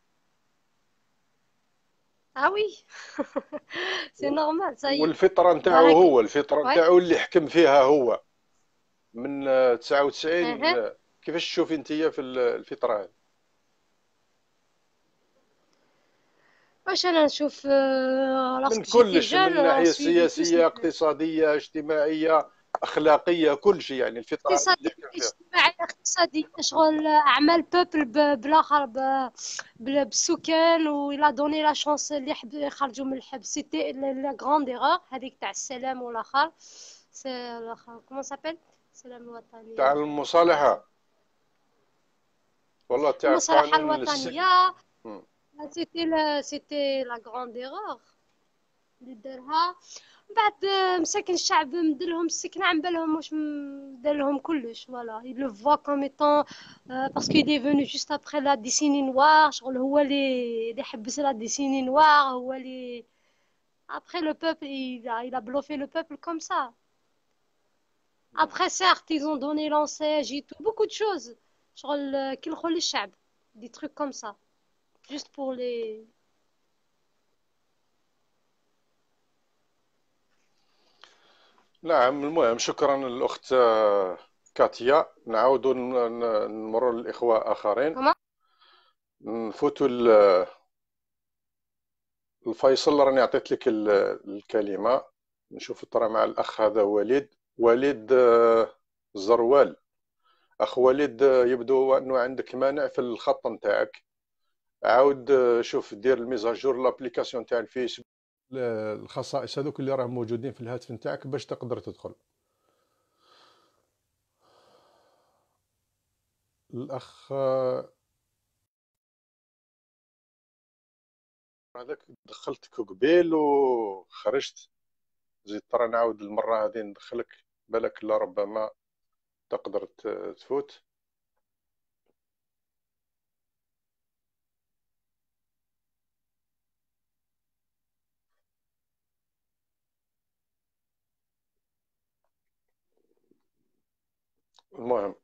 اه وي سي نورمال سي طيب. والفطره نتاعو هو الفطره نتاعو اللي حكم فيها هو من 99 كيفاش تشوفي انت في الفطره هذه واش انا نشوف آه، راسك من كلش من الناحيه السياسيه اقتصاديه اجتماعيه اخلاقيه كل شيء يعني الفطره الاجتماعيه الاقتصاديه شغل اعمال بوبل بالاخر بالسكان ولا دوني لا شونس اللي يخرجوا من الحبس سيتي لا غروند ايغور هذيك تاع السلام والاخر الاخر كومون سابيل السلام الوطني تاع المصالحه والله تاع المصالحه الوطنيه سيتي سيتي لا غروند ايغور اللي دارها il le voit comme étant parce qu'il est venu juste après la décennie noire sur le où la dessin noire après le peuple il a bluffé le peuple comme ça après certes ils ont donné l'enseignement et tout beaucoup de choses des trucs comme ça juste pour les نعم المهم شكرا الاخت آه، كاتيا نعود نمر الإخوة اخرين نفوتوا الفيصل راني عطيت لك الكلمه نشوف ترى مع الاخ هذا وليد وليد آه، زروال اخ وليد آه، يبدو انه عندك مانع في الخط نتاعك عاود شوف دير الميزاجور لابليكاسيون تاع الفيسبوك الخصائص هذوك اللي راهم موجودين في الهاتف نتاعك باش تقدر تدخل الاخ هذاك دخلتك كوكبيل وخرجت زيد ترى نعاود المره هذه ندخلك بالك لا ربما تقدر تفوت المهم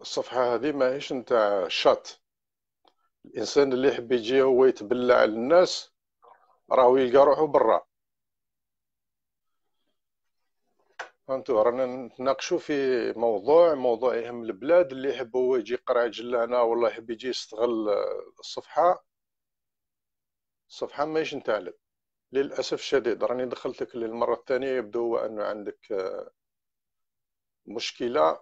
الصفحة هذه ماهيش نتاع شات الإنسان اللي يحب يجي هو يتبلع على الناس راهو يلقى روحو برا فهمتوا رانا نتناقشوا في موضوع موضوع يهم البلاد اللي يحب هو يجي يقرا جلانا والله يحب يجي يستغل الصفحة الصفحة ماهيش نتاع للأسف الشديد راني دخلتك للمرة الثانية يبدو أنه عندك مشكله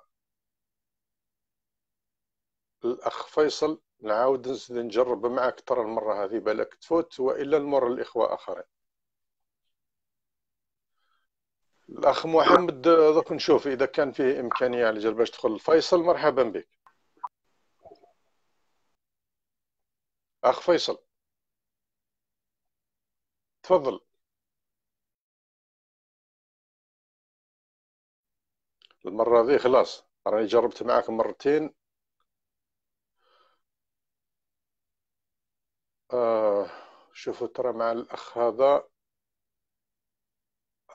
الاخ فيصل نعاود نزيد نجرب معك اكثر المره هذه بالك تفوت والا نمر الاخوه اخرين الاخ محمد دوك نشوف اذا كان فيه امكانيه على جال باش تدخل فيصل مرحبا بك اخ فيصل تفضل المرة ذي خلاص راني جربت معاك مرتين آه شوفوا ترى مع الأخ هذا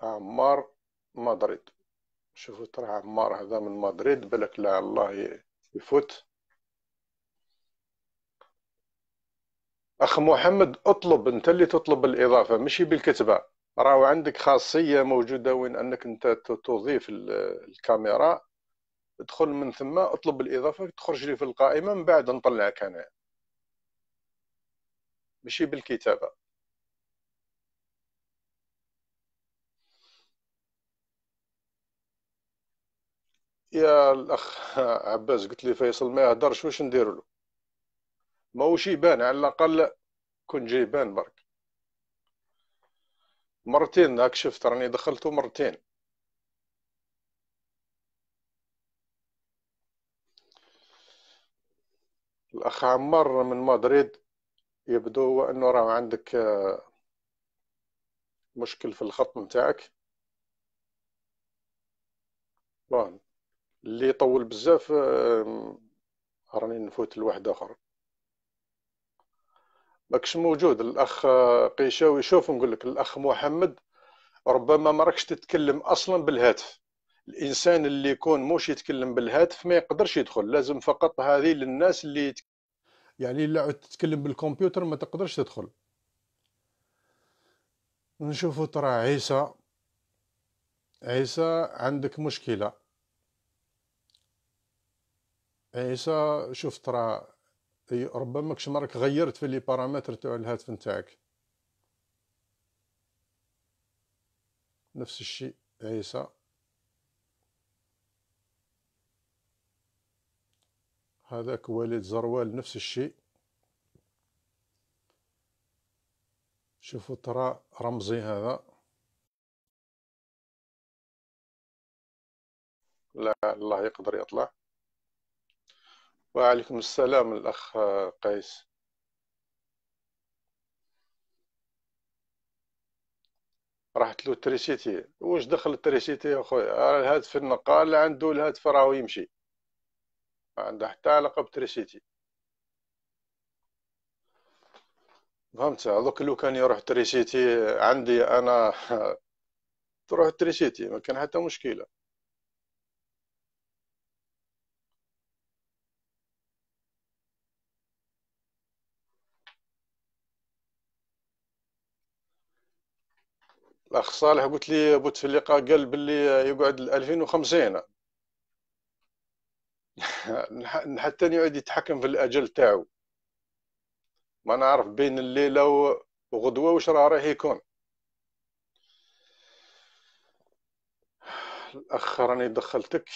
عمار مدريد شوفوا ترى عمار هذا من مدريد بلك لا الله يفوت أخ محمد أطلب أنت اللي تطلب الإضافة ماشي بالكتبة راهو عندك خاصيه موجوده وين انك انت تضيف الكاميرا ادخل من ثم اطلب الاضافه تخرج لي في القائمه من بعد نطلعك انا ماشي بالكتابه يا الاخ عباس قلت لي فيصل ما يهدرش واش ندير له ماهوش يبان على الاقل كون جيبان برك مرتين ذاك شفت راني دخلته مرتين الأخ عمار من مدريد يبدو هو أنه راه عندك آه، مشكل في الخط نتاعك اللي يطول بزاف آه، راني نفوت لواحد آخر ماكش موجود الاخ قيشاوي شوف نقول لك الاخ محمد ربما ما راكش تتكلم اصلا بالهاتف الانسان اللي يكون مش يتكلم بالهاتف ما يقدرش يدخل لازم فقط هذه للناس اللي يتك... يعني الا تتكلم بالكمبيوتر ما تقدرش تدخل نشوفوا ترى عيسى عيسى عندك مشكله عيسى شوف ترى اي ربما كش مرك غيرت في لي بارامتر تاع الهاتف نتاعك نفس الشيء عيسى هذاك وليد زروال نفس الشيء شوفوا ترى رمزي هذا لا الله يقدر يطلع وعليكم السلام الأخ قيس راحت له التريسيتي واش دخل التريسيتي يا خويا الهاتف النقال عنده الهاتف راهو يمشي ما عنده حتى علاقة بتريسيتي فهمت هذوك لو كان يروح تريسيتي عندي انا تروح تريسيتي ما كان حتى مشكله الاخ صالح قلت لي بوت في اللقاء قال باللي يقعد 2050 حتى يعود يتحكم في الاجل تاعو ما نعرف بين الليله وغدوه واش راه راه يكون الاخ راني دخلتك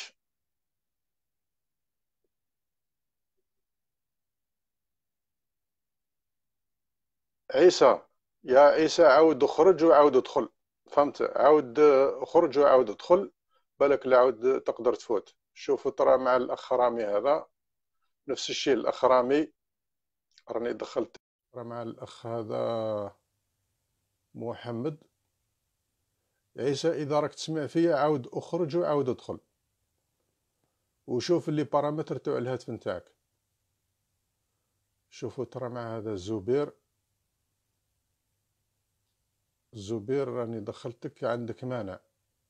عيسى يا عيسى عاود اخرج وعاود ادخل فهمت عاود خرج وعاود ادخل بالك عاود تقدر تفوت شوفوا ترى مع الاخ رامي هذا نفس الشيء الاخ رامي راني دخلت راه مع الاخ هذا محمد عيسى اذا راك تسمع فيا عاود اخرج وعاود ادخل وشوف اللي بارامتر تاع الهاتف نتاعك شوفوا ترى مع هذا الزبير زبير راني دخلتك عندك مانع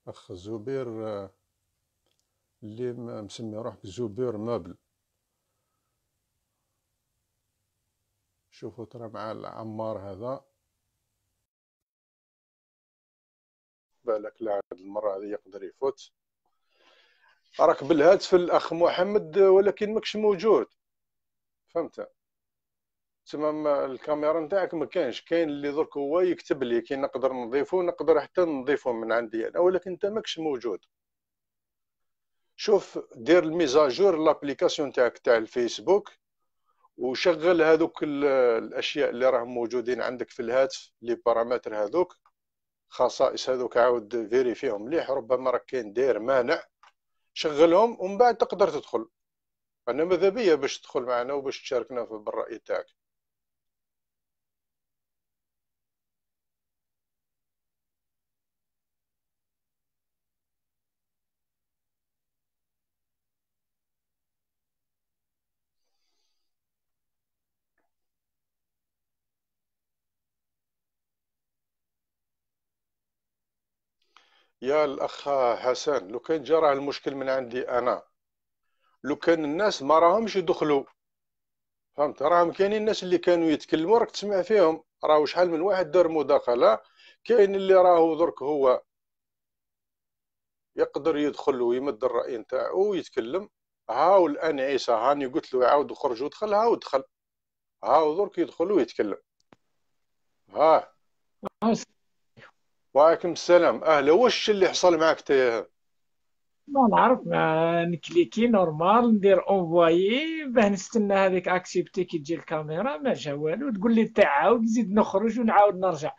أخ زبير آه، اللي مسمي روحك زبير مابل شوفوا ترى مع العمار هذا بالك لا المرة هذه يقدر يفوت راك بالهاتف الأخ محمد ولكن ماكش موجود فهمت تما الكاميرا نتاعك ما كانش كاين اللي درك هو يكتب لي كي نقدر نضيفه نقدر حتى نضيفه من عندي انا ولكن انت ماكش موجود شوف دير الميزاجور لابليكاسيون تاعك تاع الفيسبوك وشغل هذوك الاشياء اللي راهم موجودين عندك في الهاتف لي بارامتر هذوك خصائص هذوك عاود فيهم مليح ربما راك كاين داير مانع شغلهم ومن بعد تقدر تدخل انا ماذا بيا باش تدخل معنا وباش تشاركنا بالراي تاعك يا الاخ حسن لو كان جرى المشكل من عندي انا لو كان الناس ما راهمش يدخلوا فهمت راهم كاينين الناس اللي كانوا يتكلموا راك تسمع فيهم راهو شحال من واحد دار مداخله كاين اللي راهو درك هو يقدر يدخل ويمد الراي نتاعو ويتكلم هاو الان عيسى هاني قلت له يعاود خرج ودخل هاو دخل هاو درك يدخل ويتكلم ها وعليكم السلام اهلا واش اللي حصل معاك تايا ما نعرف ما نكليكي نورمال ندير اونفوايي باه نستنى هذيك اكسبتي كي تجي الكاميرا ما جا والو تقول لي تعاود نزيد نخرج ونعاود نرجع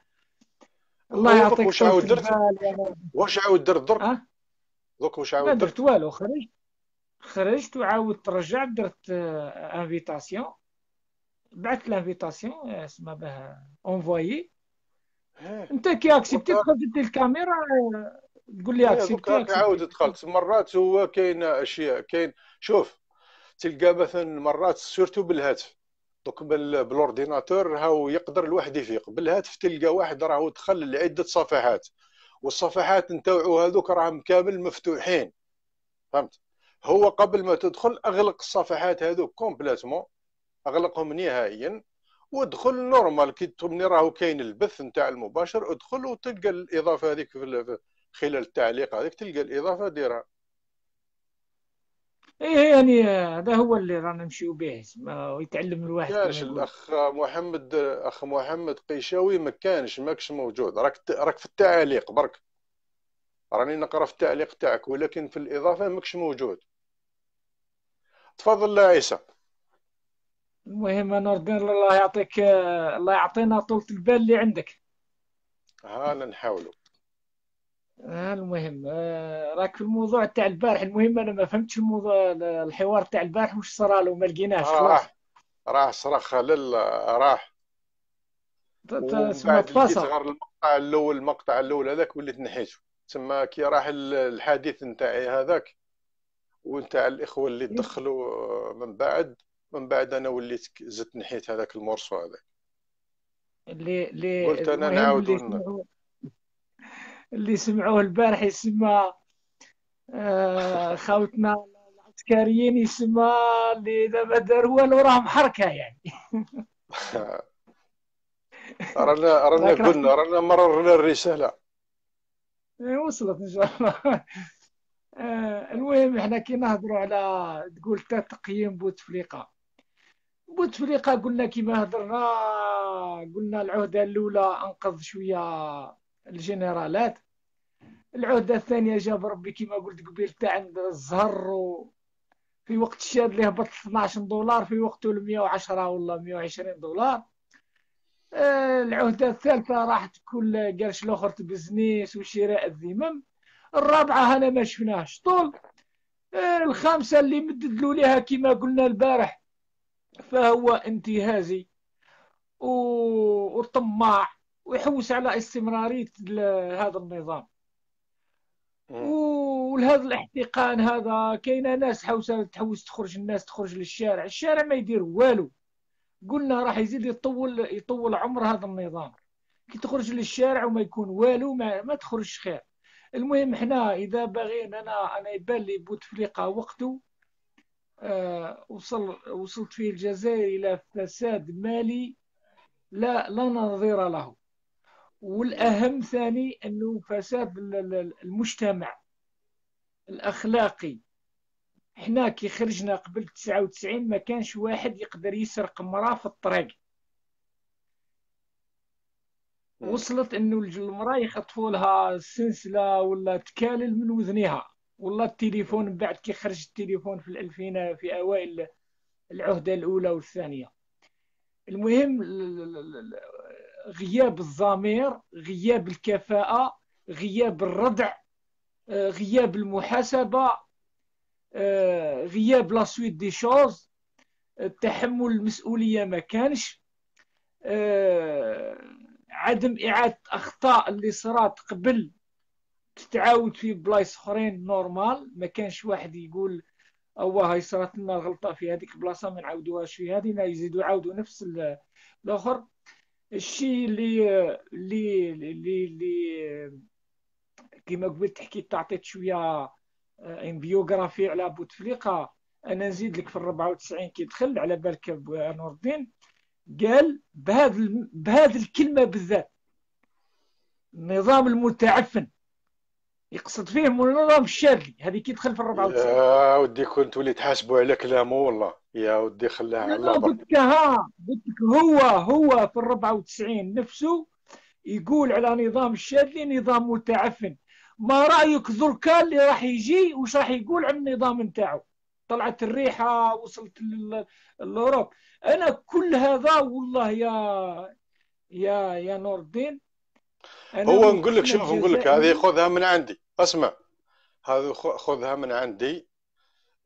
الله أيوة، يعطيك واش عاود درت واش عاود درت درك دوك درك واش عاود درت والو خرجت خرجت وعاودت رجعت درت انفيتاسيون آه، بعثت لافيتاسيون اسمها باه اونفوايي انت كي اكسبتي تدخل تدي الكاميرا تقول لي إيه، اكسبتي عاود دخلت مرات هو كاين اشياء كاين شوف تلقى مثلا مرات سورتو بالهاتف دوك بالاورديناتور هاو يقدر الواحد يفيق بالهاتف تلقى واحد راهو دخل لعده صفحات والصفحات نتاوعو هذوك راهم كامل مفتوحين فهمت هو قبل ما تدخل اغلق الصفحات هذوك كومبليتمون اغلقهم نهائيا وادخل نورمال كي تمني راهو كاين البث نتاع المباشر ادخل وتلقى الاضافه هذيك خلال التعليق هذيك تلقى الاضافه ديرها ايه, إيه، يعني هذا هو اللي رانا نمشيو به ويتعلم الواحد كانش الاخ محمد اخ محمد قيشاوي ما كانش ماكش موجود راك راك في التعاليق برك راني نقرا في التعليق تاعك ولكن في الاضافه ماكش موجود تفضل يا عيسى المهم نور الدين الله يعطيك الله يعطينا طولة البال اللي عندك ها نحاولوا آه، ها المهم آه، راك في الموضوع تاع البارح المهم انا ما فهمتش الموضوع الحوار تاع البارح واش صرا له ما لقيناش آه راح راح صرخ خلل راح تسمى تفاصل غير المقطع الاول المقطع الاول هذاك وليت نحيته تسمى كي راح الحديث نتاعي هذاك ونتاع الاخوه اللي إيه. دخلوا آه، من بعد من بعد انا وليت زدت نحيت هذاك المورسو هذا اللي اللي قلت انا نعاود اللي سمعوه البارح يسمى آه، خوتنا خاوتنا العسكريين يسمى اللي دابا دار والو راه محركه يعني رانا رانا قلنا رانا مررنا الرساله إيه، وصلت ان شاء الله آه، المهم احنا كي نهضروا على تقول تقييم بوتفليقه بوتفليقه قلنا كيما هضرنا قلنا العهده الاولى انقذ شويه الجنرالات العهده الثانيه جاب ربي كيما قلت قبيل تاع عند الزهر و في وقت الشاد اللي هبط 12 دولار في وقته ال 110 ولا 120 دولار آه، العهده الثالثه راحت كل قرش الاخر تبزنيس وشراء الذمم الرابعه انا ما شفناهاش طول آه، الخامسه اللي مددلوا ليها كيما قلنا البارح فهو انتهازي وطماع ويحوس على استمرارية هذا النظام ولهذا الاحتقان هذا كاينه ناس حوسه تحوس تخرج الناس تخرج للشارع الشارع ما يدير والو قلنا راح يزيد يطول يطول عمر هذا النظام كي تخرج للشارع وما يكون والو ما, ما تخرجش خير المهم حنا اذا باغين انا انا يبان لي بوتفليقه وقته آه، وصل وصلت فيه الجزائر إلى فساد مالي لا لا نظير له والأهم ثاني أنه فساد المجتمع الأخلاقي حنا كي خرجنا قبل 99 ما كانش واحد يقدر يسرق مراه في الطريق وصلت انه المراه يخطفوا لها السلسله ولا تكالل من وذنها والله التليفون من بعد كي خرج التليفون في الألفين في أوائل العهدة الأولى والثانية المهم غياب الضمير غياب الكفاءة غياب الردع آه، غياب المحاسبة آه، غياب لا سويت دي شوز تحمل المسؤولية ما كانش آه، عدم إعادة أخطاء اللي صارت قبل تتعاود في بلايص اخرين نورمال ما كانش واحد يقول او هاي صارت لنا غلطه في هذيك البلاصه ما نعاودوهاش في هذه لا يزيدوا يعاودوا نفس الاخر الشيء اللي اللي اللي, اللي كما قلت حكيت تعطيت شويه ان آه، بيوغرافي على بوتفليقه انا نزيد لك في 94 كي دخل على بالك نور الدين قال بهذا بهذه الكلمه بالذات النظام المتعفن يقصد فيه مونولوغ الشاذلي هذه كي دخل في 94 يا ودي كنت وليت حاسبه على كلامه والله يا ودي خلاه على قلت لك ها قلت لك هو هو في 94 نفسه يقول على نظام الشاذلي نظام متعفن ما رايك زركا اللي راح يجي وش راح يقول عن النظام نتاعو طلعت الريحه وصلت لاوروب انا كل هذا والله يا يا يا نور الدين هو نقول لك شوف نقول لك هذه خذها من عندي اسمع هذا خذها من عندي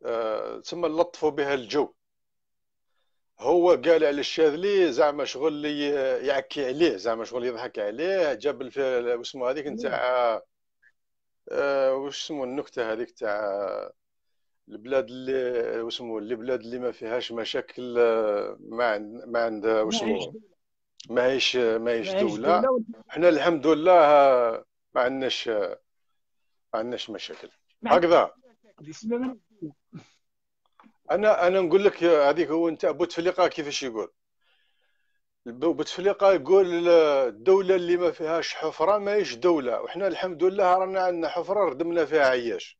أه تسمى لطفوا بها الجو هو قال على الشاذلي زعما شغل اللي يعكي عليه زعما شغل يضحك عليه جاب اسمه آه، هذيك نتاع أه وش اسمه النكته هذيك تاع البلاد اللي واسمه البلاد اللي ما فيهاش مشاكل آه، ما عند ما عند واسمو ماهيش ماهيش دوله حنا الحمد لله ما عندناش عندناش مشاكل نعم. هكذا انا انا نقول لك هذيك هو انت بوتفليقه كيفاش يقول بوتفليقه يقول الدوله اللي ما فيهاش حفره ماهيش دوله وحنا الحمد لله رانا عندنا حفره ردمنا فيها عياش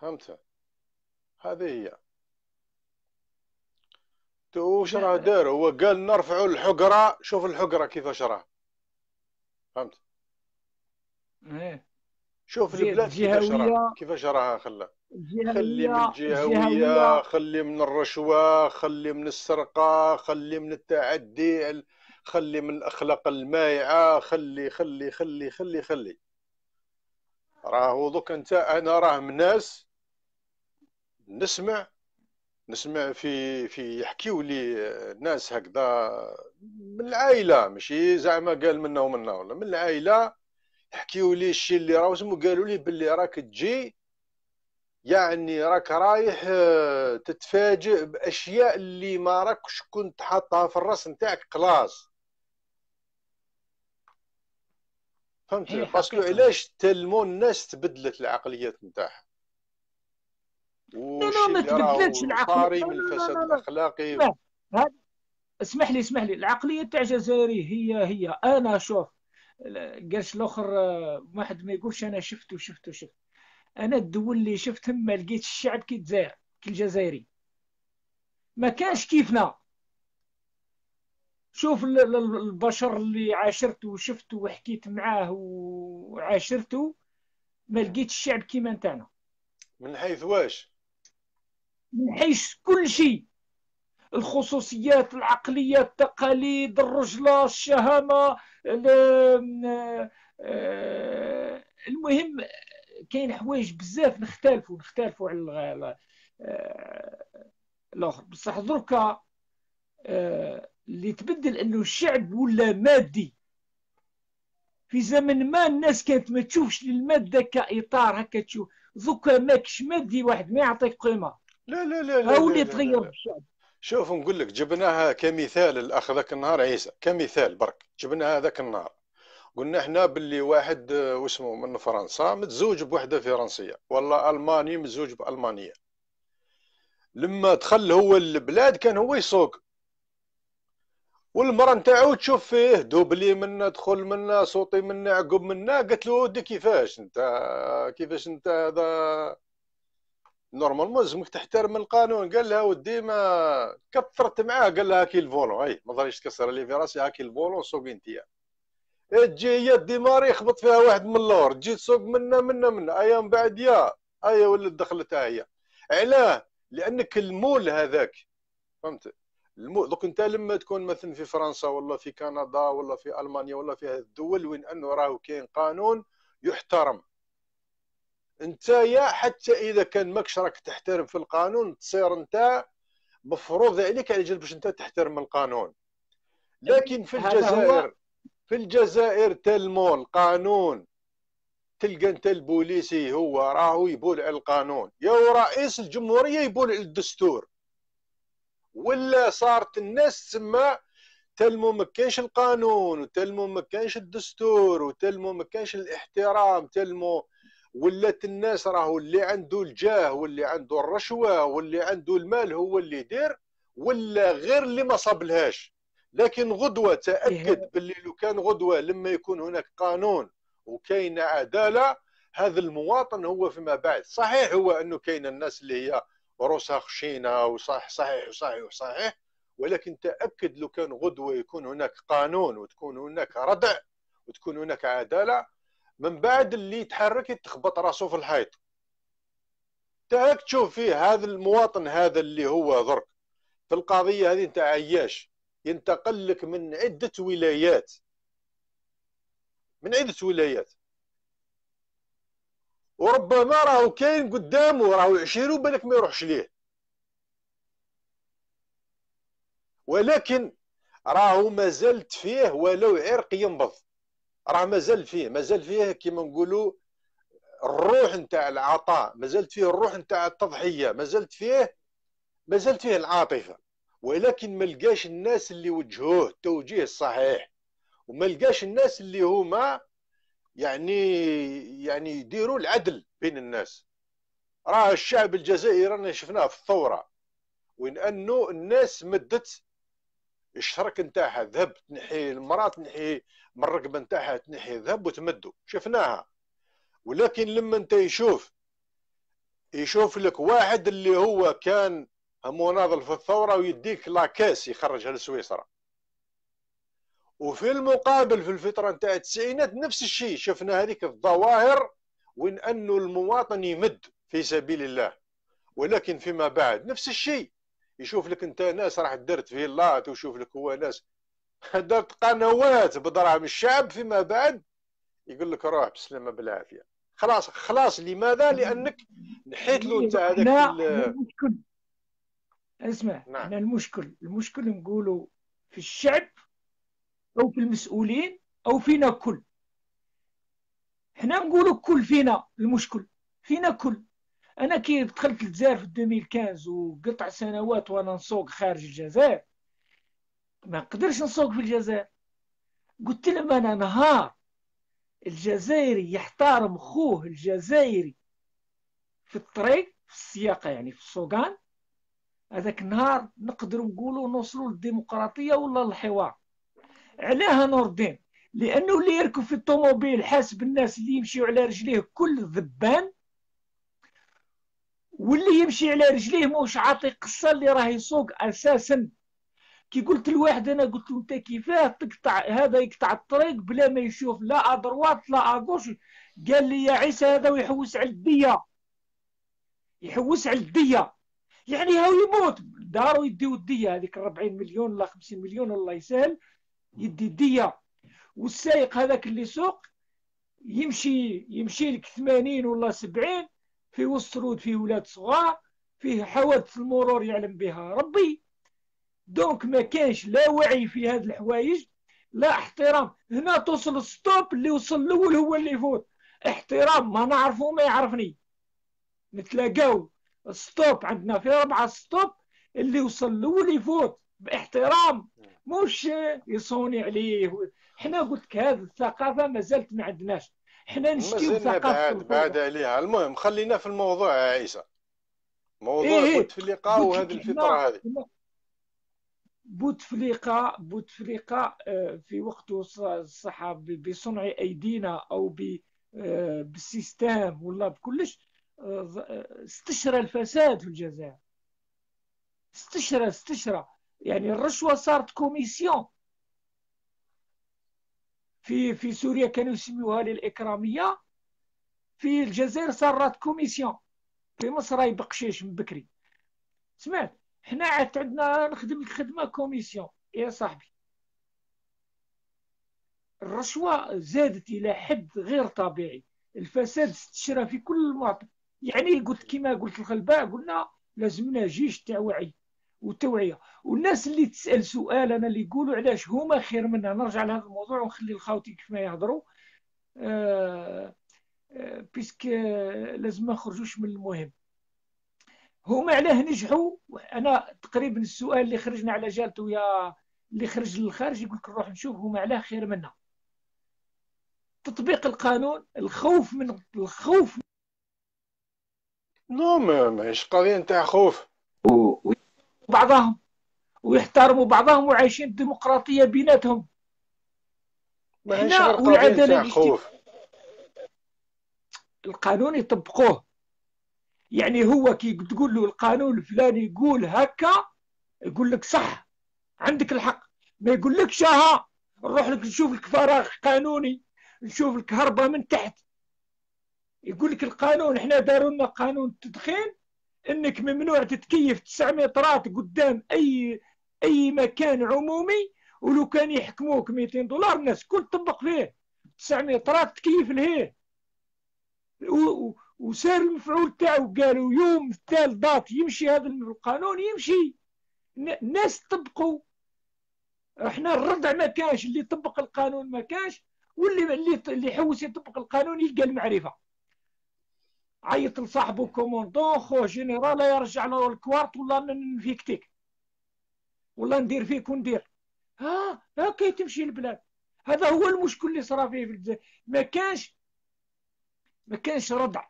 فهمت هذه هي واش راه دار هو قال نرفعوا الحقره شوف الحقره كيفاش راه فهمت ايه شوف البلاد كيفاش راها كيفاش راها خلا خلي من الجهويه خلي من الرشوه خلي من السرقه خلي من التعدي خلي من الاخلاق المايعه خلي خلي خلي خلي خلي راهو دوك انت انا راه من ناس نسمع نسمع في في يحكيوا لي آه، ناس هكذا من العائله ماشي زعما قال منا ومنا ولا من العائله يحكيوا لي الشيء اللي راه اسمه قالوا لي باللي راك تجي يعني راك رايح آه، تتفاجئ باشياء اللي ما راكش كنت حاطها في الراس نتاعك كلاس فهمت إيه، باسكو علاش تلمون الناس تبدلت العقليات نتاعها لا ما تبدلتش العقليه من الفساد الاخلاقي اسمح لي اسمح لي العقليه تاع الجزائري هي هي انا شوف قالش الاخر آه، واحد ما يقولش انا شفت وشفت وشفت انا الدول اللي شفتهم ما لقيتش الشعب كي الجزائر كي الجزائري ما كانش كيفنا شوف البشر اللي عاشرته وشفته وحكيت معاه وعاشرته ما لقيتش الشعب كيما نتاعنا من حيث واش من حيث كل شيء الخصوصيات العقليه التقاليد الرجله الشهامه آه، المهم كاين حوايج بزاف نختلفوا نختلفوا على آه، الاخر بصح دركا آه، اللي تبدل انه الشعب ولا مادي في زمن ما الناس كانت ما تشوفش للماده كاطار هكا تشوف دوكا ماكش مادي واحد ما يعطيك قيمه لا لا لا لا هو اللي تغير الشعب شوف نقول لك جبناها كمثال الاخ ذاك النهار عيسى كمثال برك جبناها ذاك النهار قلنا احنا باللي واحد آه، واسمه من فرنسا متزوج بوحده فرنسيه ولا الماني متزوج بالمانيه لما دخل هو البلاد كان هو يسوق والمرأة نتاعو تشوف فيه دوبلي منا دخل منا صوتي منا عقب منا قالت له ودي كيفاش انت كيفاش انت هذا نورمالمون لازمك تحترم القانون قال لها ودي ما كثرت معاه قال لها هاكي الفولون اي ما ظنيتش تكسر لي في راسي هاكي الفولون سوق يا تجي هي ديماري يخبط فيها واحد من اللور تجي تسوق منا منا منا ايا من بعد يا ايا ولد دخلتها هي علاه لانك المول هذاك فهمت المول دوك انت لما تكون مثلا في فرنسا ولا في كندا ولا في المانيا ولا في هذه الدول وين انه راهو كاين قانون يحترم نتايا حتى اذا كان ماكش راك تحترم في القانون تصير انت مفروض عليك على جلب باش انت تحترم القانون لكن في الجزائر في الجزائر تلمو القانون تلقى انت البوليسي هو راهو يبول على القانون يا رئيس الجمهوريه يبول على الدستور ولا صارت الناس تسمى تلمو ما كانش القانون وتلمو ما كانش الدستور وتلمو ما كانش الاحترام تلمو ولات الناس راهو اللي عنده الجاه واللي عنده الرشوه واللي عنده المال هو اللي يدير ولا غير اللي ما صابلهاش لكن غدوه تاكد إيه. باللي لو كان غدوه لما يكون هناك قانون وكاين عداله هذا المواطن هو فيما بعد صحيح هو انه كاين الناس اللي هي روسها خشينه وصح صحيح وصحيح وصحيح ولكن تاكد لو كان غدوه يكون هناك قانون وتكون هناك ردع وتكون هناك عداله من بعد اللي يتحرك يتخبط راسه في الحيط تاعك تشوف فيه هذا المواطن هذا اللي هو ضرك في القضيه هذه نتاع عياش ينتقل لك من عده ولايات من عده ولايات وربما راهو كاين قدامه راهو يعشيرو بالك ما يروحش ليه ولكن راهو مازالت فيه ولو عرق ينبض راه مازال فيه مازال فيه كيما نقولوا الروح نتاع العطاء مازالت فيه الروح نتاع التضحيه مازالت فيه مازالت فيه العاطفه ولكن ما لقاش الناس اللي وجهوه التوجيه الصحيح وما لقاش الناس اللي هما يعني يعني يديروا العدل بين الناس راه الشعب الجزائري رانا شفناه في الثوره وين انه الناس مدت الشرك نتاعها ذهب تنحي المراه تنحي من الرقبه نتاعها تنحي ذهب وتمدو شفناها ولكن لما انت يشوف يشوف لك واحد اللي هو كان مناضل في الثوره ويديك لاكاس يخرجها لسويسرا وفي المقابل في الفتره نتاع التسعينات نفس الشيء شفنا هذيك الظواهر وين انه المواطن يمد في سبيل الله ولكن فيما بعد نفس الشيء يشوف لك انت ناس راح درت فيلات ويشوف لك هو ناس درت قنوات بدراهم الشعب فيما بعد يقول لك روح بالسلامه بالعافيه خلاص خلاص لماذا لانك نحيت له انت هذاك المشكل اسمع نعم. انا المشكل المشكل نقوله في الشعب او في المسؤولين او فينا كل حنا نقولوا كل فينا المشكل فينا كل انا كي دخلت الجزائر في 2015 وقطع سنوات وانا نسوق خارج الجزائر ما نقدرش نسوق في الجزائر قلت لهم انا نهار الجزائري يحترم خوه الجزائري في الطريق في السياقه يعني في السوقان هذاك النهار نقدر نقولوا نوصلوا للديمقراطيه ولا للحوار علاه نور الدين لانه اللي يركب في الطوموبيل حاسب الناس اللي يمشيو على رجليه كل ذبان واللي يمشي على رجليه موش عاطي قصه اللي راه يسوق اساسا كي قلت لواحد انا قلت له انت كيفاه تقطع هذا يقطع الطريق بلا ما يشوف لا ادروات لا اغوش قال لي يا عيسى هذا ويحوس على الديه يحوس على الديه يعني هاو يموت داروا يديو الديه هذيك 40 مليون ولا 50 مليون الله يسهل يدي الديه والسائق هذاك اللي سوق يمشي يمشي لك 80 ولا 70 وسط رود في ولاد صغار فيه حوادث المرور يعلم بها ربي دونك ما كانش لا وعي في هذه الحوايج لا احترام هنا توصل ستوب اللي وصل الاول هو اللي يفوت احترام ما نعرفه ما يعرفني نتلاقاو ستوب عندنا في ربعة ستوب اللي وصل الاول يفوت باحترام نعم. مش يصوني عليه حنا قلت لك هذه الثقافه ما زالت ما عندناش حنا نشتيو ثقافه بعد, بعد عليها المهم خلينا في الموضوع يا عيسى موضوع إيه, إيه. بوتفليقه وهذه الفطره هذه بوتفليقه بوتفليقه في آه، وقته الصحاب بصنع ايدينا او بالسيستام آه، ولا بكلش آه، استشرى الفساد في الجزائر استشرى استشرى يعني الرشوه صارت كوميسيون في في سوريا كانوا يسميوها للاكراميه في الجزائر صارت كوميسيون في مصر يبقشيش من بكري سمعت حنا عاد عندنا نخدم الخدمه كوميسيون يا إيه صاحبي الرشوه زادت الى حد غير طبيعي الفساد استشرى في كل المواطن يعني قلت كما قلت الغلباء قلنا لازمنا جيش تاع وعي والتوعيه والناس اللي تسال سؤال انا اللي يقولوا علاش هما خير منا نرجع لهذا الموضوع ونخلي الخاوتي كيف ما يهضروا آه، آه، بيسك آه، لازم ما نخرجوش من المهم هما علاه نجحوا انا تقريبا السؤال اللي خرجنا على جالته يا اللي خرج للخارج يقول لك نروح نشوف هما علاه خير منا تطبيق القانون الخوف من الخوف نو ماهيش قضيه نتاع خوف بعضهم ويحترموا بعضهم وعايشين ديمقراطية بيناتهم هنا والعدالة القانون يطبقوه يعني هو كي تقول له القانون الفلاني يقول هكا يقول لك صح عندك الحق ما يقولكش شاها نروح لك نشوف لك فراغ قانوني نشوف لك هربة من تحت يقول لك القانون احنا دارونا قانون التدخين انك ممنوع تتكيف 9 مترات قدام اي اي مكان عمومي ولو كان يحكموك 200 دولار الناس كل طبق فيه 9 مترات تكيف لهيه وسار المفعول تاعو قالوا يوم الثالث دات يمشي هذا القانون يمشي الناس طبقوا احنا الردع ما كانش اللي طبق القانون ما كانش واللي اللي حوس يطبق القانون يلقى المعرفه عيط لصاحبه كوموندو خو جينيرال يرجع له الكوارت ولا نفيكتيك ولا ندير فيك وندير ها هكا تمشي البلاد هذا هو المشكل اللي صرا فيه في الجزائر ما كانش ما كانش ردع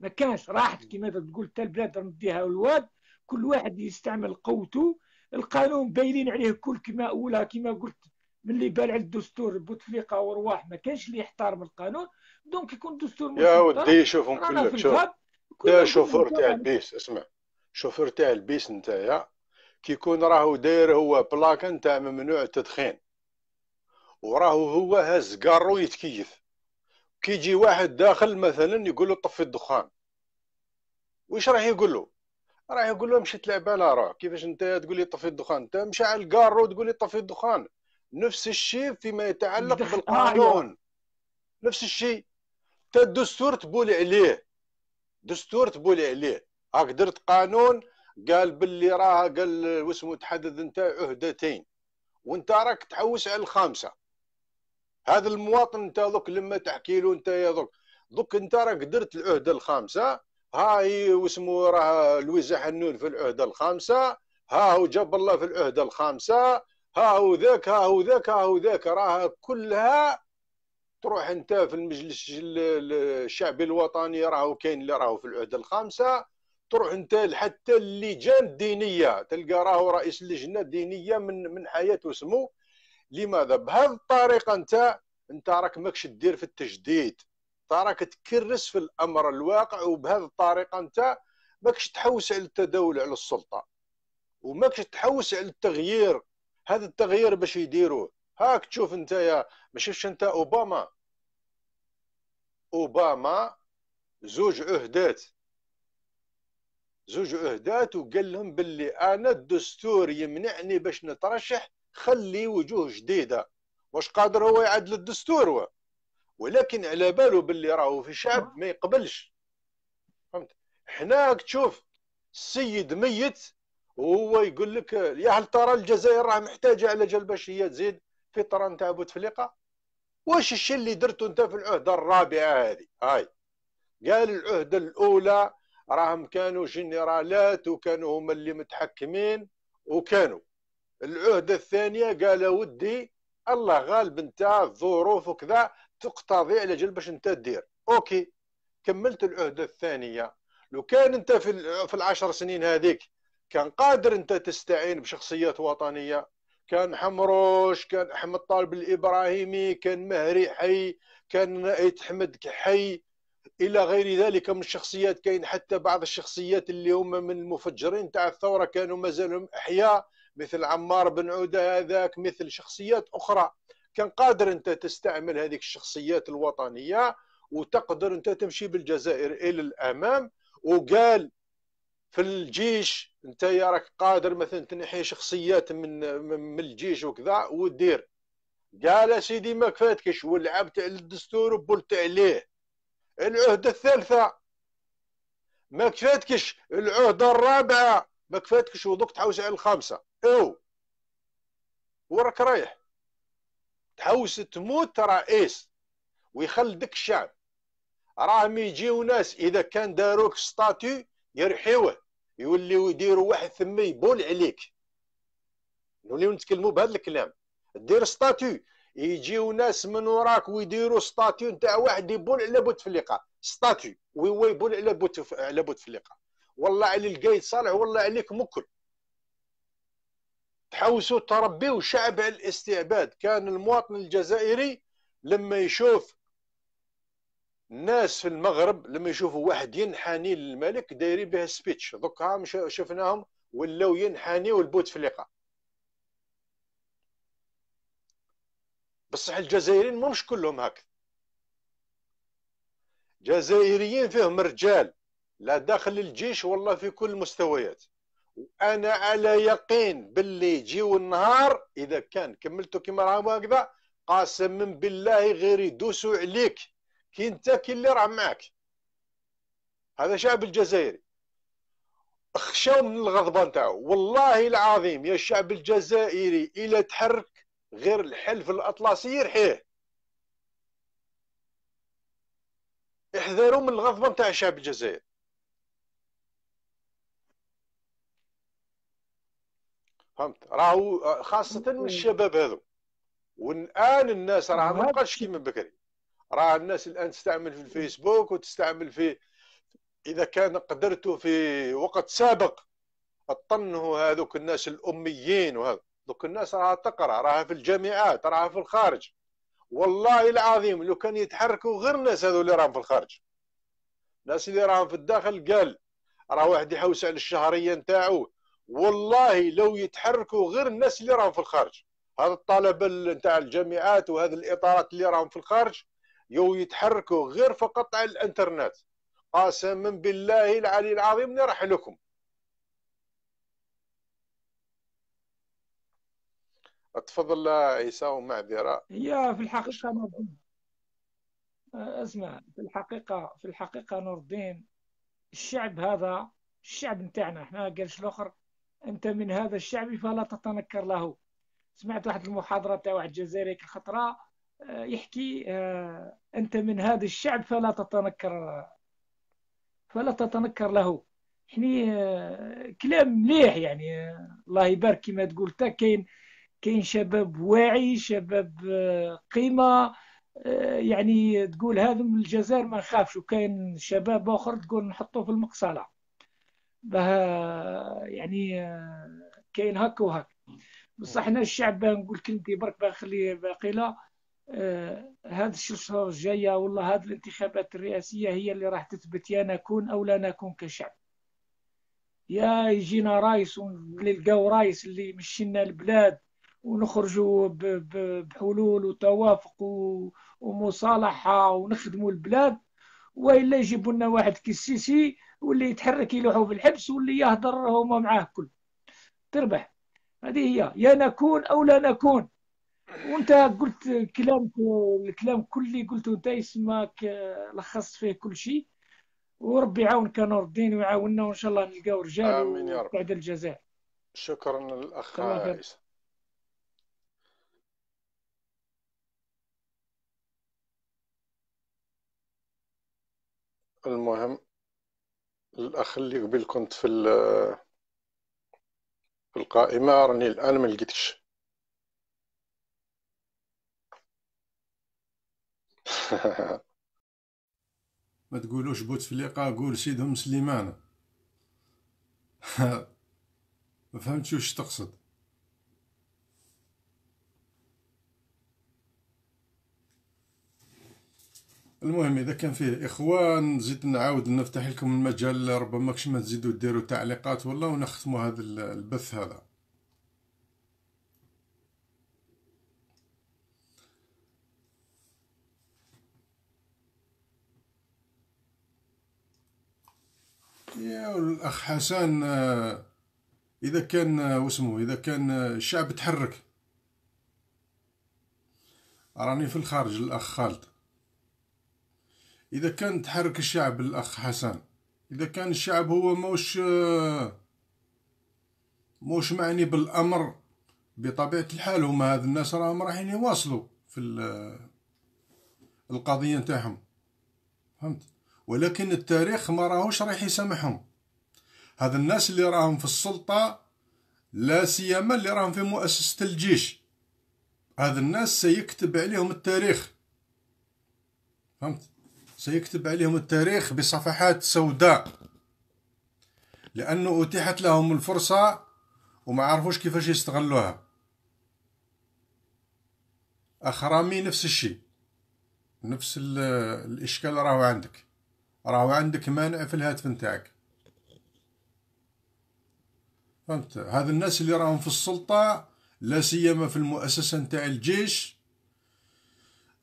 ما كانش راحت كما تقول تال البلاد نديها للواد كل واحد يستعمل قوته القانون باينين عليه كل كما اولها كما قلت من اللي بال على الدستور بوتفليقه ورواح ما كانش اللي يحترم القانون دونك يكون الدستور يا ودي شوف كلهم شوف دا شوفور تاع البيس اسمع شوفور تاع البيس نتايا كي يكون راهو داير هو بلاكا نتاع ممنوع التدخين وراهو هو هز كارو يتكيف كي يجي واحد داخل مثلا يقول له طفي الدخان واش راح يقول له راح يقول له مشي تلعب على روح كيفاش انت تقول لي طفي الدخان انت مشعل الكارو تقول لي طفي الدخان نفس الشيء فيما يتعلق بالقانون نفس الشيء تا الدستور تبول عليه دستور تبول عليه هاك درت قانون قال باللي راه قال واسمو تحدد انت عهدتين وانت راك تحوس على الخامسه هذا المواطن انت دوك لما تحكي له انت يا دوك دوك انت راك درت العهده الخامسه هاي واسمو راه لويزا حنون في العهده الخامسه ها هو جاب الله في العهده الخامسه ها هو ذاك ها هو ذاك ها هو ذاك راها كلها تروح انت في المجلس الشعبي الوطني راهو كاين اللي راهو في العهده الخامسه تروح انت حتى اللجان الدينيه تلقى راهو رئيس اللجنه الدينيه من من حياته سمو لماذا بهذه الطريقه انت انت راك ماكش دير في التجديد راك تكرس في الامر الواقع وبهذه الطريقه انت ماكش تحوس على التداول على السلطه وماكش تحوس على التغيير هذا التغيير باش يديروه هاك تشوف انت يا ما شفتش انت اوباما اوباما زوج عهدات زوج عهدات وقال لهم باللي انا الدستور يمنعني باش نترشح خلي وجوه جديده واش قادر هو يعدل الدستور هو ولكن على باله باللي راهو في الشعب ما يقبلش فهمت هناك تشوف السيد ميت وهو يقول لك يا هل ترى الجزائر راه محتاجه على جال باش هي تزيد الفطره نتاع بوتفليقه واش الشيء اللي درته انت في العهده الرابعه هذه هاي قال العهده الاولى راهم كانوا جنرالات وكانوا هما اللي متحكمين وكانوا العهده الثانيه قال ودي الله غالب انت الظروف وكذا تقتضي على جل باش انت تدير اوكي كملت العهده الثانيه لو كان انت في في العشر سنين هذيك كان قادر انت تستعين بشخصيات وطنيه كان حمروش كان احمد طالب الابراهيمي كان مهري حي كان حمد حي الى غير ذلك من الشخصيات كاين حتى بعض الشخصيات اللي هما من المفجرين تاع الثوره كانوا مازالهم احياء مثل عمار بن عوده هذاك مثل شخصيات اخرى كان قادر انت تستعمل هذيك الشخصيات الوطنيه وتقدر انت تمشي بالجزائر الى الامام وقال في الجيش انت راك قادر مثلا تنحي شخصيات من من الجيش وكذا ودير قال سيدي ما كفاتكش ولعبت على الدستور وبلت عليه العهدة الثالثة ما كفاتكش العهدة الرابعة ما كفاتكش ودوك تحوس على الخامسة او وراك رايح تحوس تموت رئيس ويخلدك الشعب راهم يجيو ناس اذا كان داروك ستاتي يرحيوه يوليو يديروا واحد ثم يبول عليك نوليو نتكلموا بهذا الكلام دير ستاتيو يجيو ناس من وراك ويديروا ستاتيو نتاع واحد يبول على بوتفليقه ستاتيو وي وي يبول على بوت على بوتفليقه والله على القايد صالح والله عليك مكل تحوسوا تربيوا شعب على الاستعباد كان المواطن الجزائري لما يشوف الناس في المغرب لما يشوفوا واحد ينحني للملك دايرين به سبيتش دوكا شفناهم ولاو ينحنيو لبوتفليقه بصح الجزائريين مش كلهم هكذا جزائريين فيهم رجال لا داخل الجيش والله في كل المستويات وانا على يقين باللي يجيو النهار اذا كان كملتو كما راهو هكذا من بالله غير يدوسوا عليك كي انت كي اللي راه معاك هذا شعب الجزائري خشاو من الغضبه نتاعو والله العظيم يا الشعب الجزائري الى تحرك غير الحلف الاطلسي يرحيه احذروا من الغضبه نتاع الشعب الجزائري فهمت راهو خاصه من الشباب هذو والان الناس راه ما بقاش كيما بكري راه الناس الان تستعمل في الفيسبوك وتستعمل في اذا كان قدرته في وقت سابق طنه هذوك الناس الاميين وهذا دوك الناس راها تقرا راها في الجامعات راها في الخارج والله العظيم لو كان يتحركوا غير الناس هذو اللي راهم في الخارج الناس اللي راهم في الداخل قال راه واحد يحوس على الشهريه نتاعو والله لو يتحركوا غير الناس اللي راهم في الخارج هذا الطلبه نتاع الجامعات وهذه الاطارات اللي راهم في الخارج يو يتحركوا غير فقط على الانترنت قسما بالله العلي العظيم نرح لكم تفضل عيسى ومعذره هي في الحقيقه نور الدين آه، اسمع في الحقيقه في الحقيقه نور الدين الشعب هذا الشعب نتاعنا احنا قالش الاخر انت من هذا الشعب فلا تتنكر له سمعت واحد المحاضره تاع واحد جزائري الخطره آه، يحكي آه، أنت من هذا الشعب فلا تتنكر فلا تتنكر له يعني آه، كلام مليح يعني الله يبارك كما تقول تا كاين كاين شباب واعي شباب قيمه يعني تقول هذا من الجزائر ما نخافش وكاين شباب اخر تقول نحطوه في المقصله بها يعني كاين هك وهك بصح حنا الشعب نقول كلمتي برك باقي لا آه، هذه الشهور الجاية والله هذه الانتخابات الرئاسية هي اللي راح تثبت يا نكون أو لا نكون كشعب يا يجينا رايس ونلقاو رايس اللي مشينا البلاد ونخرجوا بحلول وتوافق ومصالحة ونخدموا البلاد وإلا يجيبوا لنا واحد كالسيسي واللي يتحرك يلوحوا في الحبس واللي يهضر هما معاه كل تربح هذه هي يا نكون أو لا نكون وانت قلت كلام الكلام كلي قلته انت يسماك آه، لخصت فيه كل شيء وربي يعاونك نور الدين ويعاوننا وان شاء الله نلقاو رجال امين يا رب بعد الجزائر شكرا للاخ عيسى المهم الاخ اللي قبل كنت في في القائمه راني الان ما لقيتش ما تقولوش بوتفليقة قول سيد ام سليمان ما فهمتش واش تقصد المهم اذا كان فيه اخوان زيد نعاود نفتح لكم المجال ربما كش ما تزيدوا ديروا تعليقات والله ونختموا هذا البث هذا الاخ حسن آه، اذا كان آه، واسمه اذا كان آه، الشعب تحرك راني في الخارج الاخ خالد اذا كان تحرك الشعب الاخ حسن اذا كان الشعب هو موش موش معني بالامر بطبيعه الحال هما هاد الناس راهم رايحين يواصلوا في القضيه نتاعهم فهمت ولكن التاريخ ما راهوش رايح يسامحهم هذا الناس اللي راهم في السلطة لا سيما اللي راهم في مؤسسة الجيش هذا الناس سيكتب عليهم التاريخ فهمت سيكتب عليهم التاريخ بصفحات سوداء لأنه أتيحت لهم الفرصة وما عرفوش كيفاش يستغلوها أخرامي نفس الشيء نفس الإشكال راهو عندك راهو عندك مانع في الهاتف نتاعك فهمت هذا الناس اللي راهم في السلطه لا سيما في المؤسسه نتاع الجيش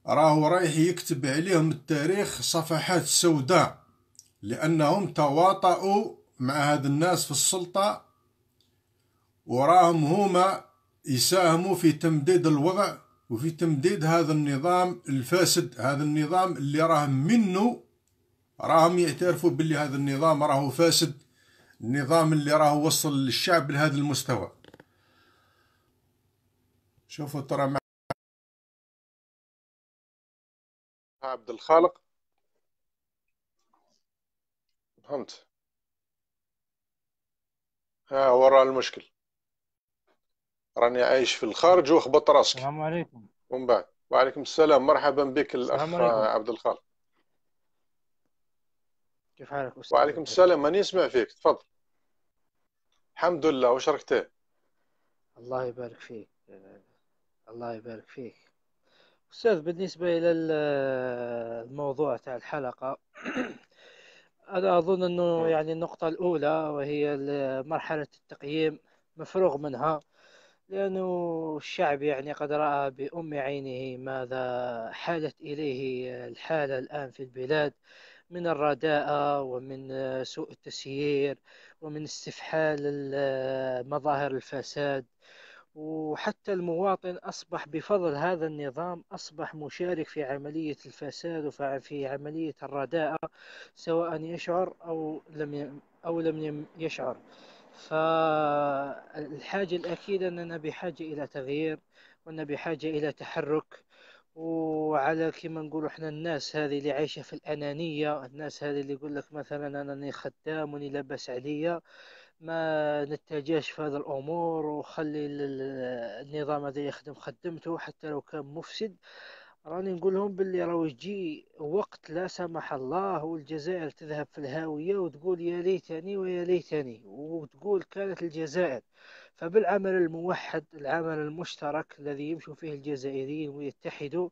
راهو رايح يكتب عليهم التاريخ صفحات سوداء لانهم تواطؤوا مع هذا الناس في السلطه وراهم هما يساهموا في تمديد الوضع وفي تمديد هذا النظام الفاسد هذا النظام اللي راه منه راهم يعترفوا باللي هذا النظام راهو فاسد النظام اللي راهو وصل الشعب لهذا المستوى شوفوا ترى مع عبد الخالق فهمت ها وراء المشكل راني عايش في الخارج وخبط راسك السلام عليكم ومن بعد وعليكم السلام مرحبا بك الاخ عبد الخالق كيف حالك استاذ وعليكم السلام ماني نسمع فيك تفضل الحمد لله واش راك الله يبارك فيك الله يبارك فيك استاذ بالنسبه الى الموضوع تاع الحلقه انا اظن انه نعم. يعني النقطه الاولى وهي مرحله التقييم مفروغ منها لأنه الشعب يعني قد رأى بأم عينه ماذا حالت إليه الحالة الآن في البلاد من الرداءة ومن سوء التسيير ومن استفحال مظاهر الفساد وحتى المواطن أصبح بفضل هذا النظام أصبح مشارك في عملية الفساد وفي عملية الرداءة سواء يشعر أو لم أو لم يشعر فالحاجة الأكيدة أننا بحاجة إلى تغيير وأننا بحاجة إلى تحرك وعلى كما نقولوا احنا الناس هذه اللي عايشه في الانانيه الناس هذه اللي يقول لك مثلا انا راني خدام وني لاباس عليا ما نتجاش في هذا الامور وخلي النظام هذا يخدم خدمته حتى لو كان مفسد راني نقول لهم باللي راه يجي وقت لا سمح الله والجزائر تذهب في الهاويه وتقول يا ليتني ويا ليتني وتقول كانت الجزائر فبالعمل الموحد العمل المشترك الذي يمشي فيه الجزائريين ويتحدوا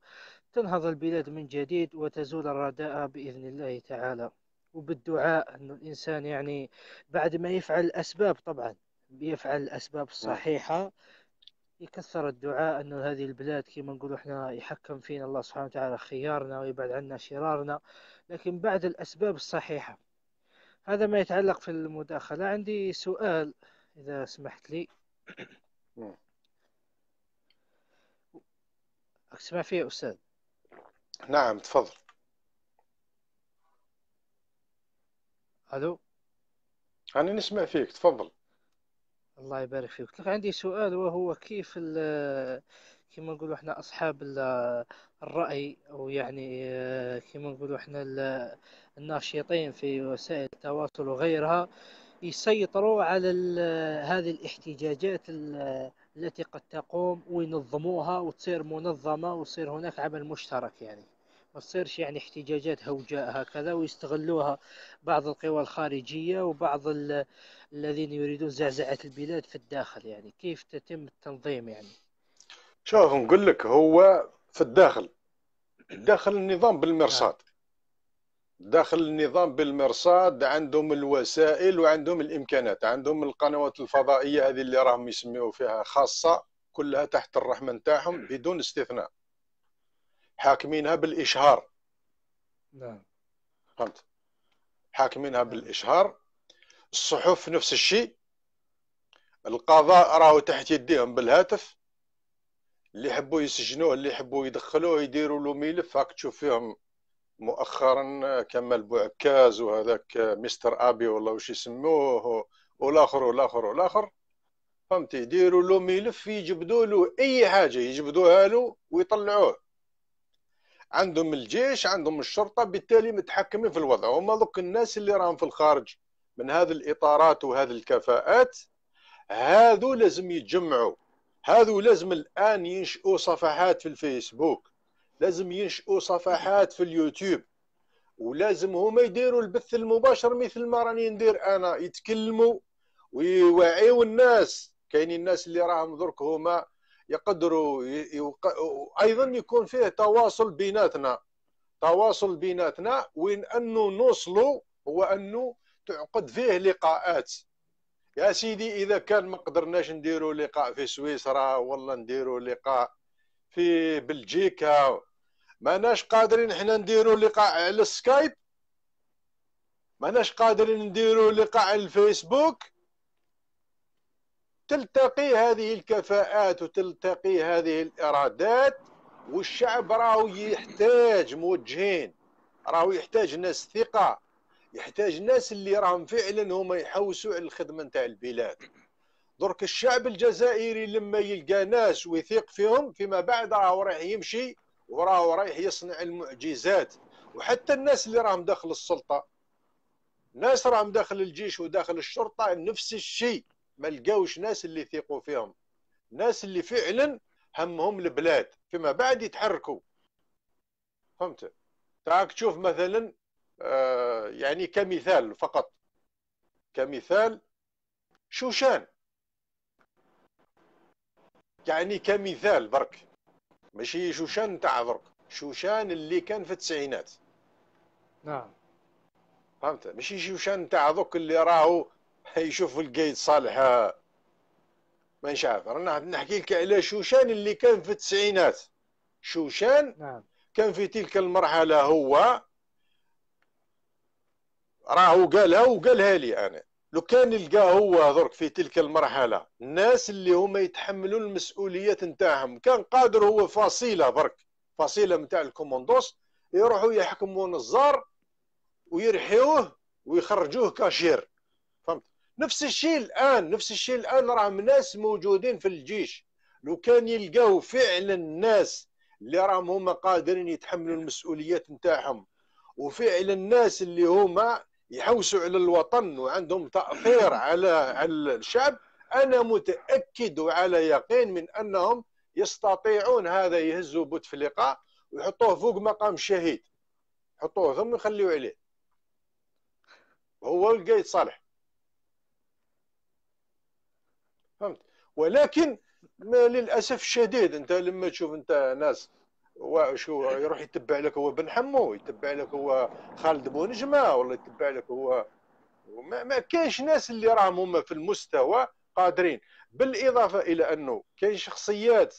تنهض البلاد من جديد وتزول الرداء بإذن الله تعالى وبالدعاء أن الإنسان يعني بعد ما يفعل الأسباب طبعا يفعل الأسباب نعم. الصحيحة يكثر الدعاء أن هذه البلاد كما نقول إحنا يحكم فينا الله سبحانه وتعالى خيارنا ويبعد عنا شرارنا لكن بعد الأسباب الصحيحة هذا ما يتعلق في المداخلة عندي سؤال إذا سمحت لي نعم. أسمع فيه أستاذ نعم تفضل ألو أنا نسمع فيك تفضل الله يبارك فيك قلت لك عندي سؤال وهو كيف كما نقولوا احنا اصحاب الراي او يعني آه، كما نقولوا احنا الناشطين في وسائل التواصل وغيرها يسيطروا على هذه الاحتجاجات التي قد تقوم وينظموها وتصير منظمه وتصير هناك عمل مشترك يعني ما تصيرش يعني احتجاجات هوجاء هكذا ويستغلوها بعض القوى الخارجية وبعض الذين يريدون زعزعة البلاد في الداخل يعني كيف تتم التنظيم يعني شوف نقول لك هو في الداخل داخل النظام بالمرصاد نعم. داخل النظام بالمرصاد عندهم الوسائل وعندهم الامكانات عندهم القنوات الفضائيه هذه اللي راهم يسميو فيها خاصه كلها تحت الرحمه نتاعهم نعم. بدون استثناء حاكمينها بالاشهار نعم فهمت حاكمينها نعم. بالاشهار الصحف نفس الشيء القضاء راهو تحت يديهم بالهاتف اللي يحبوا يسجنوه اللي يحبوا يدخلوه يديروا له ملف هاك تشوف فيهم مؤخرا كمال بوعكاز وهذاك مستر ابي ولا واش يسموه والاخر والاخر والاخر فهمتي يديروا له ملف يجبدوا له اي حاجه يجبدوها له ويطلعوه عندهم الجيش عندهم الشرطه بالتالي متحكمين في الوضع هما دوك الناس اللي راهم في الخارج من هذه الاطارات وهذه الكفاءات هذو لازم يتجمعوا هذو لازم الان ينشئوا صفحات في الفيسبوك لازم ينشئوا صفحات في اليوتيوب ولازم هما يديروا البث المباشر مثل ما راني ندير انا يتكلموا ويوعيوا الناس كاينين الناس اللي راهم درك هما يقدروا يوق... ايضا يكون فيه تواصل بيناتنا تواصل بيناتنا وين انه نوصلوا هو انه تعقد فيه لقاءات يا سيدي اذا كان ما قدرناش نديروا لقاء في سويسرا ولا نديروا لقاء في بلجيكا ماناش قادرين حنا نديرو لقاء على السكايب ماناش قادرين نديرو لقاء على الفيسبوك تلتقي هذه الكفاءات وتلتقي هذه الارادات والشعب راهو يحتاج موجهين راهو يحتاج ناس ثقه يحتاج ناس اللي راهم فعلا هما يحوسوا على الخدمه نتاع البلاد درك الشعب الجزائري لما يلقى ناس ويثيق فيهم فيما بعد راهو راح يمشي وراه رايح يصنع المعجزات وحتى الناس اللي راهم داخل السلطه ناس راهم داخل الجيش وداخل الشرطه نفس الشيء ما لقاوش ناس اللي يثقوا فيهم ناس اللي فعلا همهم البلاد فيما بعد يتحركوا فهمت تعاك تشوف مثلا آه يعني كمثال فقط كمثال شوشان يعني كمثال برك ماشي شوشان تاع درك شوشان اللي كان في التسعينات نعم فهمت ماشي شوشان تاع دوك اللي راهو يشوف القايد صالح ما نشاف رانا نحكي لك على شوشان اللي كان في التسعينات شوشان نعم. كان في تلك المرحله هو راهو قالها وقالها لي انا لو كان يلقى هو درك في تلك المرحله الناس اللي هما يتحملوا المسؤوليات نتاعهم كان قادر هو فصيله برك فصيله نتاع الكوموندوس يروحوا يحكموا نزار ويرحيوه ويخرجوه كاشير فهمت نفس الشيء الان نفس الشيء الان راهم ناس موجودين في الجيش لو كان يلقاو فعلا الناس اللي راهم هما قادرين يتحملوا المسؤوليات نتاعهم وفعلا الناس اللي هما يحوسوا على الوطن وعندهم تاثير على على الشعب انا متاكد وعلى يقين من انهم يستطيعون هذا يهزوا بوتفليقه ويحطوه فوق مقام الشهيد يحطوه ثم يخليوا عليه هو القايد صالح فهمت ولكن للاسف الشديد انت لما تشوف انت ناس وشو يروح يتبع لك هو بن حمو يتبع لك هو خالد بونجمه ولا يتبع لك هو ما, ما كاينش ناس اللي راهم هما في المستوى قادرين بالاضافه الى انه كاين شخصيات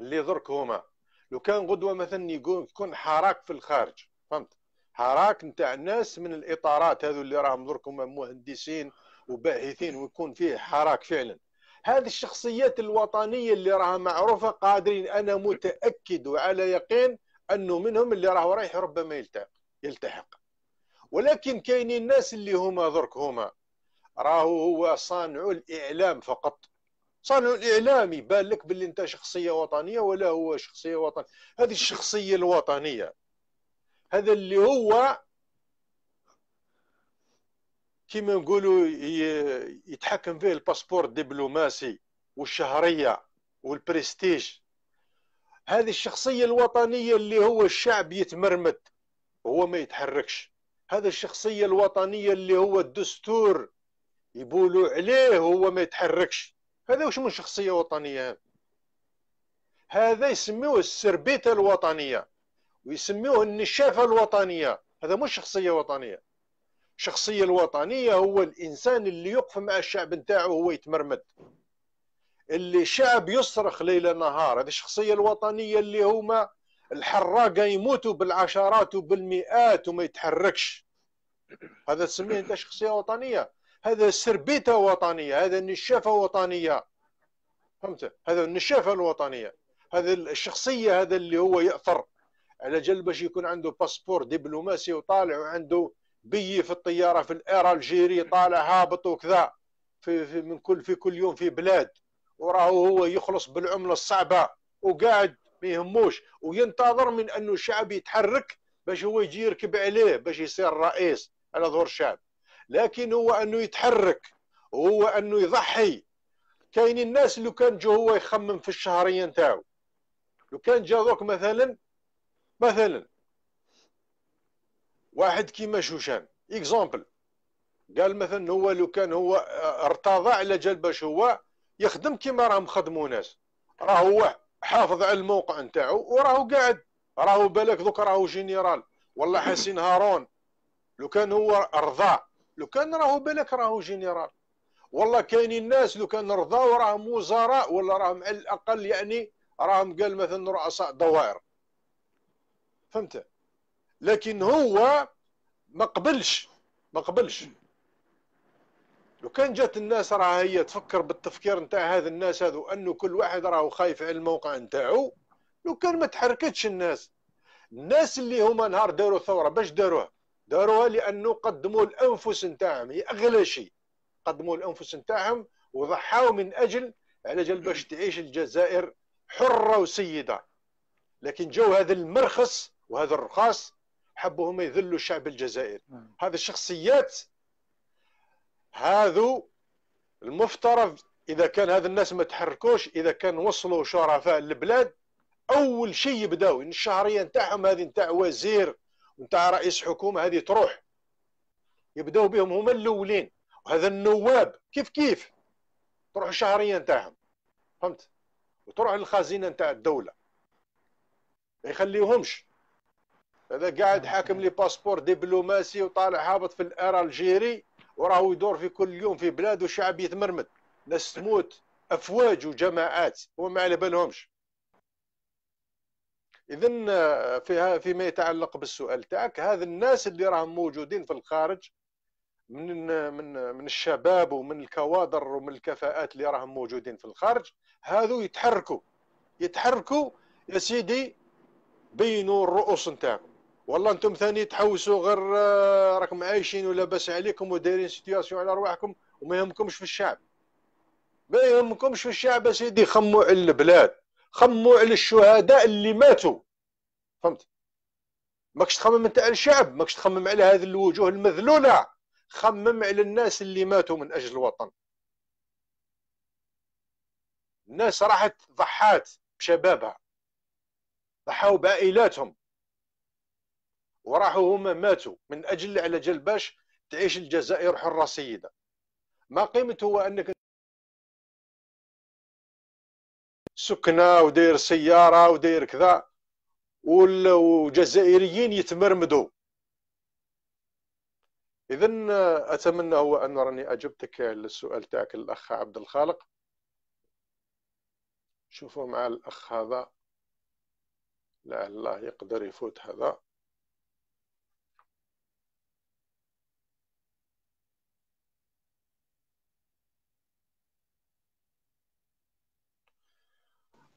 اللي درك هما لو كان غدوه مثلا يكون حراك في الخارج فهمت حراك نتاع الناس من الاطارات هذو اللي راهم درك هما مهندسين وباحثين ويكون فيه حراك فعلا هذه الشخصيات الوطنيه اللي راها معروفه قادرين انا متاكد وعلى يقين انه منهم اللي راه رايح ربما يلتحق يلتحق ولكن كاينين الناس اللي هما درك هما راهو هو صانع الاعلام فقط صانع الاعلام يبان لك باللي انت شخصيه وطنيه ولا هو شخصيه وطنيه هذه الشخصيه الوطنيه هذا اللي هو كيما نقولوا يتحكم فيه الباسبور الدبلوماسي والشهريه والبرستيج هذه الشخصيه الوطنيه اللي هو الشعب يتمرمد هو ما يتحركش هذا الشخصيه الوطنيه اللي هو الدستور يقولوا عليه هو ما يتحركش هذا وش من شخصيه وطنيه هذا يسميوه السربيته الوطنيه ويسميوه النشافه الوطنيه هذا مش شخصيه وطنيه الشخصية الوطنية هو الإنسان اللي يقف مع الشعب نتاعو وهو يتمرمد اللي الشعب يصرخ ليل نهار هذه الشخصية الوطنية اللي هما الحراقة يموتوا بالعشرات وبالمئات وما يتحركش هذا تسميه انت شخصية وطنية هذا سربيتة وطنية هذا النشافة وطنية فهمت هذا النشافة الوطنية هذا الشخصية هذا اللي هو يأثر على جل باش يكون عنده باسبور دبلوماسي وطالع وعنده بي في الطياره في الاير الجيري طالع هابط وكذا في, في من كل في كل يوم في بلاد وراه هو يخلص بالعمله الصعبه وقاعد ما يهموش وينتظر من انه الشعب يتحرك باش هو يجي يركب عليه باش يصير رئيس على ظهور الشعب لكن هو انه يتحرك وهو انه يضحي كاين الناس لو كان جو هو يخمم في الشهريه نتاعو لو كان جا مثلا مثلا واحد كيما شوشان اكزومبل قال مثلا هو لو كان هو ارتضى على جال باش هو يخدم كيما راهم خدموا ناس راه هو حافظ على الموقع نتاعو وراهو قاعد راهو بالك دوك راهو جينيرال والله حسين هارون لو كان هو رضى لو كان راهو بالك راهو جينيرال والله كاينين الناس لو كان رضى وراهم وزراء ولا راهم على الاقل يعني راهم قال مثلا رؤساء دوائر فهمت لكن هو ما قبلش ما قبلش لو كان جات الناس راها هي تفكر بالتفكير نتاع هذا الناس هذو انه كل واحد راهو خايف على الموقع نتاعو لو كان ما تحركتش الناس الناس اللي هما نهار داروا ثوره باش داروها داروها لانه قدموا الانفس نتاعهم هي اغلى شيء قدموا الانفس نتاعهم وضحاو من اجل على جال باش تعيش الجزائر حره وسيده لكن جو هذا المرخص وهذا الرخاص حبوا هما يذلوا الشعب الجزائري نعم. هذه الشخصيات هذو المفترض اذا كان هذا الناس ما تحركوش اذا كان وصلوا شرفاء للبلاد اول شيء يبداو الشهريه نتاعهم هذه نتاع وزير نتاع رئيس حكومه هذه تروح يبداو بهم هما الاولين وهذا النواب كيف كيف تروح الشهريه نتاعهم فهمت وتروح للخزينه نتاع الدوله ما يخليوهمش هذا قاعد حاكم لي باسبور دبلوماسي وطالع هابط في الار الجيري وراهو يدور في كل يوم في بلاد وشعب يتمرمد ناس تموت افواج وجماعات وما على بالهمش اذا آه، فيها فيما يتعلق بالسؤال تاعك هذا الناس اللي راهم موجودين في الخارج من من من الشباب ومن الكوادر ومن الكفاءات اللي راهم موجودين في الخارج هذو يتحركوا يتحركوا يا سيدي بينوا الرؤوس نتاعكم والله انتم ثاني تحوسوا غير آه، راكم عايشين ولاباس عليكم ودايرين سيتياسيون على رواحكم وما يهمكمش في الشعب ما يهمكمش في الشعب سيدي خموا على البلاد خموا على الشهداء اللي ماتوا فهمت ماكش تخمم انت على الشعب ماكش تخمم على هذه الوجوه المذلوله خمم على الناس اللي ماتوا من اجل الوطن الناس راحت ضحات بشبابها ضحوا بعائلاتهم وراحوا هما ماتوا من اجل على جال باش تعيش الجزائر حره سيده ما قيمته هو انك سكنه وداير سياره وداير كذا والجزائريين يتمرمدوا اذا اتمنى هو ان راني اجبتك للسؤال تاعك الاخ عبد الخالق شوفوا مع الاخ هذا لعله يقدر يفوت هذا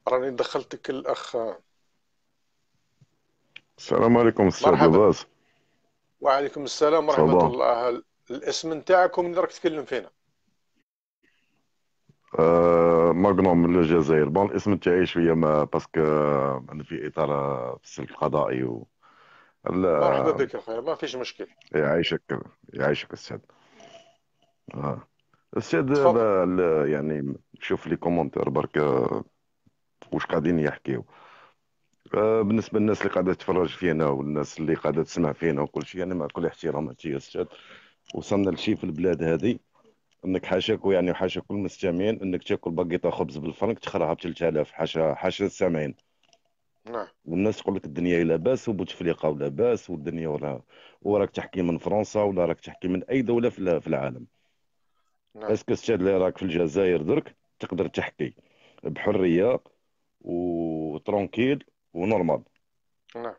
راني دخلتك الاخ السلام عليكم استاذ باز وعليكم السلام ورحمه صباح. الله الاسم نتاعك ومن راك تكلم فينا آه ماغنوم من الجزائر بون الاسم نتاعي شويه ما باسكو انا في اطار في السلك القضائي و مرحبا بك اخويا ما فيش مشكل يعيشك يعيشك استاذ آه. استاذ يعني شوف لي كومونتير برك واش قاعدين يحكيو آه، بالنسبه للناس اللي قاعده تتفرج فينا والناس اللي قاعده تسمع فينا وكل شيء انا يعني مع كل احتراماتي يا استاذ وصلنا لشي في البلاد هذه انك حاشاك يعني وحاشا كل المستمعين انك تاكل باقيطه خبز بالفرنك تخرعها ب 3000 حاشا حاشا السامعين نعم والناس تقول لك الدنيا لاباس وبوتفليقه ولاباس والدنيا ولا وراك تحكي من فرنسا ولا راك تحكي من اي دوله في العالم نعم اسكو استاذ اللي راك في الجزائر درك تقدر تحكي بحريه وترونكيل ونورمال نعم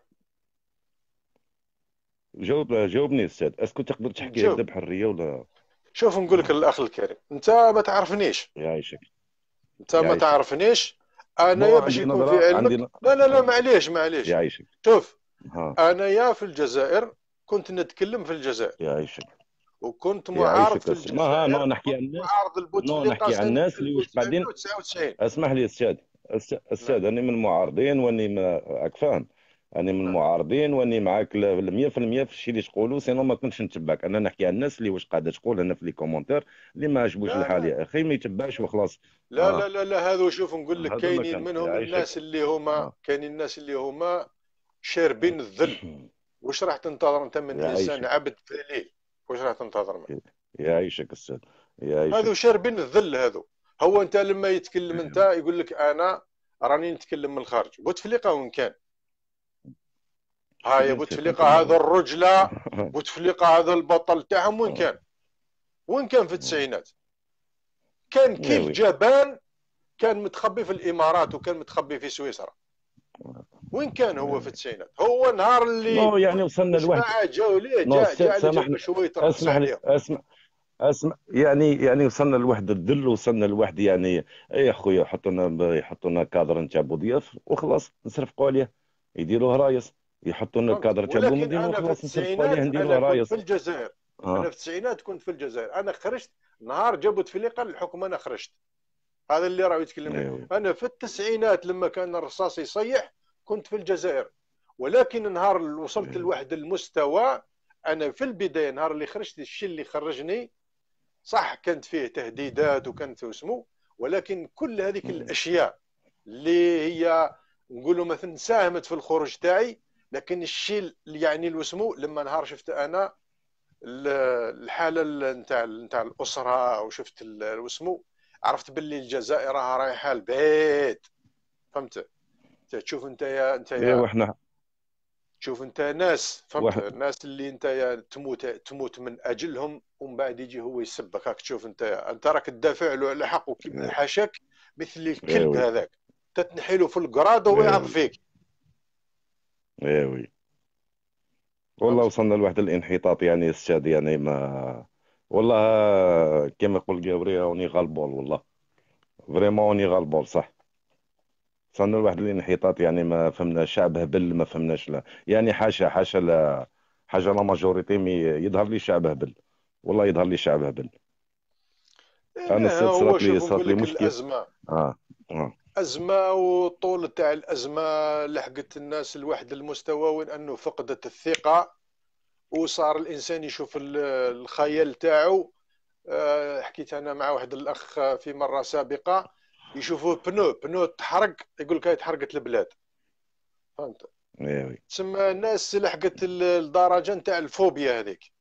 جاوب جاوبني استاذ اسكو تقدر تحكي هذا بحريه ولا شوف نقول لك الاخ الكريم انت ما تعرفنيش يعيشك انت ما تعرفنيش تعرفنيش يا باش يكون في علمك لا لا لا معليش معليش يعيشك شوف انايا في الجزائر كنت نتكلم في الجزائر يعيشك وكنت معارض في الجزائر ما نحكي عن الناس معارض البوتفليقه نحكي عن الناس اللي بعدين اسمح لي استاذ استاذ نعم. انا من المعارضين واني ما راك فاهم انا من المعارضين واني معاك 100% في الشيء اللي تقولوا سينو ما كنتش نتبعك انا نحكي على الناس اللي واش قاعده تقول هنا في لي كومونتير اللي ما عجبوش الحال يا اخي ما يتبعش وخلاص لا آه. لا لا لا هذو شوف نقول لك كاينين منهم الناس اللي هما آه. كاينين الناس اللي هما شاربين الذل واش راح تنتظر انت من انسان عبد في واش راح تنتظر منه يعيشك استاذ يعيشك هذو شاربين الذل هذو هو انت لما يتكلم انت يقول لك انا راني نتكلم من الخارج بوتفليقه وين كان هاي بوتفليقه هذا الرجله بوتفليقه هذا البطل تاعهم وين كان وين كان في التسعينات كان كيف جبان كان متخبي في الامارات وكان متخبي في سويسرا وين كان هو في التسعينات هو نهار اللي يعني وصلنا لواحد جاو ليه جا جا, جا, جا, شويه اسمح لي اسمح اسمع يعني يعني وصلنا لواحد الذل وصلنا لواحد يعني إيه يا خويا يحطونا يحطونا كادر نتاع بوضياف وخلاص نصرفقوا عليه يديروه رايس يحطوا لنا نتاع بوضياف وخلاص نصرفقوا عليه نديروه رايس في الجزائر آه. انا في التسعينات كنت في الجزائر انا خرجت نهار جابوا تفليقه للحكم انا خرجت هذا اللي راه يتكلم أيوه. انا في التسعينات لما كان الرصاص يصيح كنت في الجزائر ولكن نهار وصلت أيوه. لواحد المستوى انا في البدايه نهار اللي خرجت الشيء اللي خرجني صح كانت فيه تهديدات وكانت فيه سمو ولكن كل هذيك الاشياء اللي هي نقولوا مثلا ساهمت في الخروج تاعي لكن الشيء يعني الوسمو لما نهار شفت انا الحاله نتاع نتاع الاسره وشفت الوسمو عرفت باللي الجزائر راها رايحه البعيد فهمت تشوف انت يا انت يا ايوا احنا شوف انت ناس فهمت الناس اللي انت يا تموت تموت من اجلهم ومن بعد يجي هو يسبك هاك تشوف انت انت راك تدافع له على حقه إيه. كيما حاشاك مثل الكلب إيه هذاك تتنحي له في القراد ويعض إيه فيك ايوي والله وصلنا لواحد الانحطاط يعني استاذ يعني ما والله كما يقول جابري راني غالبول والله فريمون راني غالبول صح صرنا واحد الانحطاط يعني ما فهمنا شعب هبل ما فهمناش لا يعني حاشا حاشا لا حاجه لا ماجوريتي مي يظهر لي شعب هبل والله يظهر لي شعب هبل إيه، انا صارت لي صارت لي مشكل الازمه اه اه أزمة والطول تاع الأزمة لحقت الناس لواحد المستوى وين أنه فقدت الثقة وصار الإنسان يشوف الخيال تاعو آه، حكيت أنا مع واحد الأخ في مرة سابقة يشوفوا بنو بنو تحرق يقول لك هاي تحرقت البلاد فهمت إيه، إيه. تسمى الناس لحقت الدرجه نتاع الفوبيا هذيك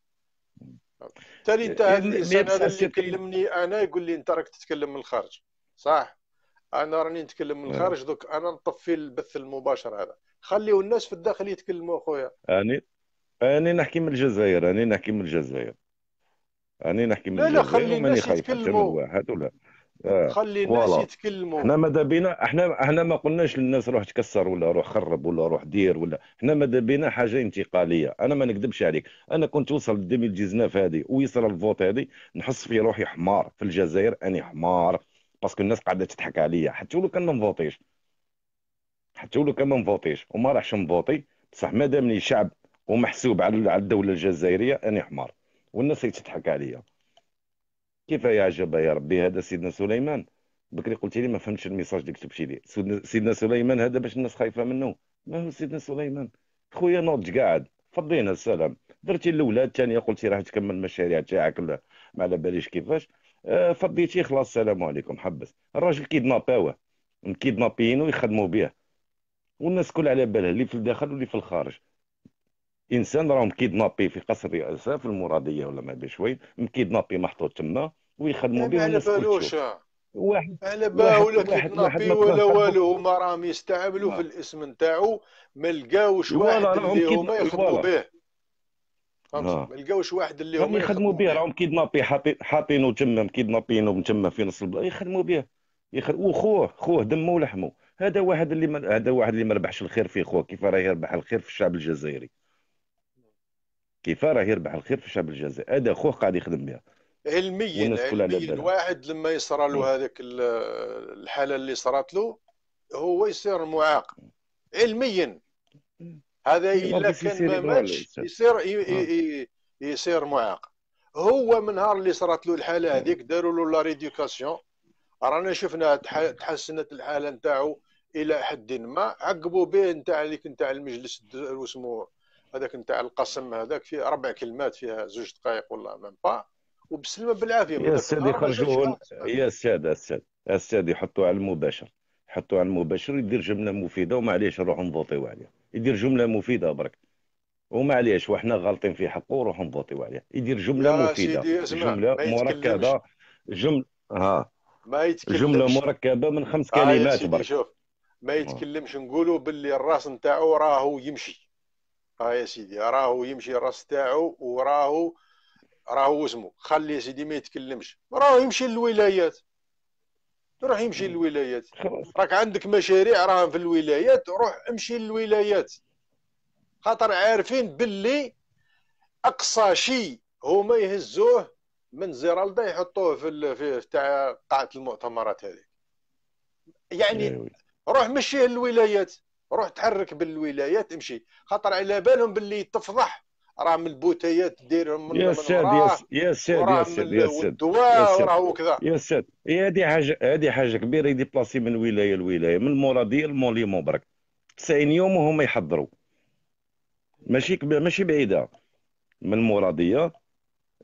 تالي إيه، انت هذا الانسان هذا اللي كلمني انا يقول لي انت راك تتكلم من الخارج صح انا راني نتكلم من الخارج دوك انا نطفي البث المباشر هذا خليوا الناس في الداخل يتكلموا اخويا اني اني نحكي من الجزائر اني نحكي من الجزائر اني نحكي من الجزائر لا لا خلي الناس يتكلموا واحد آه. خلي الناس ولا. يتكلموا احنا ماذا بينا احنا احنا ما قلناش للناس روح تكسر ولا روح خرب ولا روح دير ولا احنا ماذا بينا حاجه انتقاليه انا ما نكذبش عليك انا كنت وصل 2019 هذه ويصل الفوت هذه نحس في روحي حمار في الجزائر اني حمار باسكو الناس قاعده تضحك عليا حتى لو كان ما نفوتيش حتى لو كان ما نفوتيش وما راحش نفوتي بصح مادام لي شعب ومحسوب على الدوله الجزائريه اني حمار والناس تضحك عليا كيف يعجب يا ربي هذا سيدنا سليمان بكري قلت لي ما فهمتش الميساج اللي كتبتي لي سيدنا سليمان هذا باش الناس خايفه منه ما هو سيدنا سليمان خويا نضج قاعد فضينا السلام درتي الاولى الثانيه قلتي راه تكمل المشاريع تاعك ما على باليش كيفاش آه، فضيتي خلاص السلام عليكم حبس الراجل كيدنابيوه كيدنابيينو يخدموا به والناس كل على بالها اللي في الداخل واللي في الخارج انسان راه مكيدنابي في قصر رئاسه في المراديه ولا ما بشوي مكيدنابي محطوط تما ويخدموا به على بالوش واحد على باه ولا كيدنابي ولا والو هما راهم يستعملوا في الاسم نتاعو ما لقاوش واحد اللي هما يخدموا به ما لقاوش واحد اللي هما يخدموا به راهم كيدنابي حاطينو تما مكيدنابينو تما في نص البلاد يخدموا به يخد... وخوه خوه دمه ولحمه هذا واحد اللي هذا واحد اللي ما ربحش الخير في خوه كيف راه يربح الخير في الشعب الجزائري كيف راه يربح الخير في شعب الجزائر هذا خوه قاعد يخدم بها علميا علميا الواحد لما يصرى له هذاك الحاله اللي صرات له هو يصير معاق علميا هذا الا كان ما ماتش يصير يصير معاق هو من نهار اللي صرات له الحاله هذيك داروا له لا ريديوكاسيون رانا شفنا تحسنت الحاله نتاعو الى حد ما عقبوا به نتاع اللي نتاع المجلس واسمه هذاك نتاع القسم هذاك فيه اربع كلمات فيها زوج دقائق ولا ميم با وبسلمه بالعافيه يا سيدي خرجوه يا سيدي يا سيدي يحطوا على المباشر يحطوا على المباشر يدير جمله مفيده ومعليش نروحوا نفوطيو عليها يدير جمله مفيده برك ومعليش وحنا غالطين في حقه روحوا نفوطيو عليها يدير جمله مفيده جمله مركبه جمله ها ما يتكلمش جمله مركبه من خمس آه كلمات برك شوف ما آه. يتكلمش نقولوا باللي الراس نتاعو راهو يمشي اه يا سيدي راهو يمشي الراس تاعو وراهو راهو اسمه خلي يا سيدي ما يتكلمش راهو يمشي للولايات روح يمشي للولايات راك عندك مشاريع راهم في الولايات روح امشي للولايات خاطر عارفين باللي اقصى شيء هما يهزوه من زيرالدا يحطوه في ال... في تاع قاعه المؤتمرات هذه يعني روح مشي للولايات روح تحرك بالولايات امشي خاطر على بالهم باللي تفضح راه من البوتيات ديرهم من يا سيد يا سيد يا سيد يا سيد الدواء وراه كذا يا سيد هذه حاجه هذه حاجه كبيره يديبلاسي من ولايه لولايه من المرادية لمولي مبرك 90 يوم وهم يحضروا ماشي ماشي بعيده من المراديه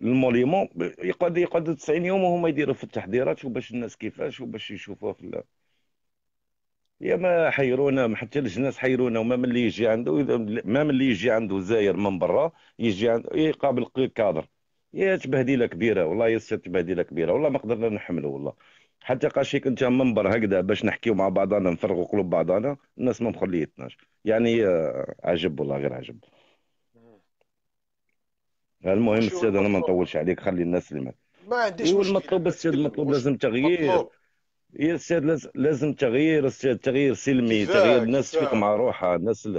الموليمون يقعد يقعد 90 يوم وهما يديروا في التحضيرات وباش الناس كيفاش وباش يشوفوها في يا ما حيرونا حتى الجناس حيرونا وما من اللي يجي عنده ما من اللي يجي عنده زاير من برا يجي عنده إيه، يقابل كادر يا تبهديله كبيره والله يا تبهديله كبيره والله ما قدرنا نحمله والله حتى قاشيك انت منبر هكذا باش نحكيو مع بعضنا نفرغوا قلوب بعضنا الناس ما مخليتناش يعني آه، عجب والله غير عجب المهم استاذ انا ما نطولش عليك خلي الناس اللي ما عنديش أيوة، مشكل المطلوب استاذ المطلوب لازم تغيير مطلوب. يا استاذ لازم تغيير استاذ تغيير سلمي تغيير الناس تفيق مع روحها الناس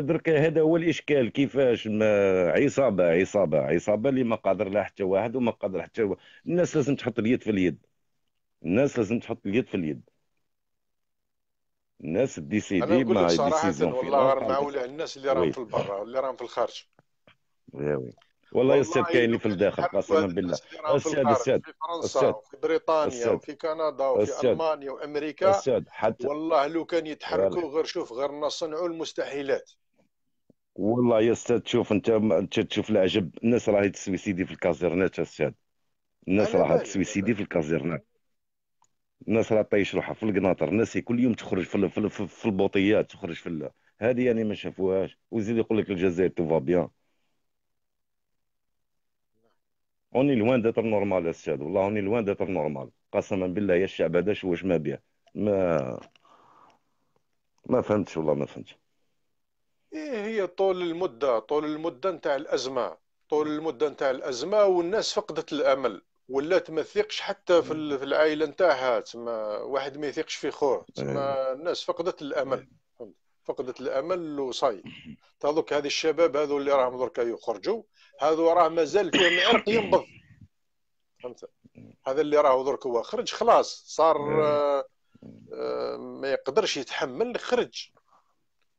درك هذا هو الاشكال كيفاش ما عصابه عصابه عصابه اللي ما قادر لها حتى واحد وما قادر حتى واحد. الناس لازم تحط اليد في اليد الناس لازم تحط اليد في اليد الناس سي دي الديسيدي مع صراحه والله راه معول الناس اللي راهم في البرا واللي راهم في الخارج وي والله يا استاذ كاين في الداخل قسما بالله استاذ استاذ في فرنسا وفي بريطانيا وفي كندا وفي المانيا وامريكا أستاذ. حتى والله لو كان يتحركوا غير شوف غير نصنعوا المستحيلات والله يا استاذ شوف انت انت تشوف العجب الناس راهي تسويسيدي في الكازيرنات يا استاذ الناس راهي تسويسيدي في الكازيرنات الناس راه طايش روحها في القناطر الناس كل يوم تخرج في, في, في, في البوطيات تخرج في هذه يعني ما شافوهاش ويزيد يقول لك الجزائر تو فا بيان اوني لوان داتر نورمال استاذ والله اوني لوان داتر نورمال قسما بالله يا الشعب هذا شو واش ما بيه ما ما فهمتش والله ما فهمتش ايه هي طول المده طول المده نتاع الازمه طول المده نتاع الازمه والناس فقدت الامل ولات ما تثقش حتى في العائله نتاعها تما واحد ما يثقش في خوه تما إيه. الناس فقدت الامل فقدت الامل وصاي تذوك هذه الشباب هذو اللي راهم درك يخرجوا هذو راه مازال فيهم عرق ينبض فهمت هذا اللي راه درك هو خرج خلاص صار آه، ما يقدرش يتحمل خرج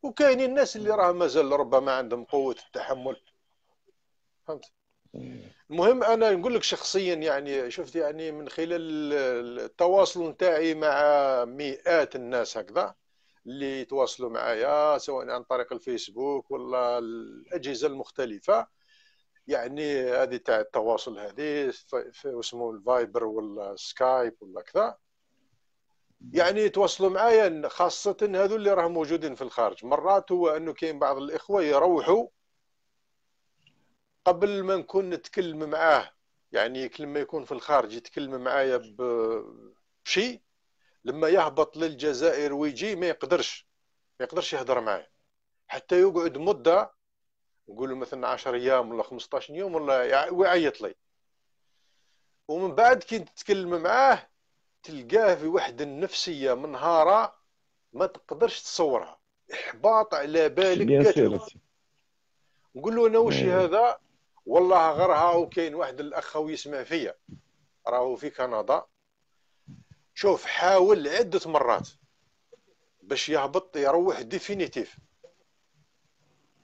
وكاينين الناس اللي راه مازال ربما عندهم قوه التحمل فهمت المهم انا نقول لك شخصيا يعني شفت يعني من خلال التواصل نتاعي مع مئات الناس هكذا اللي يتواصلوا معايا سواء عن طريق الفيسبوك ولا الاجهزه المختلفه يعني هذه تاع التواصل هذه اسمه الفايبر ولا سكايب ولا كذا يعني يتواصلوا معايا خاصة هذو اللي راهم موجودين في الخارج مرات هو أنه كاين بعض الإخوة يروحوا قبل ما نكون نتكلم معاه يعني كل ما يكون في الخارج يتكلم معايا بشيء لما يهبط للجزائر ويجي ما يقدرش ما يقدرش يهضر معايا حتى يقعد مده نقولوا مثلا 10 ايام ولا 15 يوم ولا ويعيط لي ومن بعد كي تتكلم معاه تلقاه في واحد النفسيه منهاره ما تقدرش تصورها احباط على بالك قتله نقول له انا وش إيه. هذا والله غرها وكاين واحد الاخ يسمع فيا راهو في كندا شوف حاول عدة مرات باش يهبط يروح ديفينيتيف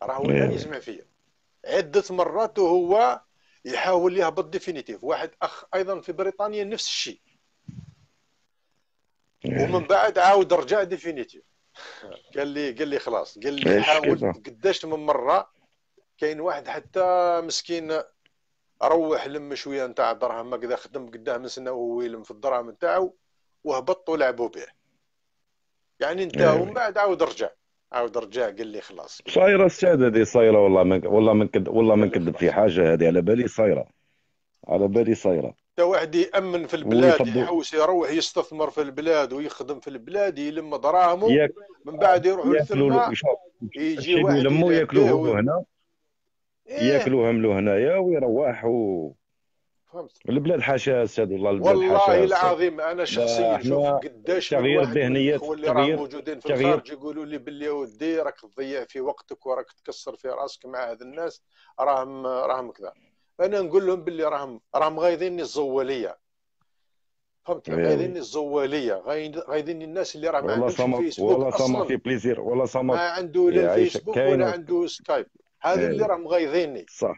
راه إيه. كان يسمع فيا عدة مرات وهو يحاول يهبط ديفينيتيف واحد أخ أيضا في بريطانيا نفس الشيء إيه. ومن بعد عاود رجع ديفينيتيف قال لي قال لي خلاص قال لي حاول قداش من مره كاين واحد حتى مسكين روح لم شويه نتاع الدراهم هكذا خدم قداه من سنه وهو يلم في الدراهم نتاعو وهبطوا لعبوا به يعني انتهى إيه. ومن بعد عاود رجع عاود رجع قال لي خلاص صايره الساد هذه صايره والله ما والله ما كد والله ما نكذب في حاجه هذه على بالي صايره على بالي صايره تا واحد يامن في البلاد يحوس يروح يستثمر في البلاد ويخدم في البلاد يلم دراهمه يك... من بعد يروحوا للثلمه يجي واحد يلموا ياكلوه هنا ياكلوا إيه. ياكلوه هنايا ويروحوا فهمت البلاد حاشا استاذ والله البلاد والله حاشا والله العظيم انا شخصيا شوف قداش تغيير الذهنيات اللي موجودين في الخارج يقولوا لي باللي ودي راك تضيع في وقتك وراك تكسر في راسك مع هذ الناس راهم راهم كذا انا نقول لهم باللي راهم راهم غايضيني الزواليه فهمت غايضيني الزواليه غايضيني الناس اللي راه ما عندوش فيسبوك والله سما في بليزير والله سما ما عنده لا فيسبوك ولا عنده سكايب هذا إيه. اللي راهم غايضيني صح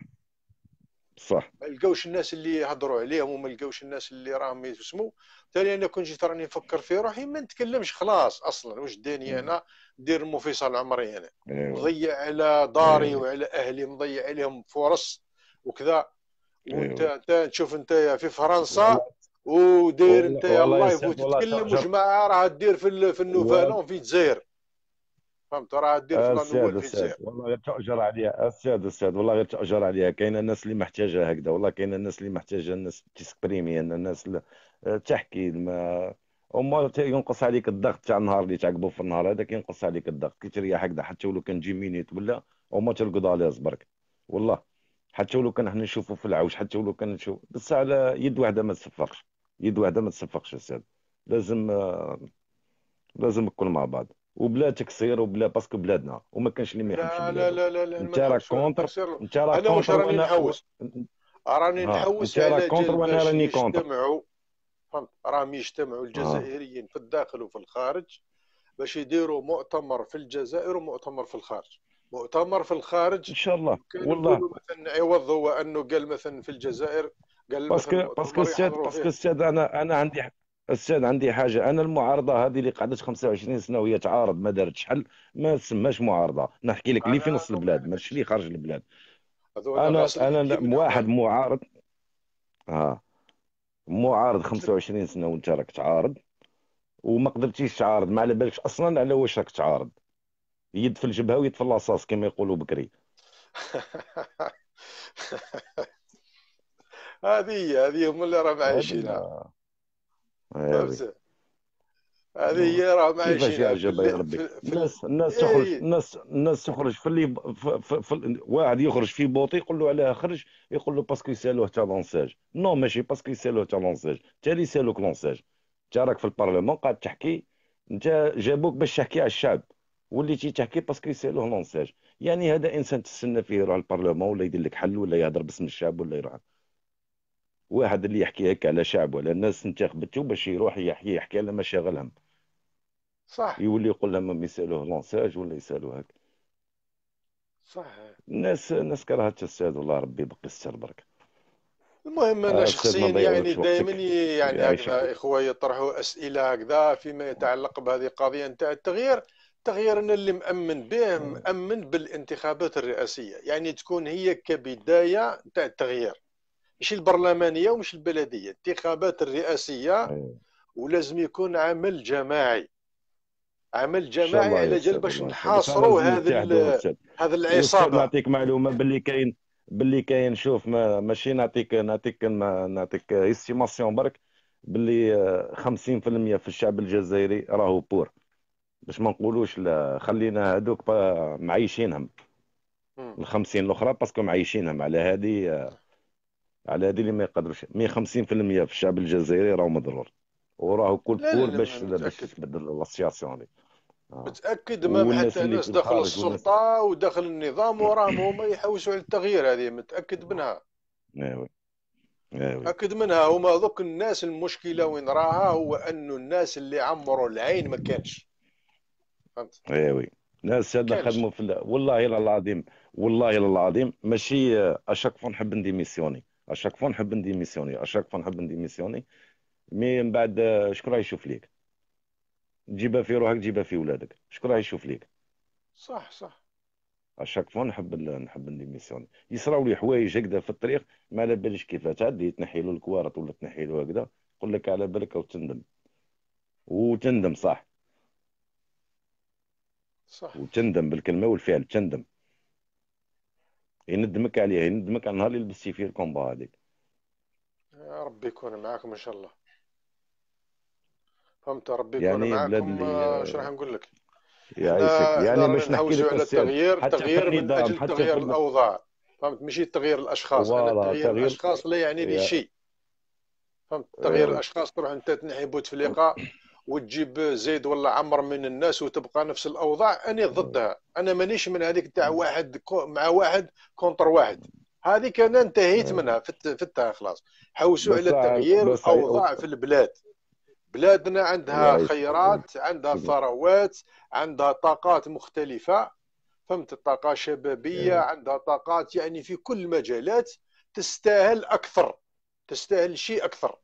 صح ما لقاوش الناس اللي يهضروا عليهم وما لقاوش الناس اللي راهم يسمو ثاني انا كون جيت راني نفكر في روحي ما نتكلمش خلاص اصلا واش داني انا ندير المفصل عمري انا مضيع أيوة. على داري أيوة. وعلى اهلي مضيع عليهم فرص وكذا وانت أيوة. تشوف انت في فرنسا وداير انت والله يفوت تتكلم وجماعه راه دير في في النوفالون في الجزائر فهمت راه دير فلان اول حساب والله غير تاجر عليها استاذ استاذ والله غير تاجر عليها كاينه الناس اللي محتاجه هكذا والله كاينه الناس اللي محتاجه الناس ان الناس تحكي ما وما ينقص عليك الضغط تاع النهار اللي تعقبه في النهار هذاك ينقص عليك الضغط كي تريح هكذا حتى ولو كان جي مينيت ولا وما ترقد على صبرك والله حتى ولو كان احنا نشوفوا في العوج حتى ولو كان نشوف بس على يد واحده ما تصفقش يد واحده ما تصفقش استاذ لازم لازم نكون مع بعض وبلا تكسير وبلا باسكو بلادنا وما كانش اللي ما يحبش لا لا لا لا انت راك كونتر انت راك كونتر وانا آه، راني نحوس راني نحوس على كونتر وانا راني كونتر يجتمعوا فهمت راهم يجتمعوا آه. الجزائريين في الداخل وفي الخارج باش يديروا مؤتمر في الجزائر ومؤتمر في الخارج مؤتمر في الخارج ان شاء الله والله مثلا إيه، عوض هو انه قال مثلا في الجزائر قال باسكو باسكو استاذ باسكو استاذ انا انا عندي استاذ عندي حاجه انا المعارضه هذه اللي قعدت 25 سنه وهي تعارض ما دارت شحال ما تسماش معارضه نحكي لك اللي في نص البلاد ماشي اللي خارج البلاد انا انا واحد معارض اه معارض 25 سنه وانت راك تعارض وما قدرتيش تعارض ما على بالكش اصلا على واش راك تعارض يد في الجبهه ويد في اللاصاص كما يقولوا بكري هذه هذه هم اللي راهم عايشينها هذه نعم. هي راه ما كيفاش يعجب يا ربي الناس الناس تخرج إيه. الناس الناس تخرج في اللي واحد يخرج في بوطي يقول له علاه خرج يقول له باسكو يسالوه تاع لونساج نو ماشي باسكو يسالوه تاع لونساج انت اللي يسالوك لونساج انت راك في البرلمان قاعد تحكي انت جابوك باش تحكي على الشعب وليتي تحكي باسكو يسالوه لونساج يعني هذا انسان تستنى فيه يروح البرلمان ولا يدير لك حل ولا يهضر باسم الشعب ولا يروح واحد اللي يحكي هيك على شعب ولا الناس انتخبته باش يروح يحكي يحكي على مشاغلهم صح يولي يقول لهم يسالوه لونساج ولا يسالوه هكا صح الناس الناس كرهت الساد والله ربي يبقي الساد برك المهم انا آه، شخصيا يعني دائما يعني هكذا اخوه يطرحوا اسئله هكذا فيما يتعلق بهذه القضيه نتاع التغيير التغيير انا اللي مأمن به مأمن بالانتخابات الرئاسيه يعني تكون هي كبدايه نتاع التغيير ماشي البرلمانيه ومش البلديه الانتخابات الرئاسيه إيه. ولازم يكون عمل جماعي عمل جماعي على جال باش نحاصروا هذا هذا العصابه نعطيك معلومه باللي كاين باللي كاين شوف ما ماشي نعطيك نعطيك نعطيك استيماسيون برك باللي 50% آه، في الشعب الجزائري راهو بور باش ما نقولوش لا خلينا هذوك معيشينهم 50 الاخرى باسكو معيشينهم على هذه آه، على هذه اللي ما يقدرش 150% في الشعب الجزائري راه مضرور وراهو كل كل باش باش تبدل لاسياسيون آه. متاكد ما حتى ناس داخل السلطه وداخل النظام وراهم هما يحوسوا على التغيير هذه متاكد منها ايوه متاكد منها هما ذوك الناس المشكله وين راها هو انه الناس اللي عمروا العين ما كانش فهمت ايوي ناس هذا خدموا في والله العظيم والله العظيم ماشي آه، اشاك فون نحب نديميسيوني اشاك فون نحب نديميسيوني اشاك فون نحب نديميسيوني مي من بعد شكون راه يشوف ليك تجيبها في روحك تجيبها في ولادك شكون راه يشوف ليك صح صح اشاك فون نحب نحب نديميسيوني يصراو لي حوايج هكذا في الطريق ما على باليش كيفاش تعدي تنحي له الكوارط ولا تنحي له هكذا يقول لك على بالك او تندم وتندم صح صح وتندم بالكلمه والفعل تندم يندمك عليها يندمك على النهار اللي لبستي فيه الكومبا هذيك ربي يكون معاكم ان شاء الله فهمت ربي يكون يعني معاكم اش آه، راح نقول لك يعيشك يعني باش نحكي لك على التغيير التغيير من اجل تغيير الاوضاع فهمت ماشي تغيير الاشخاص انا تغيير الاشخاص لا يعني لي شيء فهمت تغيير الاشخاص تروح انت تنحي بوتفليقه وتجيب زيد ولا عمر من الناس وتبقى نفس الاوضاع انا ضدها انا مانيش من هذيك تاع واحد مع واحد كونتر واحد هذيك انا انتهيت منها فتها خلاص حوسوا على آه، تغيير آه، الاوضاع في البلاد بلادنا عندها خيرات عندها ثروات عندها طاقات مختلفه فهمت الطاقه شبابيه عندها طاقات يعني في كل المجالات تستاهل اكثر تستاهل شيء اكثر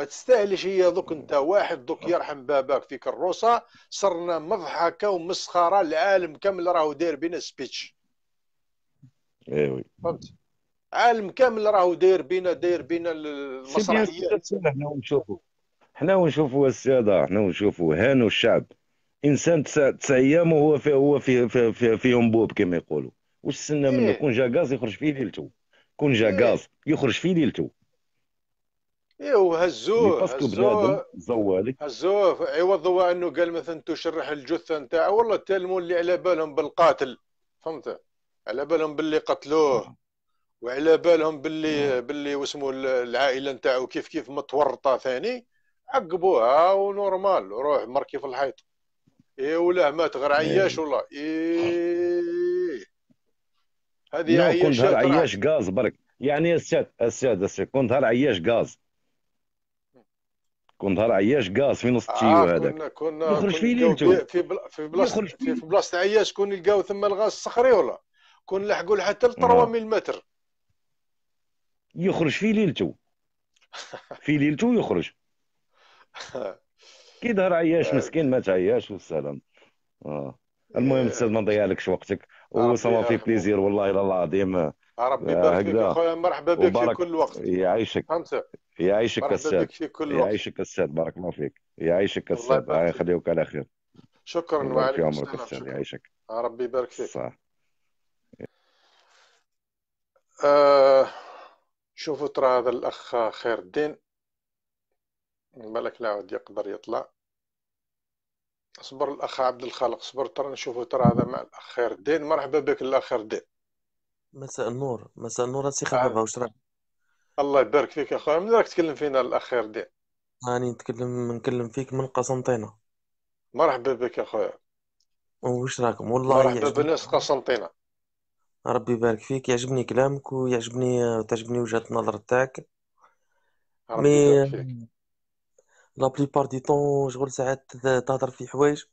ما تستاهلش هي دوك انت واحد دوك يرحم باباك في كروسه صرنا مضحكه ومسخره العالم كامل راهو داير بينا سبيتش ايوا فهمت عالم كامل راهو داير بينا داير بينا المسرحيه حنا ونشوفوا حنا ونشوفوا السياده حنا ونشوفوا هانوا الشعب انسان تسع ايام وهو في هو في في, في, في انبوب كما يقولوا واش تسنى منه إيه. كون جا غاز يخرج في ليلته كون إيه. جا غاز يخرج في ليلته ايوا وهزوه باسكو بنادم زوالك هزوه عوضوا إيوه، انه قال مثلا تشرح الجثه نتاعه والله تلموا اللي على بالهم بالقاتل فهمت على بالهم باللي قتلوه آه. وعلى بالهم باللي آه. باللي واسمه العائله نتاعو كيف كيف متورطه ثاني عقبوها ونورمال روح مركي في الحيط اي ولا مات غير إيه. عياش والله آه. اي هذه عياش كون عياش غاز برك يعني السيد السيد السيد كون عياش غاز كون نهار عياش قاص في نص التيو آه هذاك كنا في ليلتو في بلاصه في بلاصه عياش كون يلقاو ثم الغاز الصخري ولا كون لحقوا حتى ل 300 متر يخرج في ليلته في ليلته يخرج كي ظهر عياش آه. مسكين مات عياش والسلام آه. المهم استاذ ما نضيعلكش وقتك آه، وسما في بليزير والله العظيم آه، ربي يبارك فيك خويا مرحبا بك في كل وقت يعيشك فهمت يعيشك الساد يعيشك الساد بارك الله فيك يعيشك الساد الله يخليك على خير شكرا وعليكم السلام يعيشك آه، ربي يبارك فيك صح آه شوفوا ترى هذا الاخ خير الدين بالك لا عاد يقدر يطلع اصبر الاخ عبد الخالق اصبر ترى نشوفوا ترى هذا مع الاخ خير الدين مرحبا بك الاخ خير الدين مساء النور مساء النور نعم. السي خفافة واش راك الله يبارك فيك اخويا من راك تكلم فينا الاخير دي راني نتكلم نكلم فيك من قسنطينة مرحبا بك اخويا واش راكم والله مرحبا يعجبني بناس قسنطينة ربي يبارك فيك يعجبني كلامك ويعجبني تعجبني وجهة النظر تاعك ربي مي يبارك فيك لا دي طون شغل ساعات تهضر في حوايج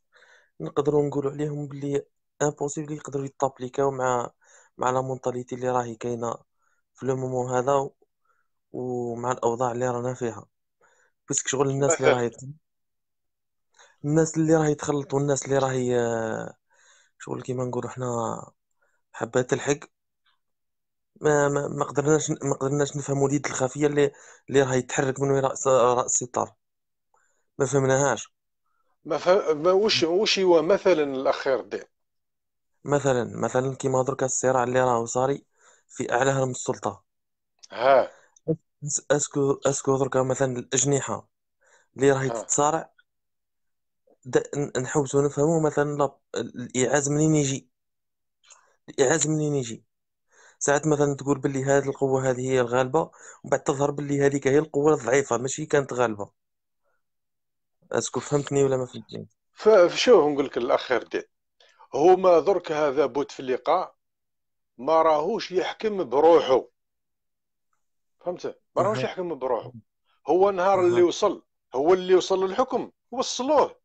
نقدروا نقولوا عليهم بلي امبوسيبل يقدروا يتابليكاو مع مع لا مونطاليتي اللي راهي كاينه في لو مومون هذا ومع الاوضاع اللي رانا فيها باسكو شغل الناس اللي راهي الناس اللي راهي تخلط والناس اللي راهي شغل كيما نقولوا حنا حبات الحق ما ما قدرناش ما قدرناش نفهموا اليد الخفيه اللي اللي راهي تحرك من وراء راس الستار ما فهمناهاش ما, ف... ما وش وش هو مثلا الاخير خير الدين مثلا مثلا كيما دركا الصراع اللي راه صاري في اعلى هرم السلطه ها اسكو اسكو دركا مثلا الاجنحه اللي راهي ها تتصارع نحوسو نفهمو مثلا لا- الايعاز منين يجي الايعاز منين يجي ساعات مثلا تقول باللي هذه القوه هذه هي الغالبه ومن بعد تظهر باللي هذيك هي القوه الضعيفه ماشي كانت غالبه اسكو فهمتني ولا ما فهمتني فشو نقول لك الاخ خير هما درك هذا بوتفليقه ما راهوش يحكم بروحه فهمت ما راهوش يحكم بروحه هو نهار اللي وصل هو اللي وصل للحكم وصلوه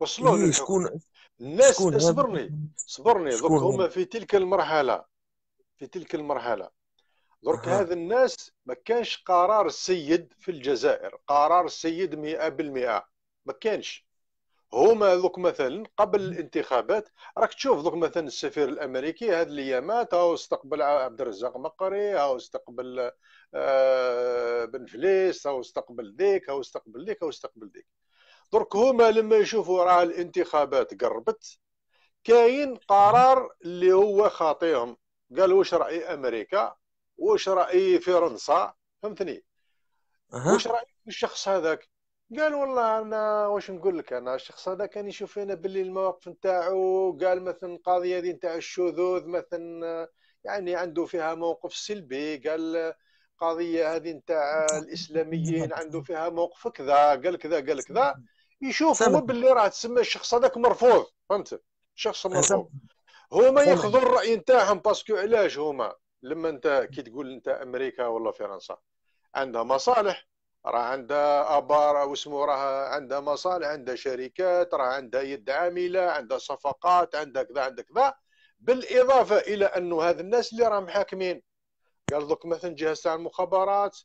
وصلوه إيه، شكون الناس صبرني اصبرني صبرني درك هما في تلك المرحله في تلك المرحله درك آه. هذا الناس ما كانش قرار السيد في الجزائر قرار السيد 100% ما كانش هما دوك مثلا قبل الانتخابات راك تشوف دوك مثلا السفير الامريكي هذه الايامات هاو استقبل عبد الرزاق مقري هاو استقبل آه، بن فليس هاو استقبل ذيك هاو استقبل ذيك هاو استقبل ذيك درك هما لما يشوفوا راه الانتخابات قربت كاين قرار اللي هو خاطيهم قال واش راي امريكا واش راي فرنسا فهمتني واش راي الشخص هذاك قال والله انا واش نقول لك انا الشخص هذا كان يشوف هنا باللي المواقف نتاعو قال مثلا القضيه دي نتاع الشذوذ مثلا يعني عنده فيها موقف سلبي قال القضيه هذه نتاع الاسلاميين عنده فيها موقف كذا قال كذا قال كذا يشوف هو باللي راه تسمى الشخص هذاك مرفوض فهمت شخص مرفوض هما ياخذوا الراي نتاعهم باسكو علاش هما لما انت كي تقول انت امريكا ولا فرنسا عندها مصالح راه عندها ابار واسمو راه عندها مصالح عندها شركات راه عندها يد عامله عندها صفقات عندها كذا عندها كذا بالاضافه الى انه هذ الناس اللي راهم حاكمين قال دوك مثلا جهاز تاع المخابرات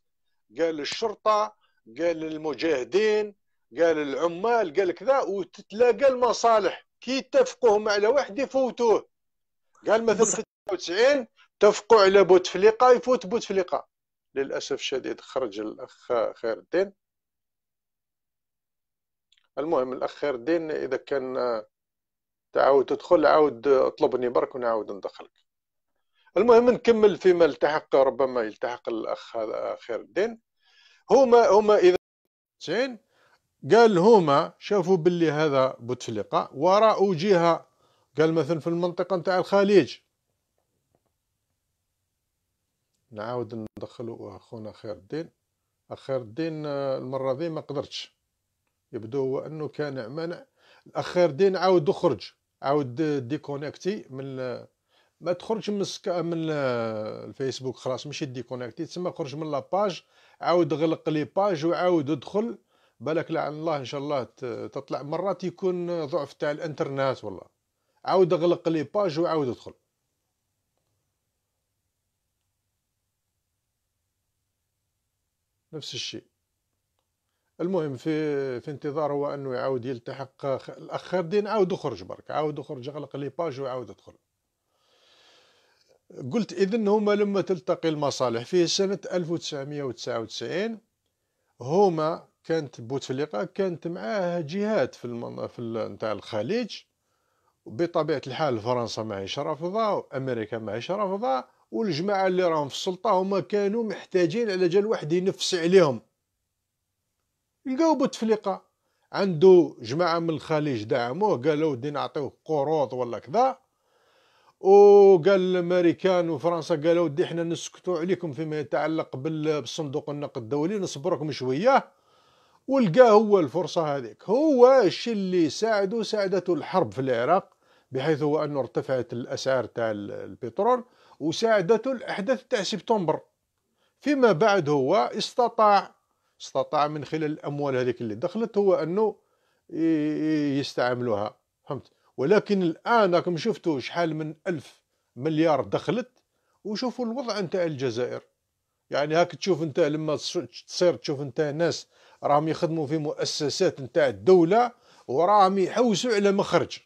قال الشرطه قال المجاهدين قال العمال قال كذا وتتلاقى المصالح كي يتفقوهم على واحد يفوتوه قال مثلا في 99 تفقوا على بوتفليقه يفوت بوتفليقه للأسف الشديد خرج الأخ خير الدين المهم الأخ خير الدين إذا كان آه، تعاود تدخل عاود اطلبني برك ونعاود ندخلك المهم نكمل فيما التحق ربما يلتحق الأخ هذا آه، خير الدين هما هما إذا زين قال هما شافوا باللي هذا بوتفليقة وراءوا جهة قال مثلا في المنطقة نتاع الخليج نعاود ندخلو اخونا خير الدين خير الدين آه، المره ذي ما قدرتش يبدو هو انه كان مانع الاخير الدين عاود خرج عاود ديكونيكتي من ما تخرج من السكا من الفيسبوك خلاص ماشي ديكونيكتي تسمى خرج من لاباج عاود غلق لي باج وعاود ادخل بالك لعن الله ان شاء الله تطلع مرات يكون ضعف تاع الانترنت والله عاود غلق لي باج وعاود ادخل نفس الشيء المهم في في انتظار هو انه يعاود يلتحق الاخ خالدين عاود خرج برك عاود خرج اغلق لي باج وعاود ادخل قلت اذا هما لما تلتقي المصالح في سنه 1999 هما كانت بوتفليقه كانت معاه جهات في المن... في نتاع الخليج بطبيعه الحال فرنسا ماهيش رافضه وامريكا ماهيش رافضه والجماعه اللي راهم في السلطه هما كانوا محتاجين على جال واحد ينفس عليهم لقاو بوتفليقه عنده جماعه من الخليج دعموه قالوا ودي نعطيوه قروض ولا كذا وقال الامريكان وفرنسا قالوا ودي حنا نسكتوا عليكم فيما يتعلق بالصندوق النقد الدولي نصبركم شويه ولقى هو الفرصه هذيك هو الشيء اللي ساعده ساعدته الحرب في العراق بحيث هو انه ارتفعت الاسعار تاع البترول وساعدته الأحداث تاع سبتمبر فيما بعد هو استطاع استطاع من خلال الأموال هذيك اللي دخلت هو أنه يستعملوها فهمت ولكن الآن راكم شفتوا شحال من ألف مليار دخلت وشوفوا الوضع نتاع الجزائر يعني هاك تشوف انت لما تصير تشوف انت ناس راهم يخدموا في مؤسسات نتاع الدولة وراهم يحوسوا على مخرج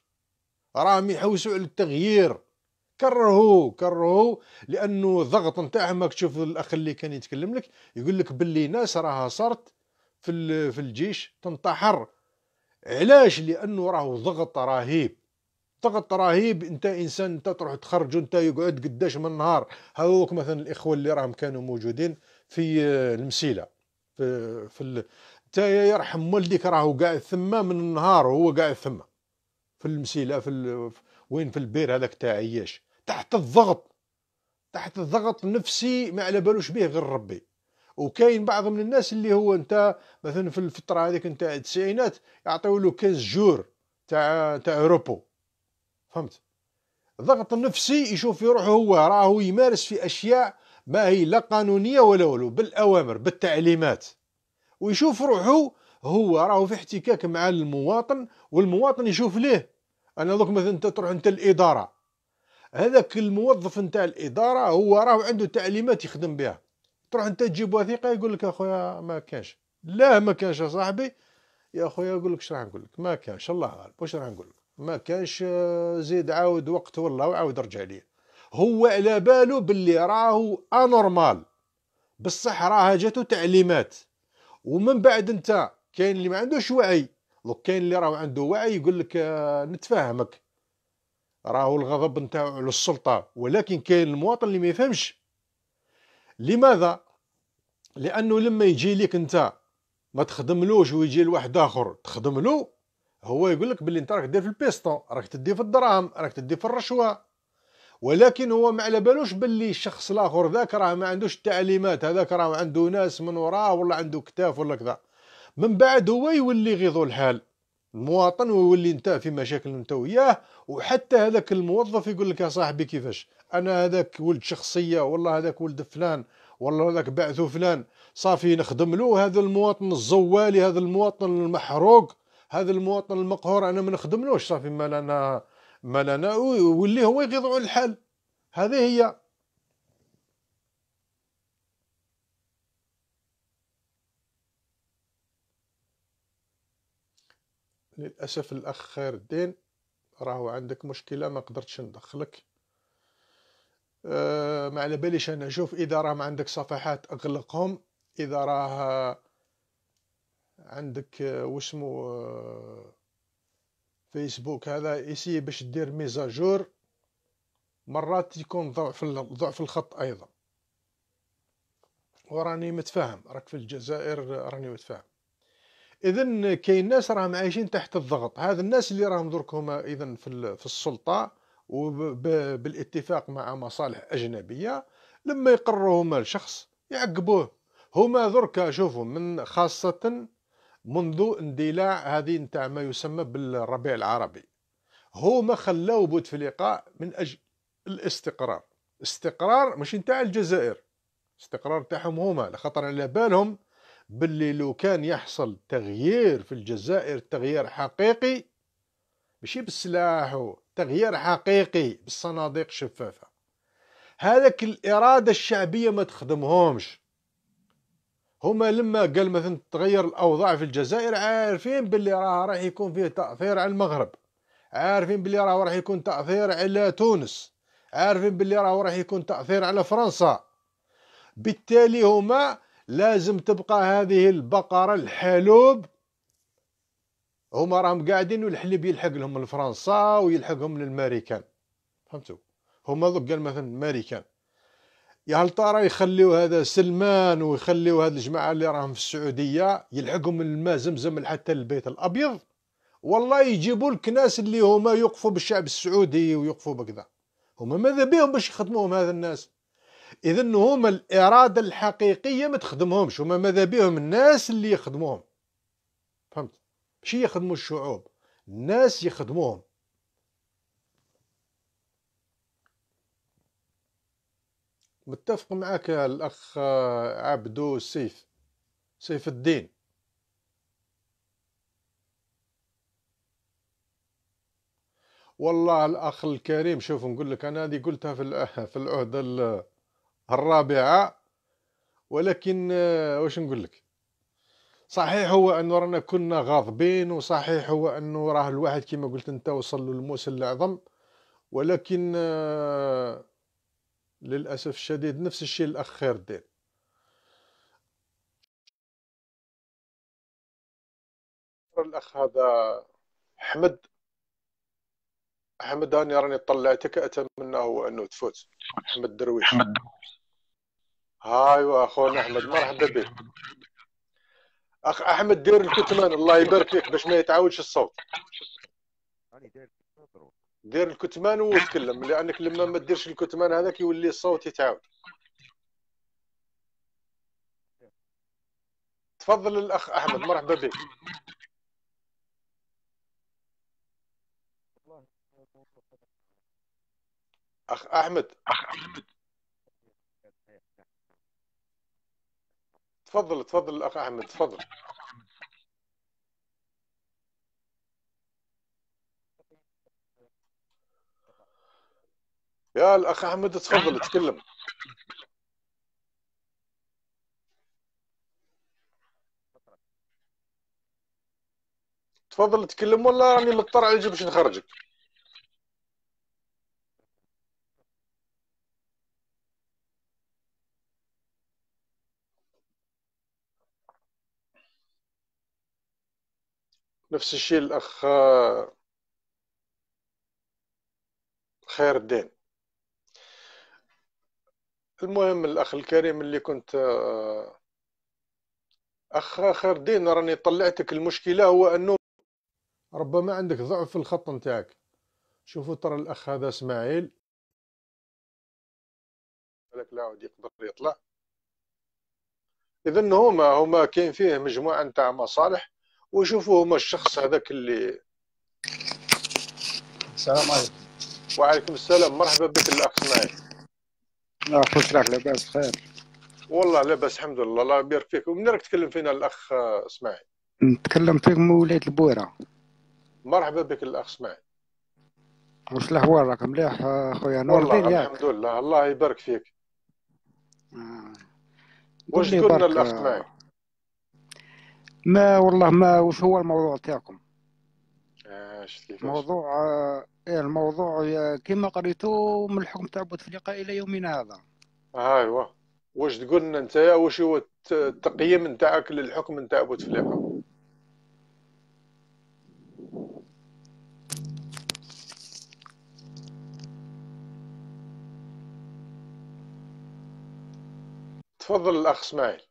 راهم يحوسوا على التغيير كرهوه كرهوه لانه الضغط نتاعهم راك تشوف الاخ اللي كان يتكلم لك يقول لك باللي ناس راها صارت في في الجيش تنتحر علاش لانه راهو ضغط رهيب ضغط رهيب انت انسان انت تروح تخرج انت يقعد قداش من نهار هذوك مثلا الاخوه اللي راهم كانوا موجودين في آه، المسيله في في تا يرحم والديك راهو قاعد ثما من النهار وهو قاعد ثما في المسيله في ال... وين في البير هذاك تاع عياش تحت الضغط تحت الضغط النفسي ما على بالوش به غير ربي وكاين بعض من الناس اللي هو انت مثلا في الفتره هذيك نتاع التسعينات يعطيو له 15 جور تاع تاع روبو فهمت الضغط النفسي يشوف في روحه هو راهو يمارس في اشياء ما هي لا قانونيه ولا والو بالاوامر بالتعليمات ويشوف روحه هو راهو في احتكاك مع المواطن والمواطن يشوف ليه انا دوك مثلا انت تروح انت الاداره هذاك الموظف نتاع الاداره هو راه عنده تعليمات يخدم بها تروح انت تجيب وثيقه يقول لك اخويا ما كانش لا ما كانش يا صاحبي يا اخويا يقول لك راح نقول لك ما كانش الله غالب واش راح نقول لك ما كانش آه، زيد عاود وقت والله وعاود رجع لي هو على باله باللي راهو انورمال بصح راها جاتو تعليمات ومن بعد انت كاين اللي ما عندوش وعي وكاين كاين اللي راهو عنده وعي يقول لك آه، نتفاهمك راهو الغضب نتاعو على السلطه ولكن كاين المواطن اللي ما يفهمش لماذا لانه لما يجي لك انت ما تخدملوش ويجي لواحد اخر تخدم له هو يقول لك باللي انت راك دير في البيستون راك تدي في الدراهم راك تدي في الرشوه ولكن هو ما على بالوش باللي الشخص الاخر ذاك راه ما عندوش التعليمات هذاك راه عنده ناس من وراه ولا عنده كتاف ولا كذا من بعد هو يولي غيظو الحال المواطن ويولي انت في مشاكل انت وياه وحتى هذاك الموظف يقول لك يا صاحبي كيفاش انا هذاك ولد شخصيه والله هذاك ولد فلان والله هذاك بعثوا فلان صافي نخدم له هذا المواطن الزوالي هذا المواطن المحروق هذا المواطن المقهور انا ما نخدملوش صافي مالنا مالنا ويولي هو يغيظ على الحال هذه هي للأسف الأخ خير الدين راهو عندك مشكلة ما قدرتش ندخلك آه، ما على باليش انا شوف اذا راهم عندك صفحات اغلقهم اذا راه عندك آه، واسمو آه، فيسبوك هذا ايسي باش دير ميزاجور مرات يكون ضعف ضعف الخط ايضا وراني متفاهم راك في الجزائر راني متفاهم اذا كاين ناس راهم عايشين تحت الضغط هذا الناس اللي راهم درك هما اذا في, في السلطه وبالاتفاق مع مصالح اجنبيه لما يقرروا هما الشخص يعقبوه هما درك شوفوا من خاصه منذ اندلاع هذه نتاع ما يسمى بالربيع العربي هما خلاو بوتفليقه من اجل الاستقرار استقرار مش نتاع الجزائر استقرار تاعهم هما لخاطر على بالهم باللي لو كان يحصل تغيير في الجزائر تغيير حقيقي ماشي بالسلاح تغيير حقيقي بالصناديق شفافة هذاك الإرادة الشعبية ما تخدمهمش هما لما قال مثلا تغير الأوضاع في الجزائر عارفين باللي راه راح يكون فيه تأثير على المغرب عارفين باللي راه راح يكون تأثير على تونس عارفين باللي راه راح يكون تأثير على فرنسا بالتالي هما لازم تبقى هذه البقرة الحلوب هما راهم قاعدين والحليب يلحق لهم لفرنسا ويلحقهم للماريكان فهمتوا هما دوك قال مثلا الماريكان يا هل ترى يخليو هذا سلمان ويخليو هذه الجماعه اللي راهم في السعوديه يلحقهم الماء زمزم حتى البيت الابيض والله يجيبوا لك ناس اللي هما يقفوا بالشعب السعودي ويقفوا بكذا هما ماذا بهم باش يخدموهم هذا الناس اذا هما الاراده الحقيقيه ما تخدمهمش هما ماذا بهم الناس اللي يخدموهم فهمت ماشي يخدموا الشعوب الناس يخدموهم متفق معك الاخ عبدو سيف سيف الدين والله الاخ الكريم شوف نقول لك انا هذه قلتها في في العهده الرابعه ولكن آه، واش نقول لك صحيح هو انه رانا كنا غاضبين وصحيح هو انه راه الواحد كما قلت انت وصل للموس العظم ولكن آه، للاسف الشديد نفس الشيء الاخ خير الدين الاخ هذا احمد احمد هاني راني طلعتك اتمنى هو انه تفوت احمد درويش هاي واخونا احمد مرحبا بك اخ احمد دير الكتمان الله يبارك فيك باش ما يتعاودش الصوت دير الكتمان وتكلم لانك لما ما ديرش الكتمان هذاك يولي الصوت يتعاود تفضل الاخ احمد مرحبا بك اخ احمد اخ احمد تفضل تفضل الاخ احمد تفضل يا الاخ احمد تفضل تكلم تفضل تكلم ولا راني مضطر على باش نخرجك نفس الشيء الأخ آه، خير الدين المهم الأخ الكريم اللي كنت آه، أخ خير الدين راني طلعتك المشكلة هو أنه ربما عندك ضعف في الخط نتاعك شوفوا ترى الأخ هذا إسماعيل لك لا عاد يقدر يطلع إذا هما هما كاين فيه مجموعة نتاع مصالح وشوفوا هما الشخص هذاك اللي السلام عليكم وعليكم السلام مرحبا بك الاخ اسماعيل اخ راك لاباس بخير والله لاباس الحمد لله الله يبارك فيك ومن راك تكلم فينا الاخ اسماعيل نتكلم فيك من ولايه البويره مرحبا بك الاخ اسماعيل واش الاحوال راك مليح خويا نور والله ياك الحمد لله الله يبارك فيك آه. واش تقول لنا الاخ اسماعيل ما والله ما وش هو الموضوع تاعكم آه، موضوع آه، إيه، الموضوع كما قريتو من الحكم تاع بوتفليقه الى يومنا هذا آه ايوا واش تقول لنا انت واش هو التقييم نتاعك للحكم نتاع بوتفليقه تفضل الاخ اسماعيل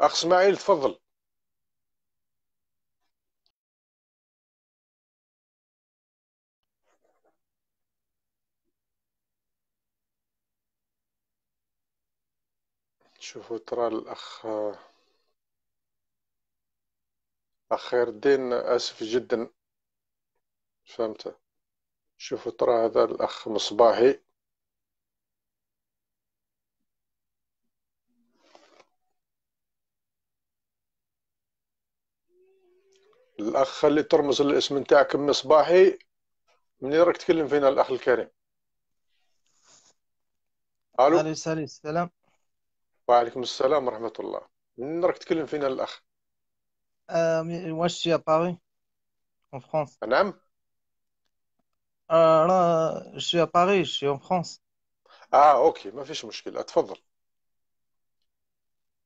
اخ اسماعيل تفضل. شوفوا ترى الأخ أخير الدين آسف جدا فهمت شوفوا ترى هذا الأخ مصباحي الاخ خلي ترمز الاسم نتاعك مصباحي منين راك تكلم فينا الاخ الكريم الو السلام الصلاه وعليكم السلام ورحمه الله منين راك تكلم فينا الاخ آه، واش يا باري اون France. نعم انا آه شي باريس شي ان فرانس اه اوكي ما فيش مشكله تفضل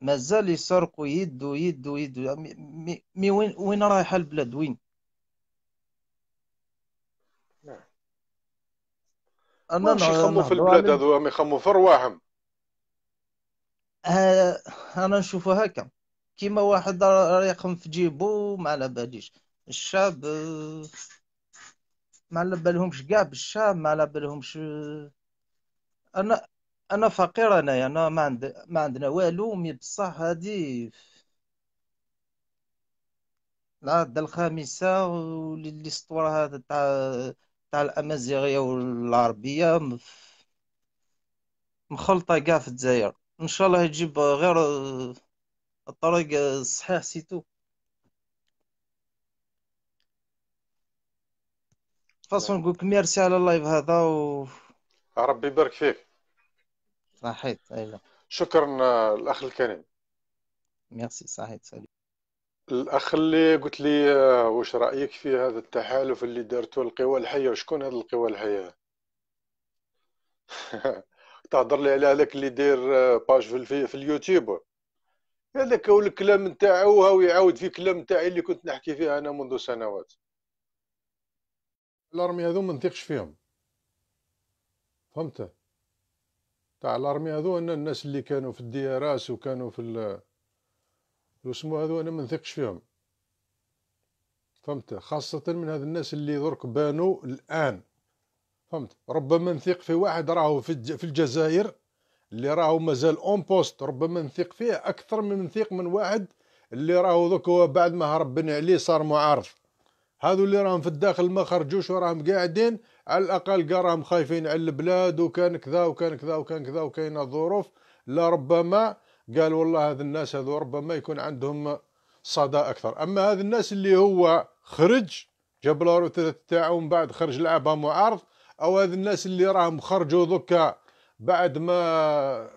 مازال يسرقوا يدو يدو يدو يعني مي, مي, وين وين رايحه البلاد وين انا مش في البلاد هذو ما يخمو في رواحهم ها آه، انا نشوفها هكا كيما واحد يخم في جيبو ما على باليش الشاب ما على بالهمش كاع بالشاب ما على بالهمش انا انا فقير انايا انا ما عند ما عندنا والو مي بصح هادي العدة الخامسة سطور هذا تاع تاع الامازيغية والعربية مف- مخلطة كاع في الجزائر ان شاء الله يجيب غير الطريق الصحيح سيتو فاصون نقولك ميرسي على اللايف هذا و ربي يبارك فيك صحيت أيوة. طيب. شكرا الاخ الكريم ميرسي صحيت سالي الاخ اللي قلت لي واش رايك في هذا التحالف اللي دارته القوى الحيه شكون هذه القوى الحيه تهضر لي على هذاك اللي داير باج في, في اليوتيوب هذاك هو الكلام نتاعو هاو يعاود في كلام نتاعي اللي كنت نحكي فيه انا منذ سنوات الارمي هذو ما نثقش فيهم فهمت تاع الارمي هذو ان الناس اللي كانوا في الدياراس وكانوا في وسمو هذو انا ما نثقش فيهم فهمت خاصة من هذ الناس اللي درك بانوا الآن فهمت ربما نثق في واحد راهو في الجزائر اللي راهو مازال اون بوست ربما نثق فيه أكثر من نثق من واحد اللي راهو دوك هو بعد ما هربنا عليه صار معارض هذو اللي راهم في الداخل ما خرجوش وراهم قاعدين على الاقل كاع راهم خايفين على البلاد وكان كذا وكان كذا وكان كذا وكاينه ظروف لربما قال والله هذ الناس هذو ربما يكون عندهم صدى اكثر اما هذ الناس اللي هو خرج جاب له روتر تاعو ومن بعد خرج لعبها معارض او هذ الناس اللي راهم خرجوا دوكا بعد ما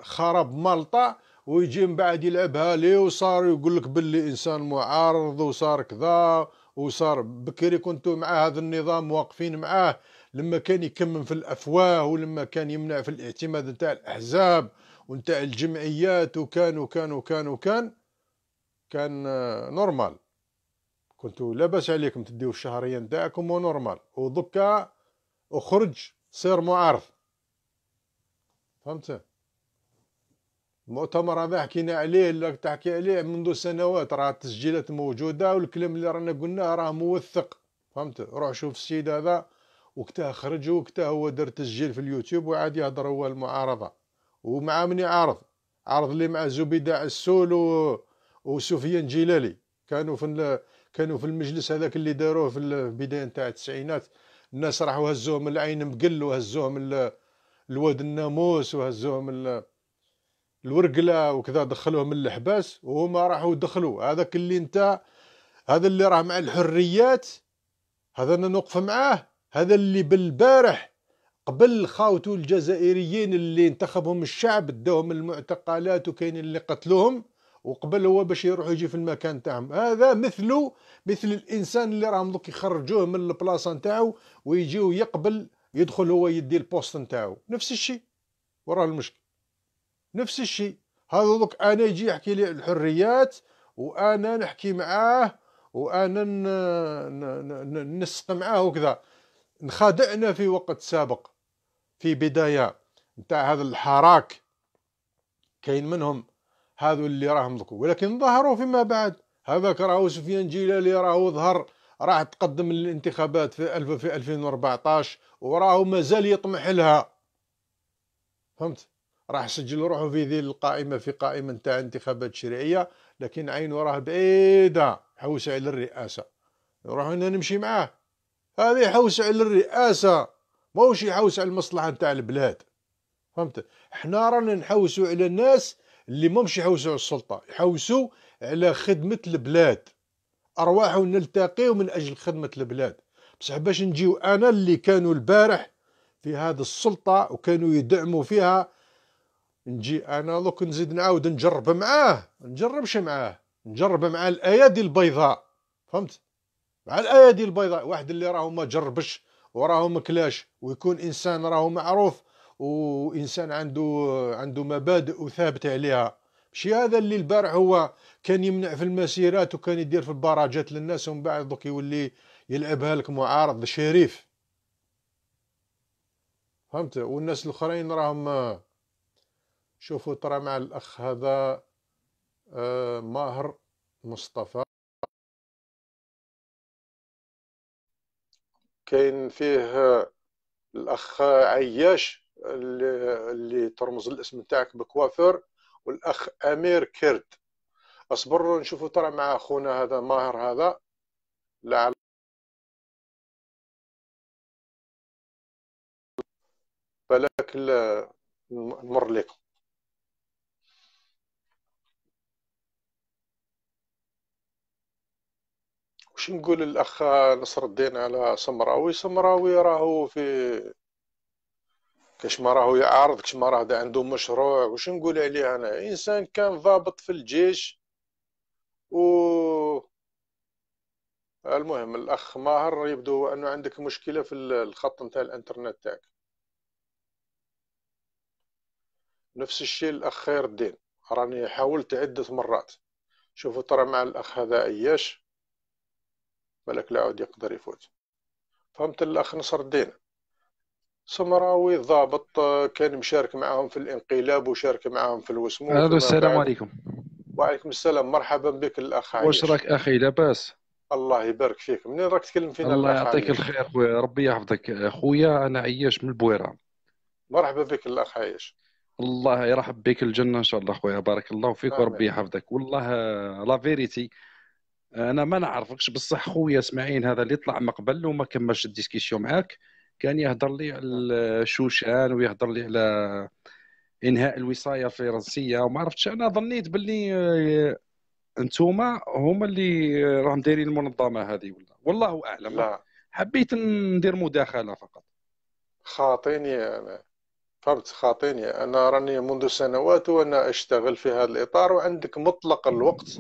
خرب مالطا ويجي من بعد يلعبها لي وصار يقول لك باللي انسان معارض وصار كذا وصار بكري كنتوا مع هذا النظام واقفين معاه لما كان يكمم في الافواه ولما كان يمنع في الاعتماد نتاع الاحزاب ونتاع الجمعيات وكان وكان وكان وكان كان نورمال كنتو لاباس عليكم تديو الشهريه نتاعكم ونورمال ودكا اخرج سير معارض فهمت المؤتمر هذا حكينا عليه اللي تحكي عليه منذ سنوات راه التسجيلات موجوده والكلام اللي رانا قلناه راه موثق فهمت روح شوف السيد هذا وقتها خرج وقتها هو دار تسجيل في اليوتيوب وعاد يهضر هو المعارضه ومع من يعارض عرض لي مع زبيدة السول و... وسفيان جلالي كانوا في ال... كانوا في المجلس هذاك اللي داروه في البدايه نتاع التسعينات الناس راحوا هزوهم العين مقل وهزوهم ال... الواد الناموس وهزوهم ال... الورقله وكذا دخلوهم الحباس وهما راحوا دخلوا هذاك اللي انت هذا اللي راه مع الحريات هذا انا نوقف معاه هذا اللي بالبارح قبل خاوتو الجزائريين اللي انتخبهم الشعب داهم المعتقلات وكاين اللي قتلوهم وقبل هو باش يروح يجي في المكان تاعهم هذا مثله مثل الانسان اللي راهم دوك يخرجوه من البلاصه نتاعو ويجيو يقبل يدخل هو يدي البوست نتاعو نفس الشيء وراه المشكل نفس الشيء هذا دوك انا يجي يحكي لي الحريات وانا نحكي معاه وانا نسق معاه وكذا انخدعنا في وقت سابق في بداية نتاع هذا الحراك كاين منهم هذو اللي راهم ذكو ولكن ظهروا فيما بعد هذاك راهو سفيان جيلالي راهو ظهر راح تقدم للانتخابات في 2014 وراهو مازال يطمح لها فهمت راح سجل روحه في ذي القائمة في قائمة نتاع انتخابات شرعية لكن عينه راه بعيدة حوس على الرئاسة نروح هنا نمشي معاه هذا يحوس على الرئاسه ماهوش يحوس على المصلحه نتاع البلاد فهمت حنا رانا نحوسوا على الناس اللي ماهمش يحوسوا على السلطه يحوسوا على خدمه البلاد أرواحو نلتقيو من اجل خدمه البلاد بصح باش نجيو انا اللي كانوا البارح في هذه السلطه وكانوا يدعموا فيها نجي انا دوك نزيد نعاود نجرب معاه نجربش معاه نجرب معاه الايادي البيضاء فهمت مع الايادي البيضاء واحد اللي راهو ما جربش وراهو ما كلاش ويكون انسان راهو معروف وانسان عنده عنده مبادئ وثابت عليها ماشي هذا اللي البارح هو كان يمنع في المسيرات وكان يدير في البراجات للناس ومن بعد دوك يولي يلعبها لك معارض شريف فهمت والناس الاخرين راهم شوفوا ترى مع الاخ هذا آه، ماهر مصطفى كاين فيه الاخ عياش اللي, اللي ترمز الاسم تاعك بكوافر والاخ امير كرد اصبر نشوفوا ترى مع اخونا هذا ماهر هذا لعل بلاك نمر لكم وش نقول للاخ نصر الدين على سمراوي سمراوي راهو في كاش ما راهو يعارض كاش ما راه عنده مشروع وش نقول عليه انا انسان كان ضابط في الجيش و المهم الاخ ماهر يبدو انه عندك مشكله في الخط نتاع الانترنت تاعك نفس الشيء الاخ خير الدين راني حاولت عده مرات شوفوا ترى مع الاخ هذا اياش بالك لا يقدر يفوت فهمت الأخ نصر الدين سمراوي ضابط كان مشارك معهم في الانقلاب وشارك معهم في الوسمو السلام عليكم وعليكم السلام مرحبا بك الاخ عايش واش راك اخي لاباس الله يبارك فيك منين راك تكلم فينا الله يعطيك الخير خويا ربي يحفظك خويا انا عياش من البويره مرحبا بك الاخ عايش الله يرحب بك الجنه ان شاء الله خويا بارك الله فيك آمين. وربي يحفظك والله لا آه، فيريتي انا ما نعرفكش بصح خويا اسماعيل هذا اللي طلع من قبل وما كملش الديسكسيون معاك كان يهضر لي على نعم. شوشان ويهضر لي على انهاء الوصايه الفرنسيه وما عرفتش انا ظنيت باللي آه، انتوما هما اللي راهم دايرين المنظمه هذه ولا والله اعلم لا. حبيت ندير مداخله فقط خاطيني انا فهمت خاطيني انا راني منذ سنوات وانا اشتغل في هذا الاطار وعندك مطلق الوقت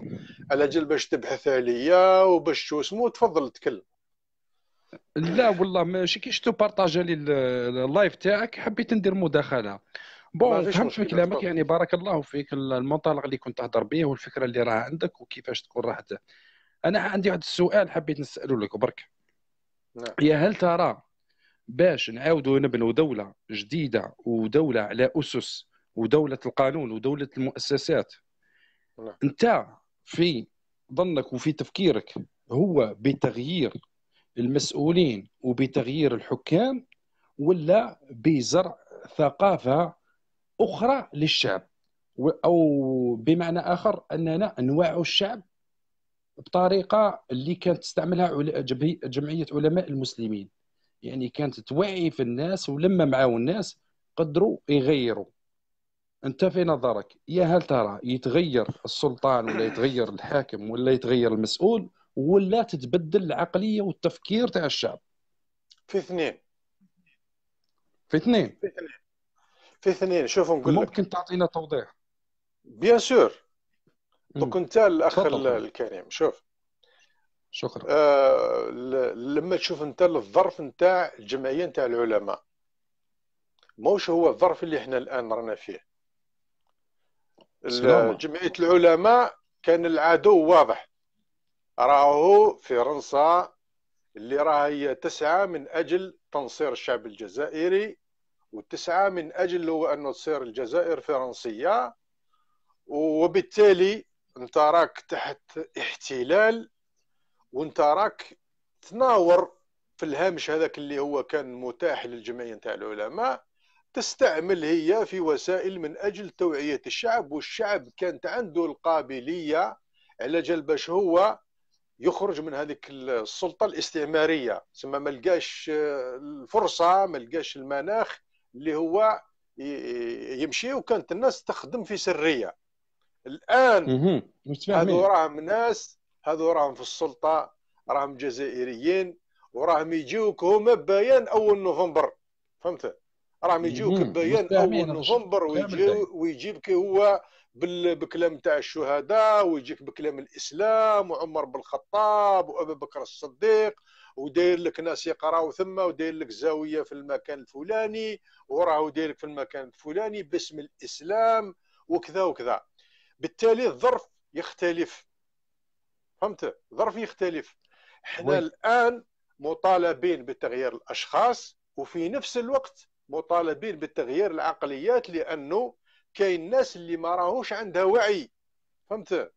على جل باش تبحث عليا وباش شو اسمه تفضل تكلم لا والله ماشي كي شفتو بارطاجي لي اللايف تاعك حبيت ندير مداخله بون فهمت من كلامك يعني بارك الله فيك المنطلق اللي كنت تهضر به والفكره اللي راها عندك وكيفاش تكون راحت انا عندي واحد السؤال حبيت نساله لك برك نعم. يا هل ترى باش نعاودوا نبنوا دوله جديده ودوله على اسس ودوله القانون ودوله المؤسسات نعم. انت في ظنك وفي تفكيرك هو بتغيير المسؤولين وبتغيير الحكام ولا بزرع ثقافه اخرى للشعب او بمعنى اخر اننا نوعوا الشعب بطريقه اللي كانت تستعملها جمعيه علماء المسلمين يعني كانت توعي في الناس ولما معاو الناس قدروا يغيروا انت في نظرك يا هل ترى يتغير السلطان ولا يتغير الحاكم ولا يتغير المسؤول ولا تتبدل العقليه والتفكير تاع الشعب في اثنين في اثنين في اثنين شوف نقول ممكن تعطينا توضيح بيان سور دوك انت الاخ الكريم شوف شكرا آه لما تشوف انت الظرف نتاع الجمعيه نتاع العلماء موش هو الظرف اللي احنا الان رانا فيه جمعيه العلماء كان العدو واضح راهو فرنسا اللي راها هي تسعى من اجل تنصير الشعب الجزائري وتسعى من اجل هو انه تصير الجزائر فرنسيه وبالتالي انت راك تحت احتلال وانت راك تناور في الهامش هذاك اللي هو كان متاح للجمعيه نتاع العلماء تستعمل هي في وسائل من اجل توعيه الشعب والشعب كانت عنده القابليه على جال باش هو يخرج من هذيك السلطه الاستعماريه تسمى ما لقاش الفرصه ما لقاش المناخ اللي هو يمشي وكانت الناس تخدم في سريه الان هذو راهم ناس هذو راهم في السلطه راهم جزائريين وراهم يجيوك هما بيان اول نوفمبر فهمت راهم يجيوك بيان اول نوفمبر ويجيبك هو بكلام تاع الشهداء ويجيك بكلام الاسلام وعمر بن الخطاب وابي بكر الصديق وداير لك ناس يقراو ثم وداير لك زاويه في المكان الفلاني وراهو داير لك في المكان الفلاني باسم الاسلام وكذا وكذا بالتالي الظرف يختلف فهمت ظرف يختلف احنا وي. الان مطالبين بتغيير الاشخاص وفي نفس الوقت مطالبين بتغيير العقليات لانه كاين الناس اللي ما راهوش عندها وعي فهمت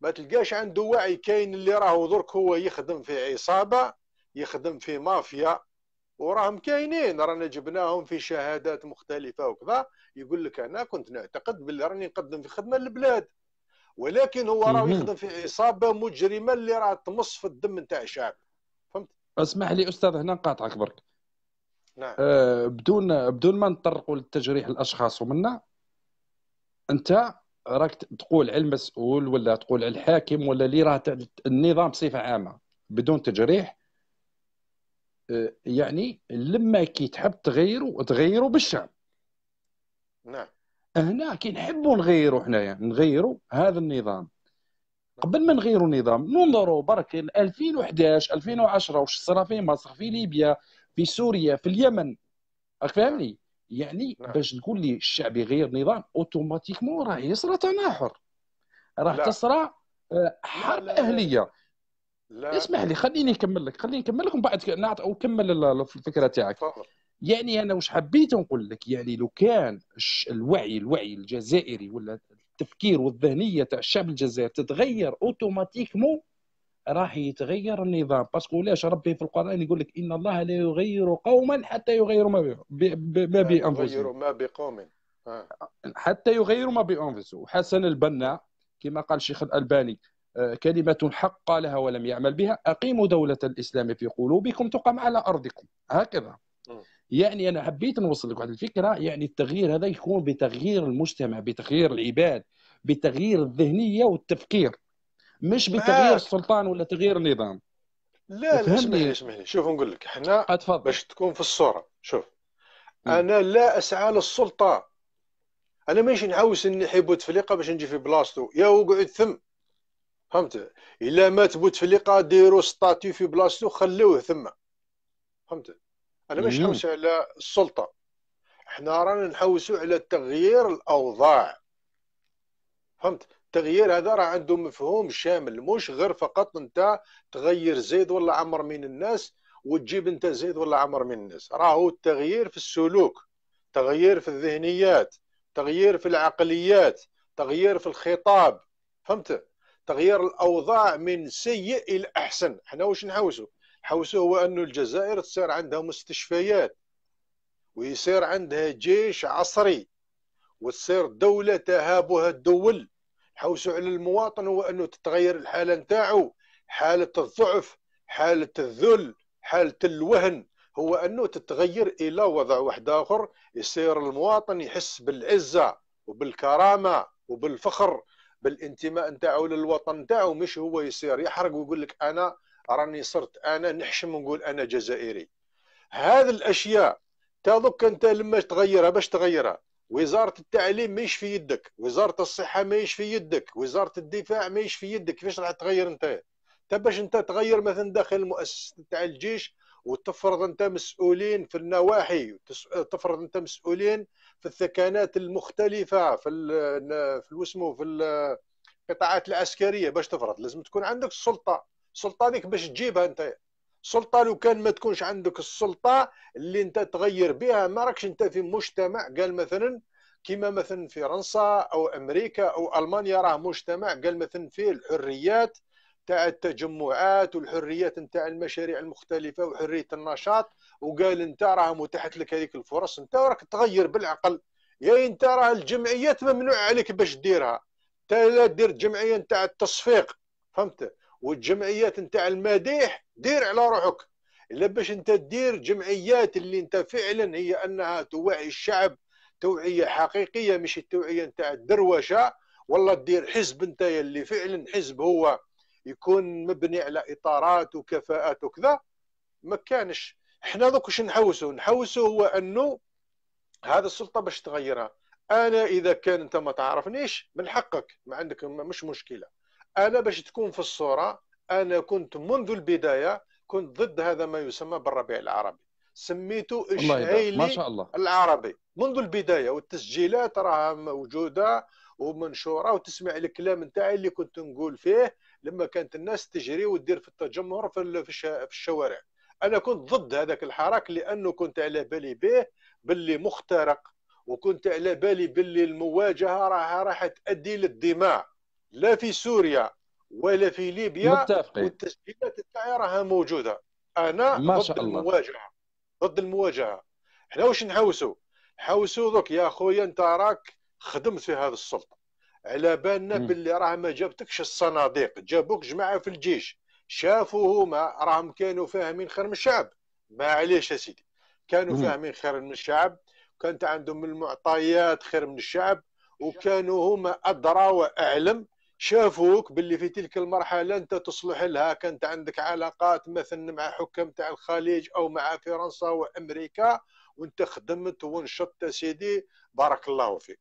ما تلقاش عنده وعي كاين اللي راهو درك هو يخدم في عصابه يخدم في مافيا وراهم كاينين رانا جبناهم في شهادات مختلفه وكذا يقول لك انا كنت نعتقد باللي راني نقدم في خدمه للبلاد ولكن هو راه يخدم في عصابه مجرمه اللي راه تمص في الدم نتاع الشعب فهمت اسمح لي استاذ هنا نقاطعك برك نعم آه بدون بدون ما نطرقوا للتجريح الاشخاص ومنا انت راك تقول على المسؤول ولا تقول على الحاكم ولا اللي راه النظام بصفه عامه بدون تجريح آه، يعني لما كي تحب تغيروا تغيروا بالشعب نعم هنا كي نحبوا نغيروا حنايا يعني نغيروا هذا النظام قبل ما نغيروا النظام ننظروا برك 2011 2010 واش صرا في مصر في ليبيا في سوريا في اليمن راك فاهمني يعني نعم. باش نقول لي الشعب يغير نظام اوتوماتيكمون راه يصرى تناحر راه تصرى آه، حرب اهليه لا. اسمح لي خليني نكمل لك خليني نكمل لك ومن بعد نعطي الفكره تاعك يعني انا واش حبيت نقول لك يعني لو كان الوعي الوعي الجزائري ولا التفكير والذهنيه تاع الشعب الجزائري تتغير اوتوماتيكمون راح يتغير النظام باسكو علاش ربي في القران يقول لك ان الله لا يغير قوما حتى يغيروا ما ما بانفسهم يغيروا ما بقوم حتى يغيروا ما بانفسهم حسن البنا كما قال الشيخ الالباني آه، كلمة حق قالها ولم يعمل بها أقيموا دولة الإسلام في قلوبكم تقام على أرضكم هكذا يعني انا حبيت نوصل لك واحد الفكره يعني التغيير هذا يكون بتغيير المجتمع بتغيير العباد بتغيير الذهنيه والتفكير مش بتغيير السلطان ولا تغيير النظام لا لا اسمعني اسمعني شوف نقول لك احنا أتفضل. باش تكون في الصوره شوف م. انا لا اسعى للسلطه انا ماشي اني نحي بوتفليقه باش نجي في بلاصتو يا اقعد ثم فهمت الا مات بوتفليقه ديروا ستاتيو في بلاصتو خلوه ثم فهمت انا مش نحوس على السلطه احنا رانا نحوسوا على تغيير الاوضاع فهمت التغيير هذا راه عنده مفهوم شامل مش غير فقط انت تغير زيد ولا عمر من الناس وتجيب انت زيد ولا عمر من الناس راهو التغيير في السلوك تغيير في الذهنيات تغيير في العقليات تغيير في الخطاب فهمت تغيير الاوضاع من سيء الى احسن احنا واش نحوسوا حوسه هو أن الجزائر تصير عندها مستشفيات ويصير عندها جيش عصري وتصير دولة تهابها الدول حوسه على المواطن هو أنه تتغير الحالة نتاعو حالة الضعف حالة الذل حالة الوهن هو أنه تتغير إلى وضع واحد آخر يصير المواطن يحس بالعزة وبالكرامة وبالفخر بالانتماء نتاعو للوطن نتاعو مش هو يصير يحرق ويقول لك أنا راني صرت انا نحشم ونقول انا جزائري هذه الاشياء تاذك انت لما تغيرها باش تغيرها وزاره التعليم ماهيش في يدك وزاره الصحه ماهيش في يدك وزاره الدفاع ماهيش في يدك كيفاش راح تغير انت انت باش انت تغير مثلا داخل المؤسسه تاع الجيش وتفرض انت مسؤولين في النواحي تفرض انت مسؤولين في الثكنات المختلفه في ال في الوسمو في القطاعات العسكريه باش تفرض لازم تكون عندك السلطه سلطانك باش تجيبها انت السلطه لو كان ما تكونش عندك السلطه اللي انت تغير بها ما راكش انت في مجتمع قال مثلا كما مثلا فرنسا او امريكا او المانيا راه مجتمع قال مثلا فيه الحريات تاع التجمعات والحريات نتاع المشاريع المختلفه وحريه النشاط وقال انت راه متاحت لك هذيك الفرص انت راك تغير بالعقل يا انت راه الجمعيات ممنوع عليك باش ديرها انت لا دير الجمعيه نتاع التصفيق فهمت والجمعيات نتاع المديح دير على روحك الا باش انت دير جمعيات اللي انت فعلا هي انها توعي الشعب توعيه حقيقيه مش التوعيه نتاع الدروشه والله دير حزب انت اللي فعلا حزب هو يكون مبني على اطارات وكفاءات وكذا ما كانش احنا دوك واش نحوسوا نحوسوا هو انه هذا السلطه باش تغيرها انا اذا كان انت ما تعرفنيش من حقك ما عندك مش مشكله انا باش تكون في الصوره انا كنت منذ البدايه كنت ضد هذا ما يسمى بالربيع العربي سميته الشعيلي ما شاء الله العربي منذ البدايه والتسجيلات راها موجوده ومنشوره وتسمع الكلام نتاعي اللي كنت نقول فيه لما كانت الناس تجري وتدير في التجمهر في الشوارع انا كنت ضد هذاك الحراك لانه كنت على بالي به باللي مخترق وكنت على بالي باللي المواجهه راها راح تؤدي للدماء لا في سوريا ولا في ليبيا متفقين والتسجيلات تاعي راها موجوده انا ما ضد شاء الله. المواجهه ضد المواجهه حنا واش نحوسوا حوسوا دوك يا خويا انت راك خدمت في هذا السلطه على بالنا باللي راه ما جابتكش الصناديق جابوك جماعه في الجيش شافوا هما راهم كانوا فاهمين خير من الشعب معليش يا سيدي كانوا فاهمين خير من الشعب كانت عندهم المعطيات خير من الشعب وكانوا هما ادرى واعلم شافوك باللي في تلك المرحله انت تصلح لها كانت عندك علاقات مثلا مع حكام تاع الخليج او مع فرنسا وامريكا وانت خدمت ونشطت سيدي بارك الله فيك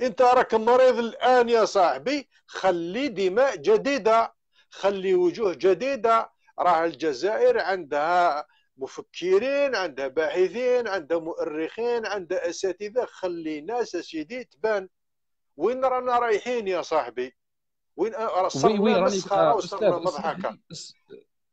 انت راك مريض الان يا صاحبي خلي دماء جديده خلي وجوه جديده راه الجزائر عندها مفكرين عندها باحثين عندها مؤرخين عندها اساتذه خلي ناس سيدي تبان وين رانا رايحين يا صاحبي وين رسمنا مسخره وصرنا مضحكه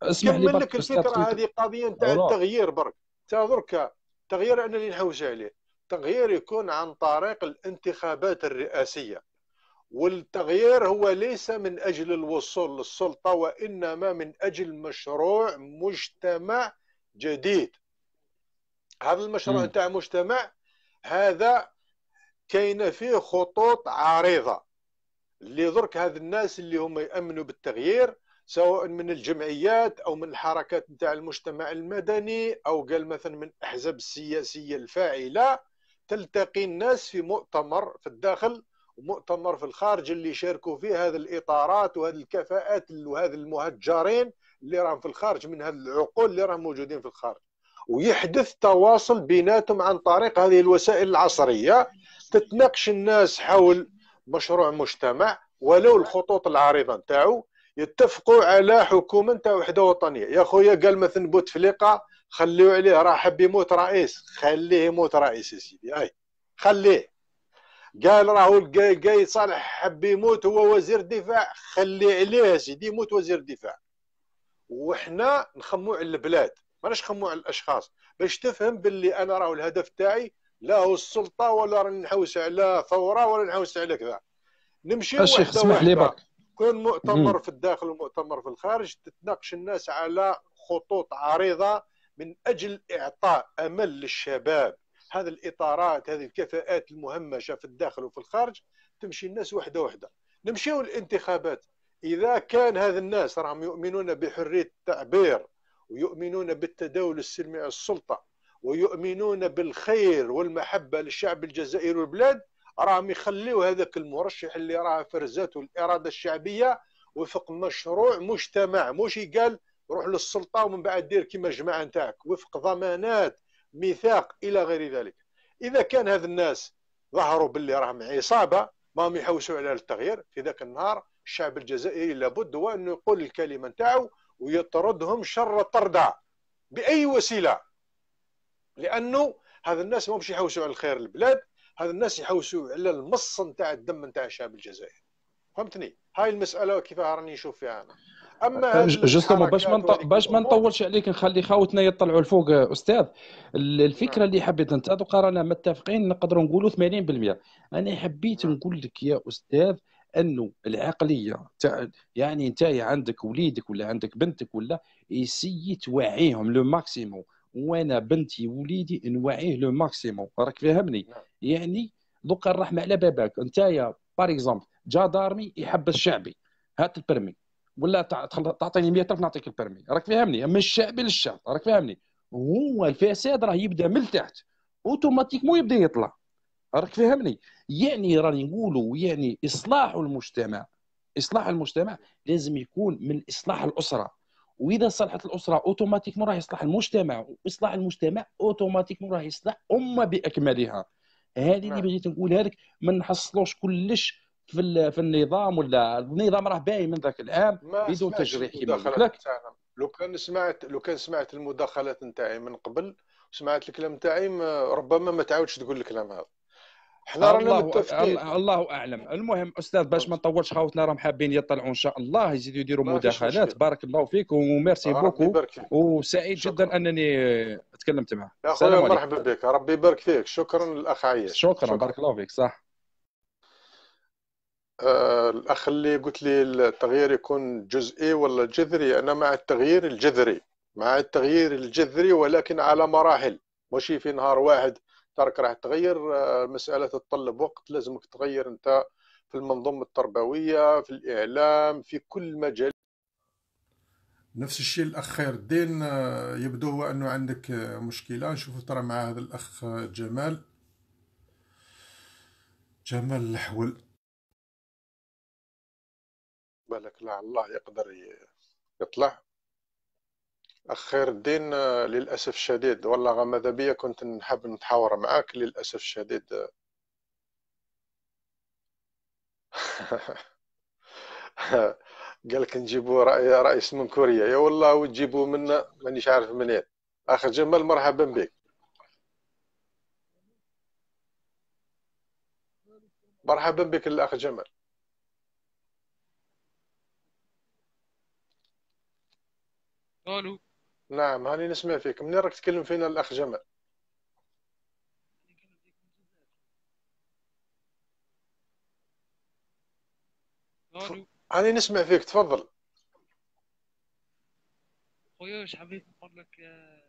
اسمح لي لك الفكره هذه قضيه نتاع التغيير برك تا درك التغيير انا اللي نحوج عليه التغيير يكون عن طريق الانتخابات الرئاسيه والتغيير هو ليس من اجل الوصول للسلطه وانما من اجل مشروع مجتمع جديد هذا المشروع نتاع مجتمع هذا كاين فيه خطوط عريضه اللي درك هذا الناس اللي هم يامنوا بالتغيير سواء من الجمعيات او من الحركات نتاع المجتمع المدني او قال مثلا من الاحزاب السياسيه الفاعله تلتقي الناس في مؤتمر في الداخل ومؤتمر في الخارج اللي يشاركوا فيه هذه الاطارات وهذه الكفاءات وهذه المهجرين اللي راهم في الخارج من هذه العقول اللي راهم موجودين في الخارج ويحدث تواصل بيناتهم عن طريق هذه الوسائل العصريه تتناقش الناس حول مشروع مجتمع ولو الخطوط العريضه نتاعو يتفقوا على حكومه نتاع وحده وطنيه يا خويا قال مثلا بوتفليقه خليو عليه راه حب يموت رئيس خليه يموت رئيس يا سيدي اي خليه قال راهو جاي صالح حب يموت هو وزير الدفاع خلي عليه سيدي يموت وزير الدفاع وحنا نخمو على البلاد ماناش نخمو على الاشخاص باش تفهم باللي انا راهو الهدف تاعي لا هو السلطه ولا راني نحوس على ثوره ولا نحوس على كذا نمشي الشيخ أه، اسمح لي برك كل مؤتمر في الداخل ومؤتمر في الخارج تتناقش الناس على خطوط عريضه من اجل اعطاء امل للشباب هذه الاطارات هذه الكفاءات المهمشه في الداخل وفي الخارج تمشي الناس وحده وحده نمشيو للانتخابات اذا كان هذا الناس راهم يؤمنون بحريه التعبير ويؤمنون بالتداول السلمي على السلطه ويؤمنون بالخير والمحبة للشعب الجزائري والبلاد راهم يخليوا هذاك المرشح اللي راه فرزته الإرادة الشعبية وفق مشروع مجتمع مش قال روح للسلطة ومن بعد دير كما الجماعة نتاعك وفق ضمانات ميثاق إلى غير ذلك إذا كان هذا الناس ظهروا باللي راهم عصابة ما هم يحوسوا على التغيير في ذاك النهار الشعب الجزائري لابد هو أنه يقول الكلمة نتاعو ويطردهم شر طردا بأي وسيلة لانه هذا الناس ما مش يحوسوا على الخير البلاد هذا الناس يحوسوا على المص نتاع الدم نتاع الشعب الجزائري فهمتني هاي المساله كيفاه راني نشوف فيها انا اما أه، جوستومون باش ما باش ما نطولش عليك نخلي خاوتنا يطلعوا الفوق أه، استاذ الفكره اللي حبيت انت دوكا رانا متفقين نقدروا نقولوا 80% انا حبيت نعم. نقول لك يا استاذ انه العقليه تاع يعني انت عندك وليدك ولا عندك بنتك ولا يسيت توعيهم لو ماكسيموم وانا بنتي وليدي نوعيه لو ماكسيموم راك فاهمني نعم. يعني دوكا الرحمه على باباك انت باغ اكزومبل جا دارمي يحب الشعبي هات البرمي ولا تعطيني 100000 نعطيك البرمي راك فاهمني من الشعبي للشعب راك فاهمني هو الفساد راه يبدا من تحت اوتوماتيكمون يبدا يطلع راك فاهمني يعني راني نقولوا يعني اصلاح المجتمع اصلاح المجتمع لازم يكون من اصلاح الاسره واذا صلحت الاسره اوتوماتيكمون راح يصلح المجتمع واصلاح المجتمع اوتوماتيكمون راح يصلح امه باكملها هذه اللي نعم. بغيت نقولها لك ما نحصلوش كلش في في النظام ولا النظام راه باين من ذاك العام بدون تجريح لك لو كان سمعت لو كان سمعت المداخلات نتاعي من قبل وسمعت الكلام نتاعي ربما ما تعاودش تقول الكلام هذا احنا رانا متفقين الله اعلم المهم استاذ باش ما نطولش خاوتنا راهم حابين يطلعوا ان شاء الله يزيدوا يديروا مداخلات بارك الله فيك وميرسي بوكو وسعيد جدا انني تكلمت معك يا مرحبا بك ربي يبارك فيك شكرا للاخ عيش شكرا, شكرا بارك الله فيك صح آه، الاخ اللي قلت لي التغيير يكون جزئي ولا جذري انا مع التغيير الجذري مع التغيير الجذري ولكن على مراحل ماشي في نهار واحد ترك راح تغير آه، مسألة تتطلب وقت لازمك تغير أنت في المنظومة التربوية في الإعلام في كل مجال نفس الشيء الأخ خير الدين آه، يبدو هو أنه عندك آه، مشكلة نشوف ترى مع هذا الأخ جمال جمال الحول بالك لا الله يقدر يطلع اخ خير الدين آه، للاسف الشديد والله ماذا بيا كنت نحب نتحاور معاك للاسف الشديد آه. قالك نجيبوا رأي رئيس من كوريا يا والله وتجيبوا من مانيش عارف منين اخ جمال مرحبا بك مرحبا بك الاخ جمال الو نعم هاني نسمع فيك منين راك تكلم فينا الاخ جمال هاني نسمع فيك تفضل خويا واش حبيت نقول لك آه،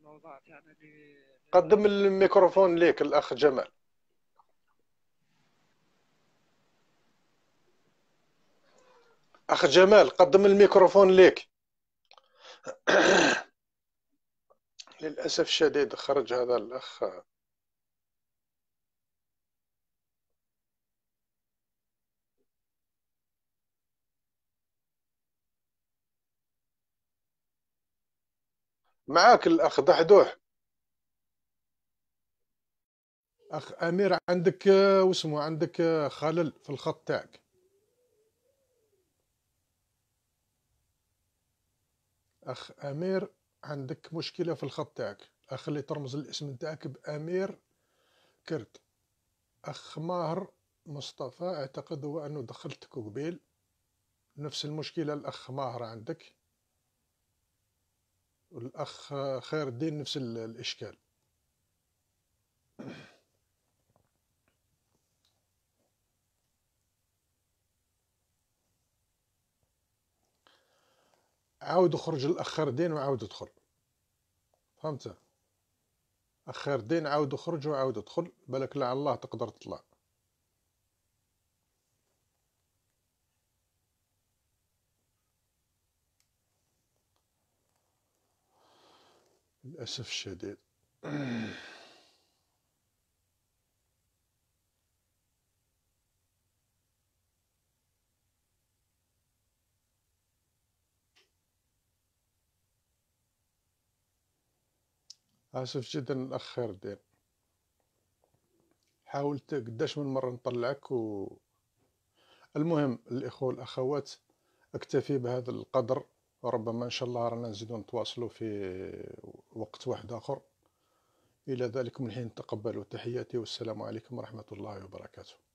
الاوضاع تاعنا اللي قدم الميكروفون ليك الاخ جمال اخ جمال قدم الميكروفون ليك للأسف الشديد خرج هذا الأخ معاك الأخ دحدوح أخ أمير عندك آه، واسمه عندك آه، خلل في الخط تاعك اخ امير عندك مشكله في الخط تاعك اخ اللي ترمز الاسم تاعك بامير كرت اخ ماهر مصطفى اعتقد هو انه دخلت قبيل نفس المشكله الاخ ماهر عندك والاخ خير الدين نفس الاشكال عاود خرج الاخر دين وعاود ادخل فهمت اخر دين عاود خرج وعاود ادخل بالك لا الله تقدر تطلع للاسف الشديد اسف جدا الاخ خير الدين حاولت قداش من مره نطلعك و المهم الاخوه والاخوات اكتفي بهذا القدر وربما ان شاء الله رانا نزيدو نتواصلوا في وقت واحد اخر الى ذلك من حين تقبلوا تحياتي والسلام عليكم ورحمه الله وبركاته